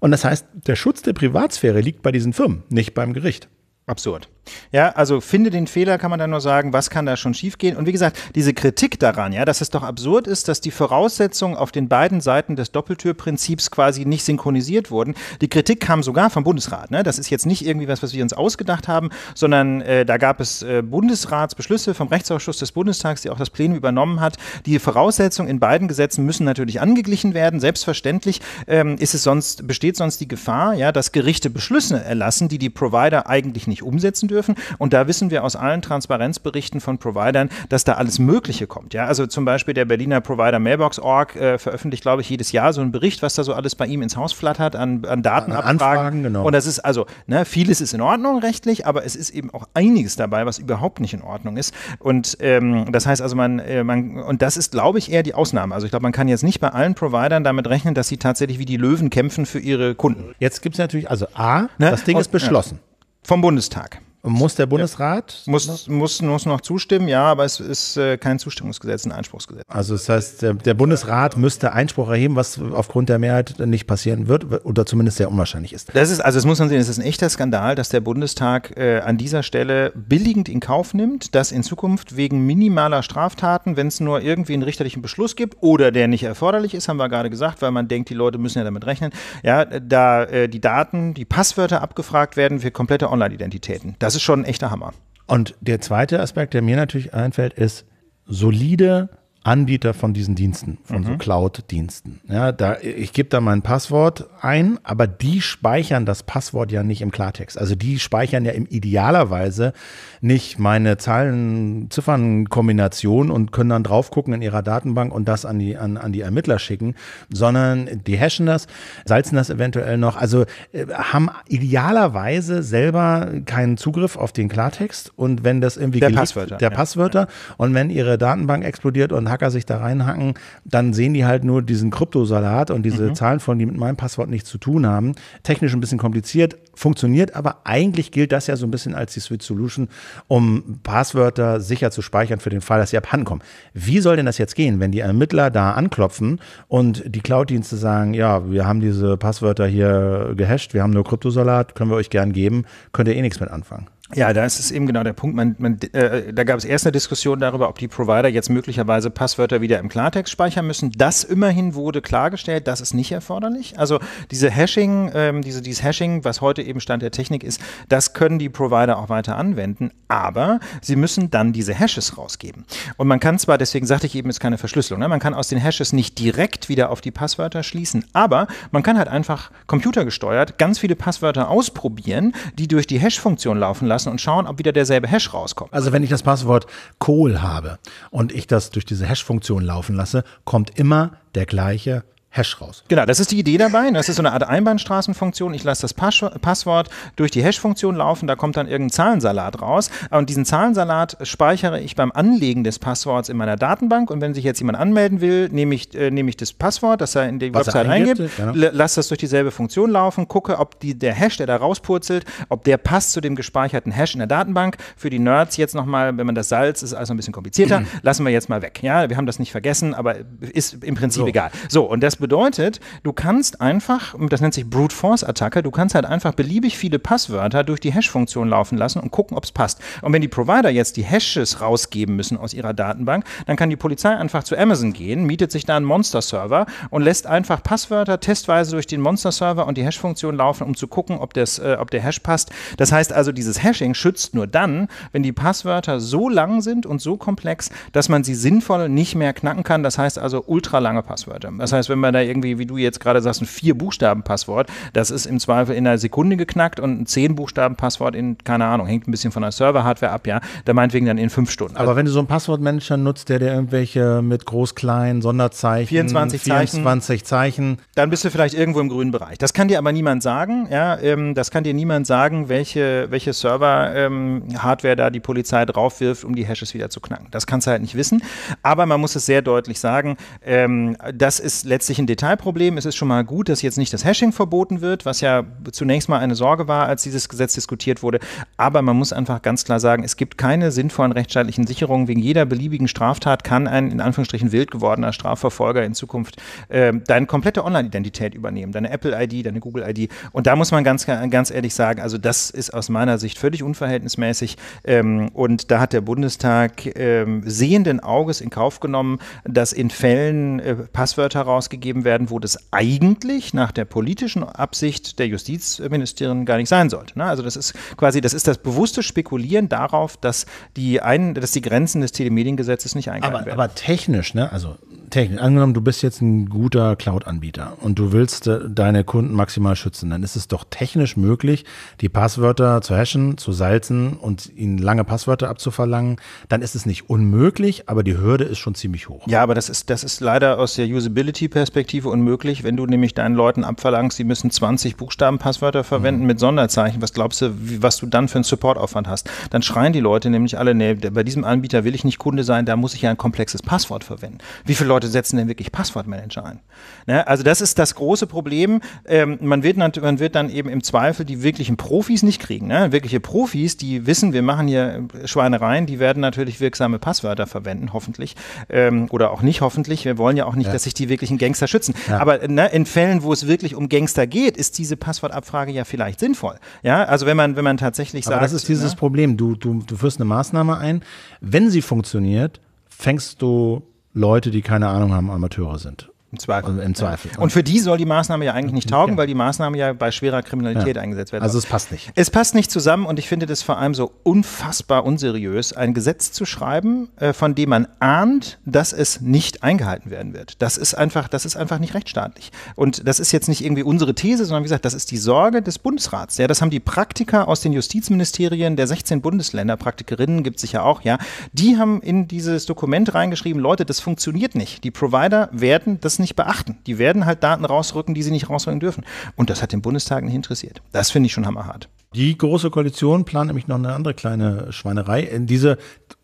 Und das heißt, der Schutz der Privatsphäre liegt bei diesen Firmen, nicht beim Gericht. Absurd. Ja, also finde den Fehler, kann man dann nur sagen, was kann da schon schiefgehen? Und wie gesagt, diese Kritik daran, ja, dass es doch absurd ist, dass die Voraussetzungen auf den beiden Seiten des Doppeltürprinzips quasi nicht synchronisiert wurden. Die Kritik kam sogar vom Bundesrat. Ne? Das ist jetzt nicht irgendwie was, was wir uns ausgedacht haben, sondern äh, da gab es äh, Bundesratsbeschlüsse vom Rechtsausschuss des Bundestags, die auch das Plenum übernommen hat. Die Voraussetzungen in beiden Gesetzen müssen natürlich angeglichen werden. Selbstverständlich ähm, ist es sonst, besteht sonst die Gefahr, ja, dass Gerichte Beschlüsse erlassen, die die Provider eigentlich nicht umsetzen dürfen dürfen. Und da wissen wir aus allen Transparenzberichten von Providern, dass da alles Mögliche kommt. Ja, also zum Beispiel der Berliner Provider Mailbox.org äh, veröffentlicht, glaube ich, jedes Jahr so einen Bericht, was da so alles bei ihm ins Haus flattert an, an Datenabfragen. Anfragen, genau. Und das ist also, ne, vieles ist in Ordnung rechtlich, aber es ist eben auch einiges dabei, was überhaupt nicht in Ordnung ist. Und ähm, das heißt also, man, äh, man, und das ist, glaube ich, eher die Ausnahme. Also ich glaube, man kann jetzt nicht bei allen Providern damit rechnen, dass sie tatsächlich wie die Löwen kämpfen für ihre Kunden. Jetzt gibt es natürlich, also A, ne? das Ding Aus, ist beschlossen. Ja. Vom Bundestag. Muss der Bundesrat? Ja, muss, muss, muss noch zustimmen, ja, aber es ist äh, kein Zustimmungsgesetz, ein Einspruchsgesetz. Also das heißt, der, der, Bundesrat müsste Einspruch erheben, was aufgrund der Mehrheit nicht passieren wird oder zumindest sehr unwahrscheinlich ist. Das ist, also das muss man sehen, es ist ein echter Skandal, dass der Bundestag äh, an dieser Stelle billigend in Kauf nimmt, dass in Zukunft wegen minimaler Straftaten, wenn es nur irgendwie einen richterlichen Beschluss gibt oder der nicht erforderlich ist, haben wir gerade gesagt, weil man denkt, die Leute müssen ja damit rechnen, ja, da äh, die Daten, die Passwörter abgefragt werden für komplette Online-Identitäten. Das ist schon ein echter Hammer. Und der zweite Aspekt, der mir natürlich einfällt, ist solide Anbieter von diesen Diensten, von mhm. so Cloud-Diensten. Ja, da, ich gebe da mein Passwort ein, aber die speichern das Passwort ja nicht im Klartext. Also die speichern ja im idealerweise nicht meine Zahlen-Ziffern-Kombination und können dann drauf gucken in ihrer Datenbank und das an die, an, an die Ermittler schicken, sondern die hashen das, salzen das eventuell noch. Also äh, haben idealerweise selber keinen Zugriff auf den Klartext und wenn das irgendwie der gelegt, Passwörter, der ja. Passwörter und wenn ihre Datenbank explodiert und Hacker sich da reinhacken, dann sehen die halt nur diesen Kryptosalat und diese mhm. von, die mit meinem Passwort nichts zu tun haben. Technisch ein bisschen kompliziert, funktioniert, aber eigentlich gilt das ja so ein bisschen als die Switch Solution, um Passwörter sicher zu speichern für den Fall, dass sie abhanden kommen. Wie soll denn das jetzt gehen, wenn die Ermittler da anklopfen und die Cloud-Dienste sagen, ja, wir haben diese Passwörter hier gehasht, wir haben nur Kryptosalat, können wir euch gern geben, könnt ihr eh nichts mit anfangen? Ja, da ist es eben genau der Punkt. Man, man, äh, da gab es erst eine Diskussion darüber, ob die Provider jetzt möglicherweise Passwörter wieder im Klartext speichern müssen. Das immerhin wurde klargestellt, das ist nicht erforderlich. Also diese Hashing, ähm, diese, dieses Hashing, was heute eben Stand der Technik ist, das können die Provider auch weiter anwenden, aber sie müssen dann diese Hashes rausgeben. Und man kann zwar, deswegen sagte ich eben, ist keine Verschlüsselung, ne? man kann aus den Hashes nicht direkt wieder auf die Passwörter schließen, aber man kann halt einfach computergesteuert ganz viele Passwörter ausprobieren, die durch die Hash-Funktion laufen lassen lassen und schauen, ob wieder derselbe Hash rauskommt. Also wenn ich das Passwort Kohl habe und ich das durch diese Hash-Funktion laufen lasse, kommt immer der gleiche Hash raus. Genau, das ist die Idee dabei. Ne? Das ist so eine Art Einbahnstraßenfunktion. Ich lasse das Pas Passwort durch die Hash-Funktion laufen, da kommt dann irgendein Zahlensalat raus. Und diesen Zahlensalat speichere ich beim Anlegen des Passworts in meiner Datenbank. Und wenn sich jetzt jemand anmelden will, nehme ich, äh, nehme ich das Passwort, das er in die Was Website eingibt, genau. lasse das durch dieselbe Funktion laufen, gucke, ob die, der Hash, der da rauspurzelt, ob der passt zu dem gespeicherten Hash in der Datenbank. Für die Nerds jetzt nochmal, wenn man das Salz, ist also ein bisschen komplizierter, lassen wir jetzt mal weg. Ja, wir haben das nicht vergessen, aber ist im Prinzip so. egal. So, und das bedeutet, du kannst einfach, das nennt sich Brute Force Attacke, du kannst halt einfach beliebig viele Passwörter durch die Hash-Funktion laufen lassen und gucken, ob es passt. Und wenn die Provider jetzt die Hashes rausgeben müssen aus ihrer Datenbank, dann kann die Polizei einfach zu Amazon gehen, mietet sich da einen Monster-Server und lässt einfach Passwörter testweise durch den Monster-Server und die Hash-Funktion laufen, um zu gucken, ob, das, äh, ob der Hash passt. Das heißt also, dieses Hashing schützt nur dann, wenn die Passwörter so lang sind und so komplex, dass man sie sinnvoll nicht mehr knacken kann. Das heißt also ultralange Passwörter. Das heißt, wenn man man da irgendwie, wie du jetzt gerade sagst, ein Vier-Buchstaben-Passwort. Das ist im Zweifel in einer Sekunde geknackt und ein Zehn-Buchstaben-Passwort in, keine Ahnung, hängt ein bisschen von der Server-Hardware ab, ja. Da meinetwegen dann in fünf Stunden. Aber wenn du so einen Passwortmanager nutzt, der dir irgendwelche mit groß, klein, Sonderzeichen, 24 24 Zeichen, dann bist du vielleicht irgendwo im grünen Bereich. Das kann dir aber niemand sagen, ja. Ähm, das kann dir niemand sagen, welche, welche Server-Hardware ähm, da die Polizei drauf wirft, um die Hashes wieder zu knacken. Das kannst du halt nicht wissen. Aber man muss es sehr deutlich sagen, ähm, das ist letztlich ein Detailproblem. Es ist schon mal gut, dass jetzt nicht das Hashing verboten wird, was ja zunächst mal eine Sorge war, als dieses Gesetz diskutiert wurde. Aber man muss einfach ganz klar sagen, es gibt keine sinnvollen rechtsstaatlichen Sicherungen. Wegen jeder beliebigen Straftat kann ein in Anführungsstrichen wild gewordener Strafverfolger in Zukunft äh, deine komplette Online-Identität übernehmen, deine Apple-ID, deine Google-ID. Und da muss man ganz, ganz ehrlich sagen, also das ist aus meiner Sicht völlig unverhältnismäßig. Ähm, und da hat der Bundestag ähm, sehenden Auges in Kauf genommen, dass in Fällen äh, Passwörter rausgegeben vergeben werden, wo das eigentlich nach der politischen Absicht der Justizministerin gar nicht sein sollte. Ne? Also das ist quasi, das ist das bewusste Spekulieren darauf, dass die, ein, dass die Grenzen des Telemediengesetzes nicht eingehalten werden. Aber technisch, ne? also Technik. Angenommen, du bist jetzt ein guter Cloud-Anbieter und du willst äh, deine Kunden maximal schützen, dann ist es doch technisch möglich, die Passwörter zu hashen, zu salzen und ihnen lange Passwörter abzuverlangen. Dann ist es nicht unmöglich, aber die Hürde ist schon ziemlich hoch. Ja, aber das ist, das ist leider aus der Usability-Perspektive unmöglich, wenn du nämlich deinen Leuten abverlangst, sie müssen 20 Buchstaben-Passwörter verwenden mhm. mit Sonderzeichen. Was glaubst du, was du dann für einen Supportaufwand hast? Dann schreien die Leute nämlich alle, nee, bei diesem Anbieter will ich nicht Kunde sein, da muss ich ja ein komplexes Passwort verwenden. Wie viele Leute Leute setzen denn wirklich Passwortmanager ein? Ne? Also das ist das große Problem. Ähm, man, wird dann, man wird dann eben im Zweifel die wirklichen Profis nicht kriegen. Ne? Wirkliche Profis, die wissen, wir machen hier äh, Schweinereien, die werden natürlich wirksame Passwörter verwenden, hoffentlich. Ähm, oder auch nicht hoffentlich. Wir wollen ja auch nicht, ja. dass sich die wirklichen Gangster schützen. Ja. Aber ne, in Fällen, wo es wirklich um Gangster geht, ist diese Passwortabfrage ja vielleicht sinnvoll. Ja, also wenn man, wenn man tatsächlich sagt. Aber das ist dieses ne? Problem. Du, du, du führst eine Maßnahme ein. Wenn sie funktioniert, fängst du Leute, die keine Ahnung haben, Amateure sind. Im Zweifel. Im Zweifel. Und für die soll die Maßnahme ja eigentlich nicht taugen, ja. weil die Maßnahme ja bei schwerer Kriminalität ja. eingesetzt wird. Also es passt nicht. Es passt nicht zusammen und ich finde das vor allem so unfassbar unseriös, ein Gesetz zu schreiben, äh, von dem man ahnt, dass es nicht eingehalten werden wird. Das ist einfach, das ist einfach nicht rechtsstaatlich. Und das ist jetzt nicht irgendwie unsere These, sondern wie gesagt, das ist die Sorge des Bundesrats. Ja, das haben die Praktiker aus den Justizministerien der 16 Bundesländer, Praktikerinnen gibt es sicher auch, ja, die haben in dieses Dokument reingeschrieben, Leute, das funktioniert nicht. Die Provider werden das nicht beachten. Die werden halt Daten rausrücken, die sie nicht rausrücken dürfen. Und das hat den Bundestag nicht interessiert. Das finde ich schon hammerhart. Die Große Koalition plant nämlich noch eine andere kleine Schweinerei. Diese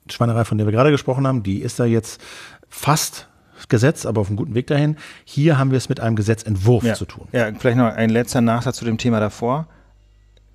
Schweinerei, von der wir gerade gesprochen haben, die ist da jetzt fast Gesetz, aber auf einem guten Weg dahin. Hier haben wir es mit einem Gesetzentwurf ja. zu tun. Ja, vielleicht noch ein letzter Nachsatz zu dem Thema davor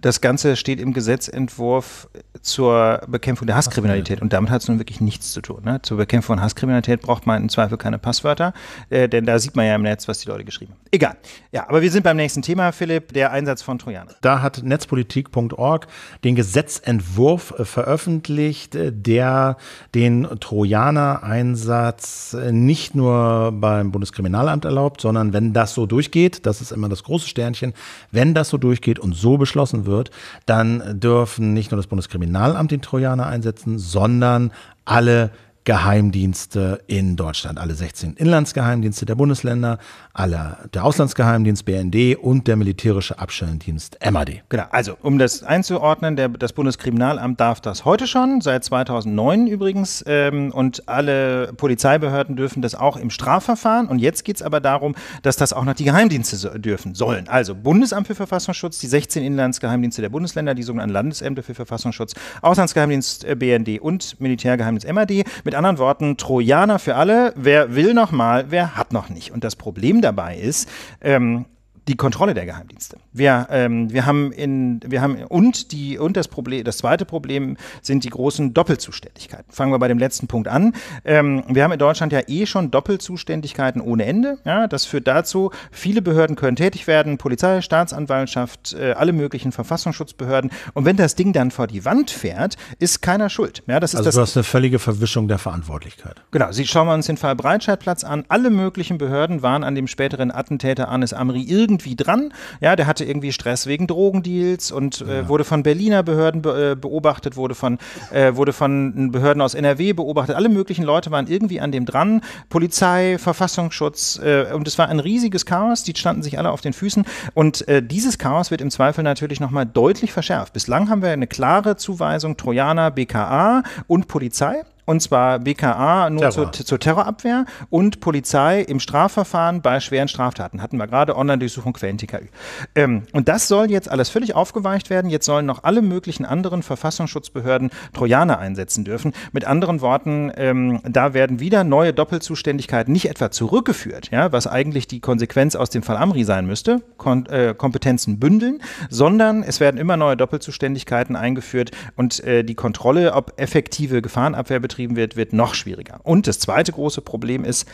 das Ganze steht im Gesetzentwurf zur Bekämpfung der Hasskriminalität und damit hat es nun wirklich nichts zu tun. Ne? Zur Bekämpfung von Hasskriminalität braucht man im Zweifel keine Passwörter, äh, denn da sieht man ja im Netz, was die Leute geschrieben haben. Egal. Ja, aber wir sind beim nächsten Thema, Philipp, der Einsatz von Trojaner. Da hat netzpolitik.org den Gesetzentwurf äh, veröffentlicht, äh, der den Trojaner-Einsatz äh, nicht nur beim Bundeskriminalamt erlaubt, sondern wenn das so durchgeht, das ist immer das große Sternchen, wenn das so durchgeht und so beschlossen wird, wird, dann dürfen nicht nur das Bundeskriminalamt den Trojaner einsetzen, sondern alle Geheimdienste in Deutschland. Alle 16 Inlandsgeheimdienste der Bundesländer, alle der Auslandsgeheimdienst BND und der militärische Abschirmdienst MAD. Genau, also um das einzuordnen, der, das Bundeskriminalamt darf das heute schon, seit 2009 übrigens, ähm, und alle Polizeibehörden dürfen das auch im Strafverfahren. Und jetzt geht es aber darum, dass das auch noch die Geheimdienste so, dürfen sollen. Also Bundesamt für Verfassungsschutz, die 16 Inlandsgeheimdienste der Bundesländer, die sogenannten Landesämter für Verfassungsschutz, Auslandsgeheimdienst äh, BND und Militärgeheimdienst MAD. Mit mit anderen Worten, Trojaner für alle. Wer will noch mal, wer hat noch nicht? Und das Problem dabei ist, ähm, die Kontrolle der Geheimdienste. Wir, ähm, wir haben in, wir haben, und die, und das Problem, das zweite Problem sind die großen Doppelzuständigkeiten. Fangen wir bei dem letzten Punkt an. Ähm, wir haben in Deutschland ja eh schon Doppelzuständigkeiten ohne Ende. Ja, das führt dazu, viele Behörden können tätig werden, Polizei, Staatsanwaltschaft, äh, alle möglichen Verfassungsschutzbehörden. Und wenn das Ding dann vor die Wand fährt, ist keiner schuld. Ja, das ist also das, du hast eine völlige Verwischung der Verantwortlichkeit. Genau. Sie schauen wir uns den Fall Breitscheidplatz an. Alle möglichen Behörden waren an dem späteren Attentäter Anis Amri irgendwie irgendwie dran. Ja, der hatte irgendwie Stress wegen Drogendeals und äh, ja. wurde von Berliner Behörden be äh, beobachtet, wurde von, äh, wurde von Behörden aus NRW beobachtet. Alle möglichen Leute waren irgendwie an dem dran. Polizei, Verfassungsschutz äh, und es war ein riesiges Chaos. Die standen sich alle auf den Füßen und äh, dieses Chaos wird im Zweifel natürlich nochmal deutlich verschärft. Bislang haben wir eine klare Zuweisung Trojaner, BKA und Polizei und zwar BKA nur Terror. zur, zur, Terrorabwehr und Polizei im Strafverfahren bei schweren Straftaten. Hatten wir gerade Online-Durchsuchung Quellen-TKÜ. Ähm, und das soll jetzt alles völlig aufgeweicht werden. Jetzt sollen noch alle möglichen anderen Verfassungsschutzbehörden Trojaner einsetzen dürfen. Mit anderen Worten, ähm, da werden wieder neue Doppelzuständigkeiten nicht etwa zurückgeführt, ja, was eigentlich die Konsequenz aus dem Fall Amri sein müsste, Kon äh, Kompetenzen bündeln, sondern es werden immer neue Doppelzuständigkeiten eingeführt und äh, die Kontrolle, ob effektive Gefahrenabwehr betrieben wird, wird noch schwieriger. Und das zweite große Problem ist,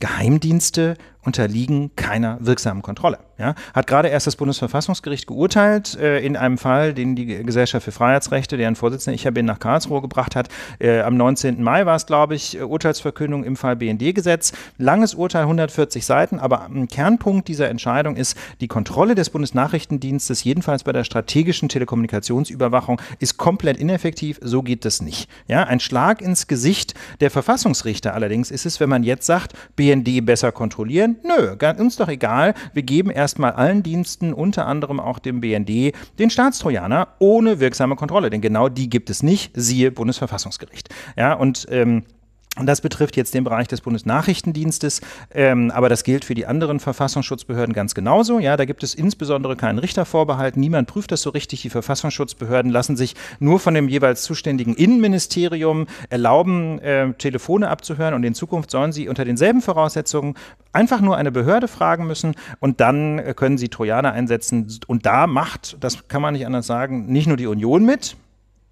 Geheimdienste unterliegen keiner wirksamen Kontrolle. Ja? Hat gerade erst das Bundesverfassungsgericht geurteilt äh, in einem Fall, den die Gesellschaft für Freiheitsrechte, deren Vorsitzender ich ja bin, nach Karlsruhe gebracht hat. Äh, am 19. Mai war es, glaube ich, äh, Urteilsverkündung im Fall BND-Gesetz. Langes Urteil, 140 Seiten, aber ein ähm, Kernpunkt dieser Entscheidung ist, die Kontrolle des Bundesnachrichtendienstes, jedenfalls bei der strategischen Telekommunikationsüberwachung, ist komplett ineffektiv. So geht das nicht. Ja? Ein Schlag ins Gesicht der Verfassungsrichter allerdings ist es, wenn man jetzt sagt, BND besser kontrollieren, Nö, uns doch egal. Wir geben erstmal allen Diensten, unter anderem auch dem BND, den Staatstrojaner ohne wirksame Kontrolle. Denn genau die gibt es nicht, siehe Bundesverfassungsgericht. Ja, und ähm, und das betrifft jetzt den Bereich des Bundesnachrichtendienstes, ähm, aber das gilt für die anderen Verfassungsschutzbehörden ganz genauso. Ja, da gibt es insbesondere keinen Richtervorbehalt. Niemand prüft das so richtig. Die Verfassungsschutzbehörden lassen sich nur von dem jeweils zuständigen Innenministerium erlauben, äh, Telefone abzuhören. Und in Zukunft sollen sie unter denselben Voraussetzungen einfach nur eine Behörde fragen müssen und dann äh, können sie Trojaner einsetzen. Und da macht, das kann man nicht anders sagen, nicht nur die Union mit,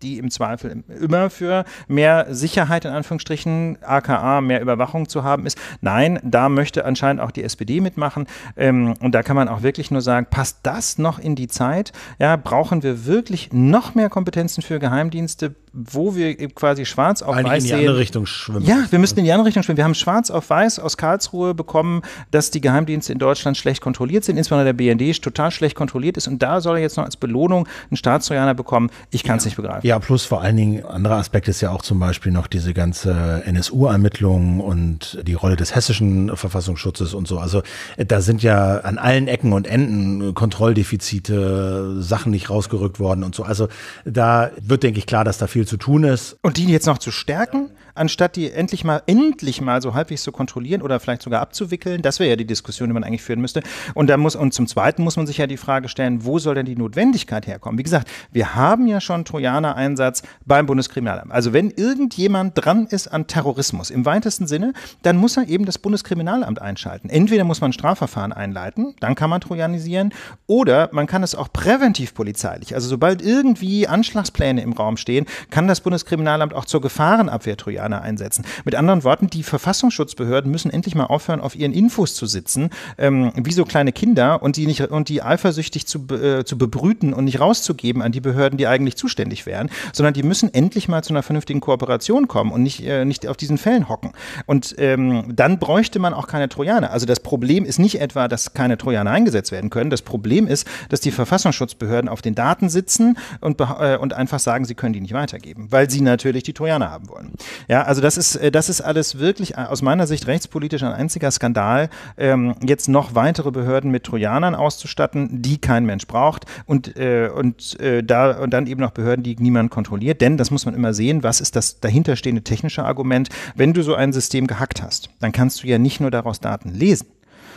die im Zweifel immer für mehr Sicherheit in Anführungsstrichen, aka mehr Überwachung zu haben ist. Nein, da möchte anscheinend auch die SPD mitmachen. Ähm, und da kann man auch wirklich nur sagen, passt das noch in die Zeit? Ja, brauchen wir wirklich noch mehr Kompetenzen für Geheimdienste? wo wir quasi schwarz auf Eigentlich weiß in die andere Richtung schwimmen. Ja, wir müssen in die andere Richtung schwimmen. Wir haben schwarz auf weiß aus Karlsruhe bekommen, dass die Geheimdienste in Deutschland schlecht kontrolliert sind, insbesondere der BND total schlecht kontrolliert ist und da soll er jetzt noch als Belohnung einen Staatstrojaner bekommen. Ich kann es ja. nicht begreifen. Ja, ja, plus vor allen Dingen, anderer Aspekt ist ja auch zum Beispiel noch diese ganze NSU-Ermittlung und die Rolle des hessischen Verfassungsschutzes und so. Also äh, da sind ja an allen Ecken und Enden Kontrolldefizite, Sachen nicht rausgerückt worden und so. Also da wird, denke ich, klar, dass da viel zu tun ist. Und die jetzt noch zu stärken? anstatt die endlich mal, endlich mal so halbwegs zu kontrollieren oder vielleicht sogar abzuwickeln? Das wäre ja die Diskussion, die man eigentlich führen müsste. Und da muss, und zum Zweiten muss man sich ja die Frage stellen, wo soll denn die Notwendigkeit herkommen? Wie gesagt, wir haben ja schon Trojaner-Einsatz beim Bundeskriminalamt. Also wenn irgendjemand dran ist an Terrorismus im weitesten Sinne, dann muss er eben das Bundeskriminalamt einschalten. Entweder muss man ein Strafverfahren einleiten, dann kann man trojanisieren, oder man kann es auch präventiv polizeilich. Also sobald irgendwie Anschlagspläne im Raum stehen, kann das Bundeskriminalamt auch zur Gefahrenabwehr trojanisieren. Trojaner einsetzen. Mit anderen Worten, die Verfassungsschutzbehörden müssen endlich mal aufhören, auf ihren Infos zu sitzen, ähm, wie so kleine Kinder und die nicht und die eifersüchtig zu, äh, zu bebrüten und nicht rauszugeben an die Behörden, die eigentlich zuständig wären, sondern die müssen endlich mal zu einer vernünftigen Kooperation kommen und nicht, äh, nicht auf diesen Fällen hocken. Und ähm, dann bräuchte man auch keine Trojaner. Also das Problem ist nicht etwa, dass keine Trojaner eingesetzt werden können. Das Problem ist, dass die Verfassungsschutzbehörden auf den Daten sitzen und, äh, und einfach sagen, sie können die nicht weitergeben, weil sie natürlich die Trojaner haben wollen. Ja, also das ist, äh, das ist alles wirklich äh, aus meiner Sicht rechtspolitisch ein einziger Skandal, ähm, jetzt noch weitere Behörden mit Trojanern auszustatten, die kein Mensch braucht und, äh, und, äh, da, und dann eben noch Behörden, die niemand kontrolliert. Denn das muss man immer sehen, was ist das dahinterstehende technische Argument. Wenn du so ein System gehackt hast, dann kannst du ja nicht nur daraus Daten lesen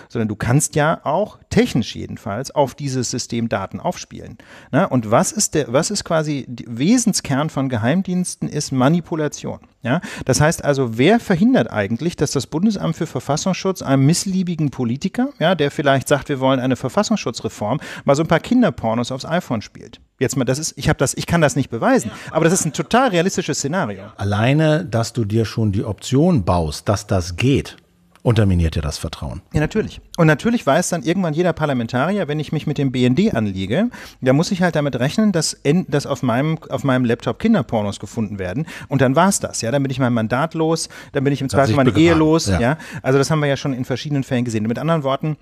sondern du kannst ja auch technisch jedenfalls auf dieses System Daten aufspielen. Na, ne? und was ist der, was ist quasi Wesenskern von Geheimdiensten ist Manipulation. Ja, das heißt also, wer verhindert eigentlich, dass das Bundesamt für Verfassungsschutz einem missliebigen Politiker, ja, der vielleicht sagt, wir wollen eine Verfassungsschutzreform, mal so ein paar Kinderpornos aufs iPhone spielt? Jetzt mal, das ist, ich habe das, ich kann das nicht beweisen, aber das ist ein total realistisches Szenario. Alleine, dass du dir schon die Option baust, dass das geht, unterminiert ja das Vertrauen. Ja, natürlich. Und natürlich weiß dann irgendwann jeder Parlamentarier, wenn ich mich mit dem BND anliege, da muss ich halt damit rechnen, dass, in, dass auf, meinem, auf meinem Laptop Kinderpornos gefunden werden. Und dann war's das. Ja, dann bin ich mein Mandat los, dann bin ich im Zweifel meine Ehe los. Ja. ja. Also das haben wir ja schon in verschiedenen Fällen gesehen. Mit anderen Worten,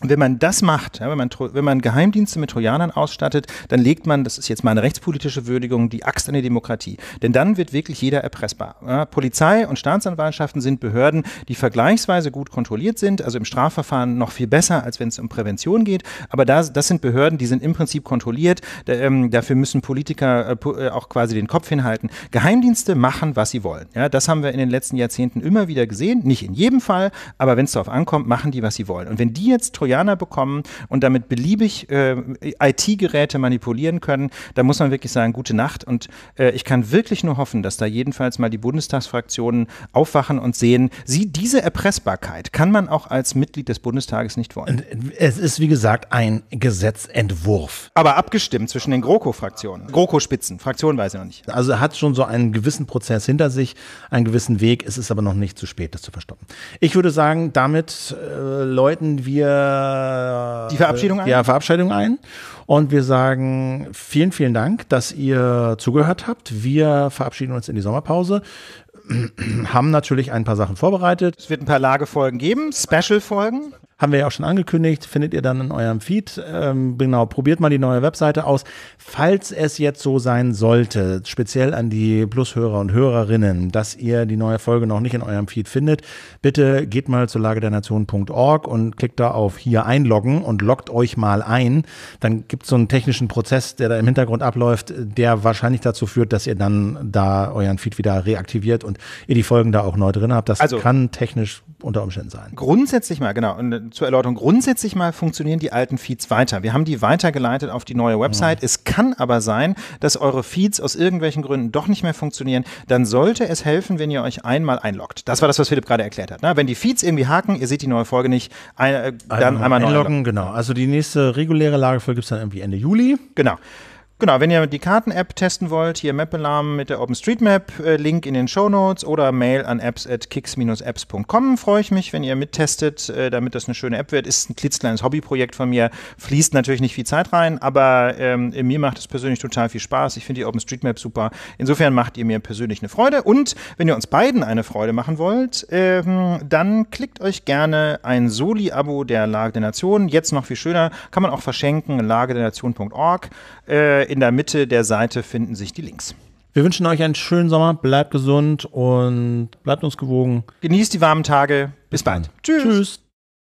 und wenn man das macht, ja, wenn, man, wenn man Geheimdienste mit Trojanern ausstattet, dann legt man, das ist jetzt meine rechtspolitische Würdigung, die Axt an die Demokratie. Denn dann wird wirklich jeder erpressbar. Ja, Polizei und Staatsanwaltschaften sind Behörden, die vergleichsweise gut kontrolliert sind, also im Strafverfahren noch viel besser, als wenn es um Prävention geht. Aber das, das sind Behörden, die sind im Prinzip kontrolliert. Da, ähm, dafür müssen Politiker äh, äh auch quasi den Kopf hinhalten. Geheimdienste machen, was sie wollen. Ja, das haben wir in den letzten Jahrzehnten immer wieder gesehen. Nicht in jedem Fall, aber wenn es darauf ankommt, machen die, was sie wollen. Und wenn die jetzt Trojaner Trojaner bekommen und damit beliebig äh, IT-Geräte manipulieren können, da muss man wirklich sagen, gute Nacht. Und äh, ich kann wirklich nur hoffen, dass da jedenfalls mal die Bundestagsfraktionen aufwachen und sehen, sie, diese Erpressbarkeit kann man auch als Mitglied des Bundestages nicht wollen. Äh, es ist, wie gesagt, ein Gesetzentwurf. Aber abgestimmt zwischen den GroKo-Fraktionen. GroKo-Spitzen, Fraktionen weiß ich noch nicht. Also hat schon so einen gewissen Prozess hinter sich, einen gewissen Weg. Es ist aber noch nicht zu spät, das zu verstoppen. Ich würde sagen, damit äh, läuten wir äh, die Verabschiedung ein. Ja, Verabschiedung ein. Und wir sagen vielen, vielen Dank, dass ihr zugehört habt. Wir verabschieden uns in die Sommerpause haben natürlich ein paar Sachen vorbereitet. Es wird ein paar Lagefolgen geben, Special-Folgen. Haben wir ja auch schon angekündigt, findet ihr dann in eurem Feed. Ähm, genau, probiert mal die neue Webseite aus. Falls es jetzt so sein sollte, speziell an die Plushörer und Hörerinnen, dass ihr die neue Folge noch nicht in eurem Feed findet, bitte geht mal zu lagedernation.org und klickt da auf hier einloggen und loggt euch mal ein. Dann gibt es so einen technischen Prozess, der da im Hintergrund abläuft, der wahrscheinlich dazu führt, dass ihr dann da euren Feed wieder reaktiviert und ihr die Folgen da auch neu drin habt. Das also, kann technisch unter Umständen sein. Grundsätzlich mal, genau, und äh, zur Erläuterung, grundsätzlich mal funktionieren die alten Feeds weiter. Wir haben die weitergeleitet auf die neue Website. Ja. Mhm. Es kann aber sein, dass eure Feeds aus irgendwelchen Gründen doch nicht mehr funktionieren. Dann sollte es helfen, wenn ihr euch einmal einloggt. Das war das, was Philipp gerade erklärt hat. Na, ne? wenn die Feeds irgendwie haken, ihr seht die neue Folge nicht, ein, äh, dann einmal, einmal neu einloggen. Genau, also die nächste reguläre Lagefolge gibt es dann irgendwie Ende Juli. Genau. Genau, wenn ihr die Karten-App testen wollt, hier Map Alarm mit der OpenStreetMap, äh, Link in den Show Notes oder Mail an apps at kicks-apps.com. Freue ich mich, wenn ihr mittestet, äh, damit das eine schöne App wird. Ist ein klitzkleines Hobbyprojekt von mir, fließt natürlich nicht viel Zeit rein, aber ähm, mir macht es persönlich total viel Spaß. Ich finde die OpenStreetMap super. Insofern macht ihr mir persönlich eine Freude. Und wenn ihr uns beiden eine Freude machen wollt, ähm, dann klickt euch gerne ein Soli-Abo der Lage der Nation. Jetzt noch viel schöner, kann man auch verschenken, lagedernation.org. Äh, in der Mitte der Seite finden sich die Links. Wir wünschen euch einen schönen Sommer, bleibt gesund und bleibt uns gewogen. Genießt die warmen Tage. Bis bald. Tschüss. Tschüss.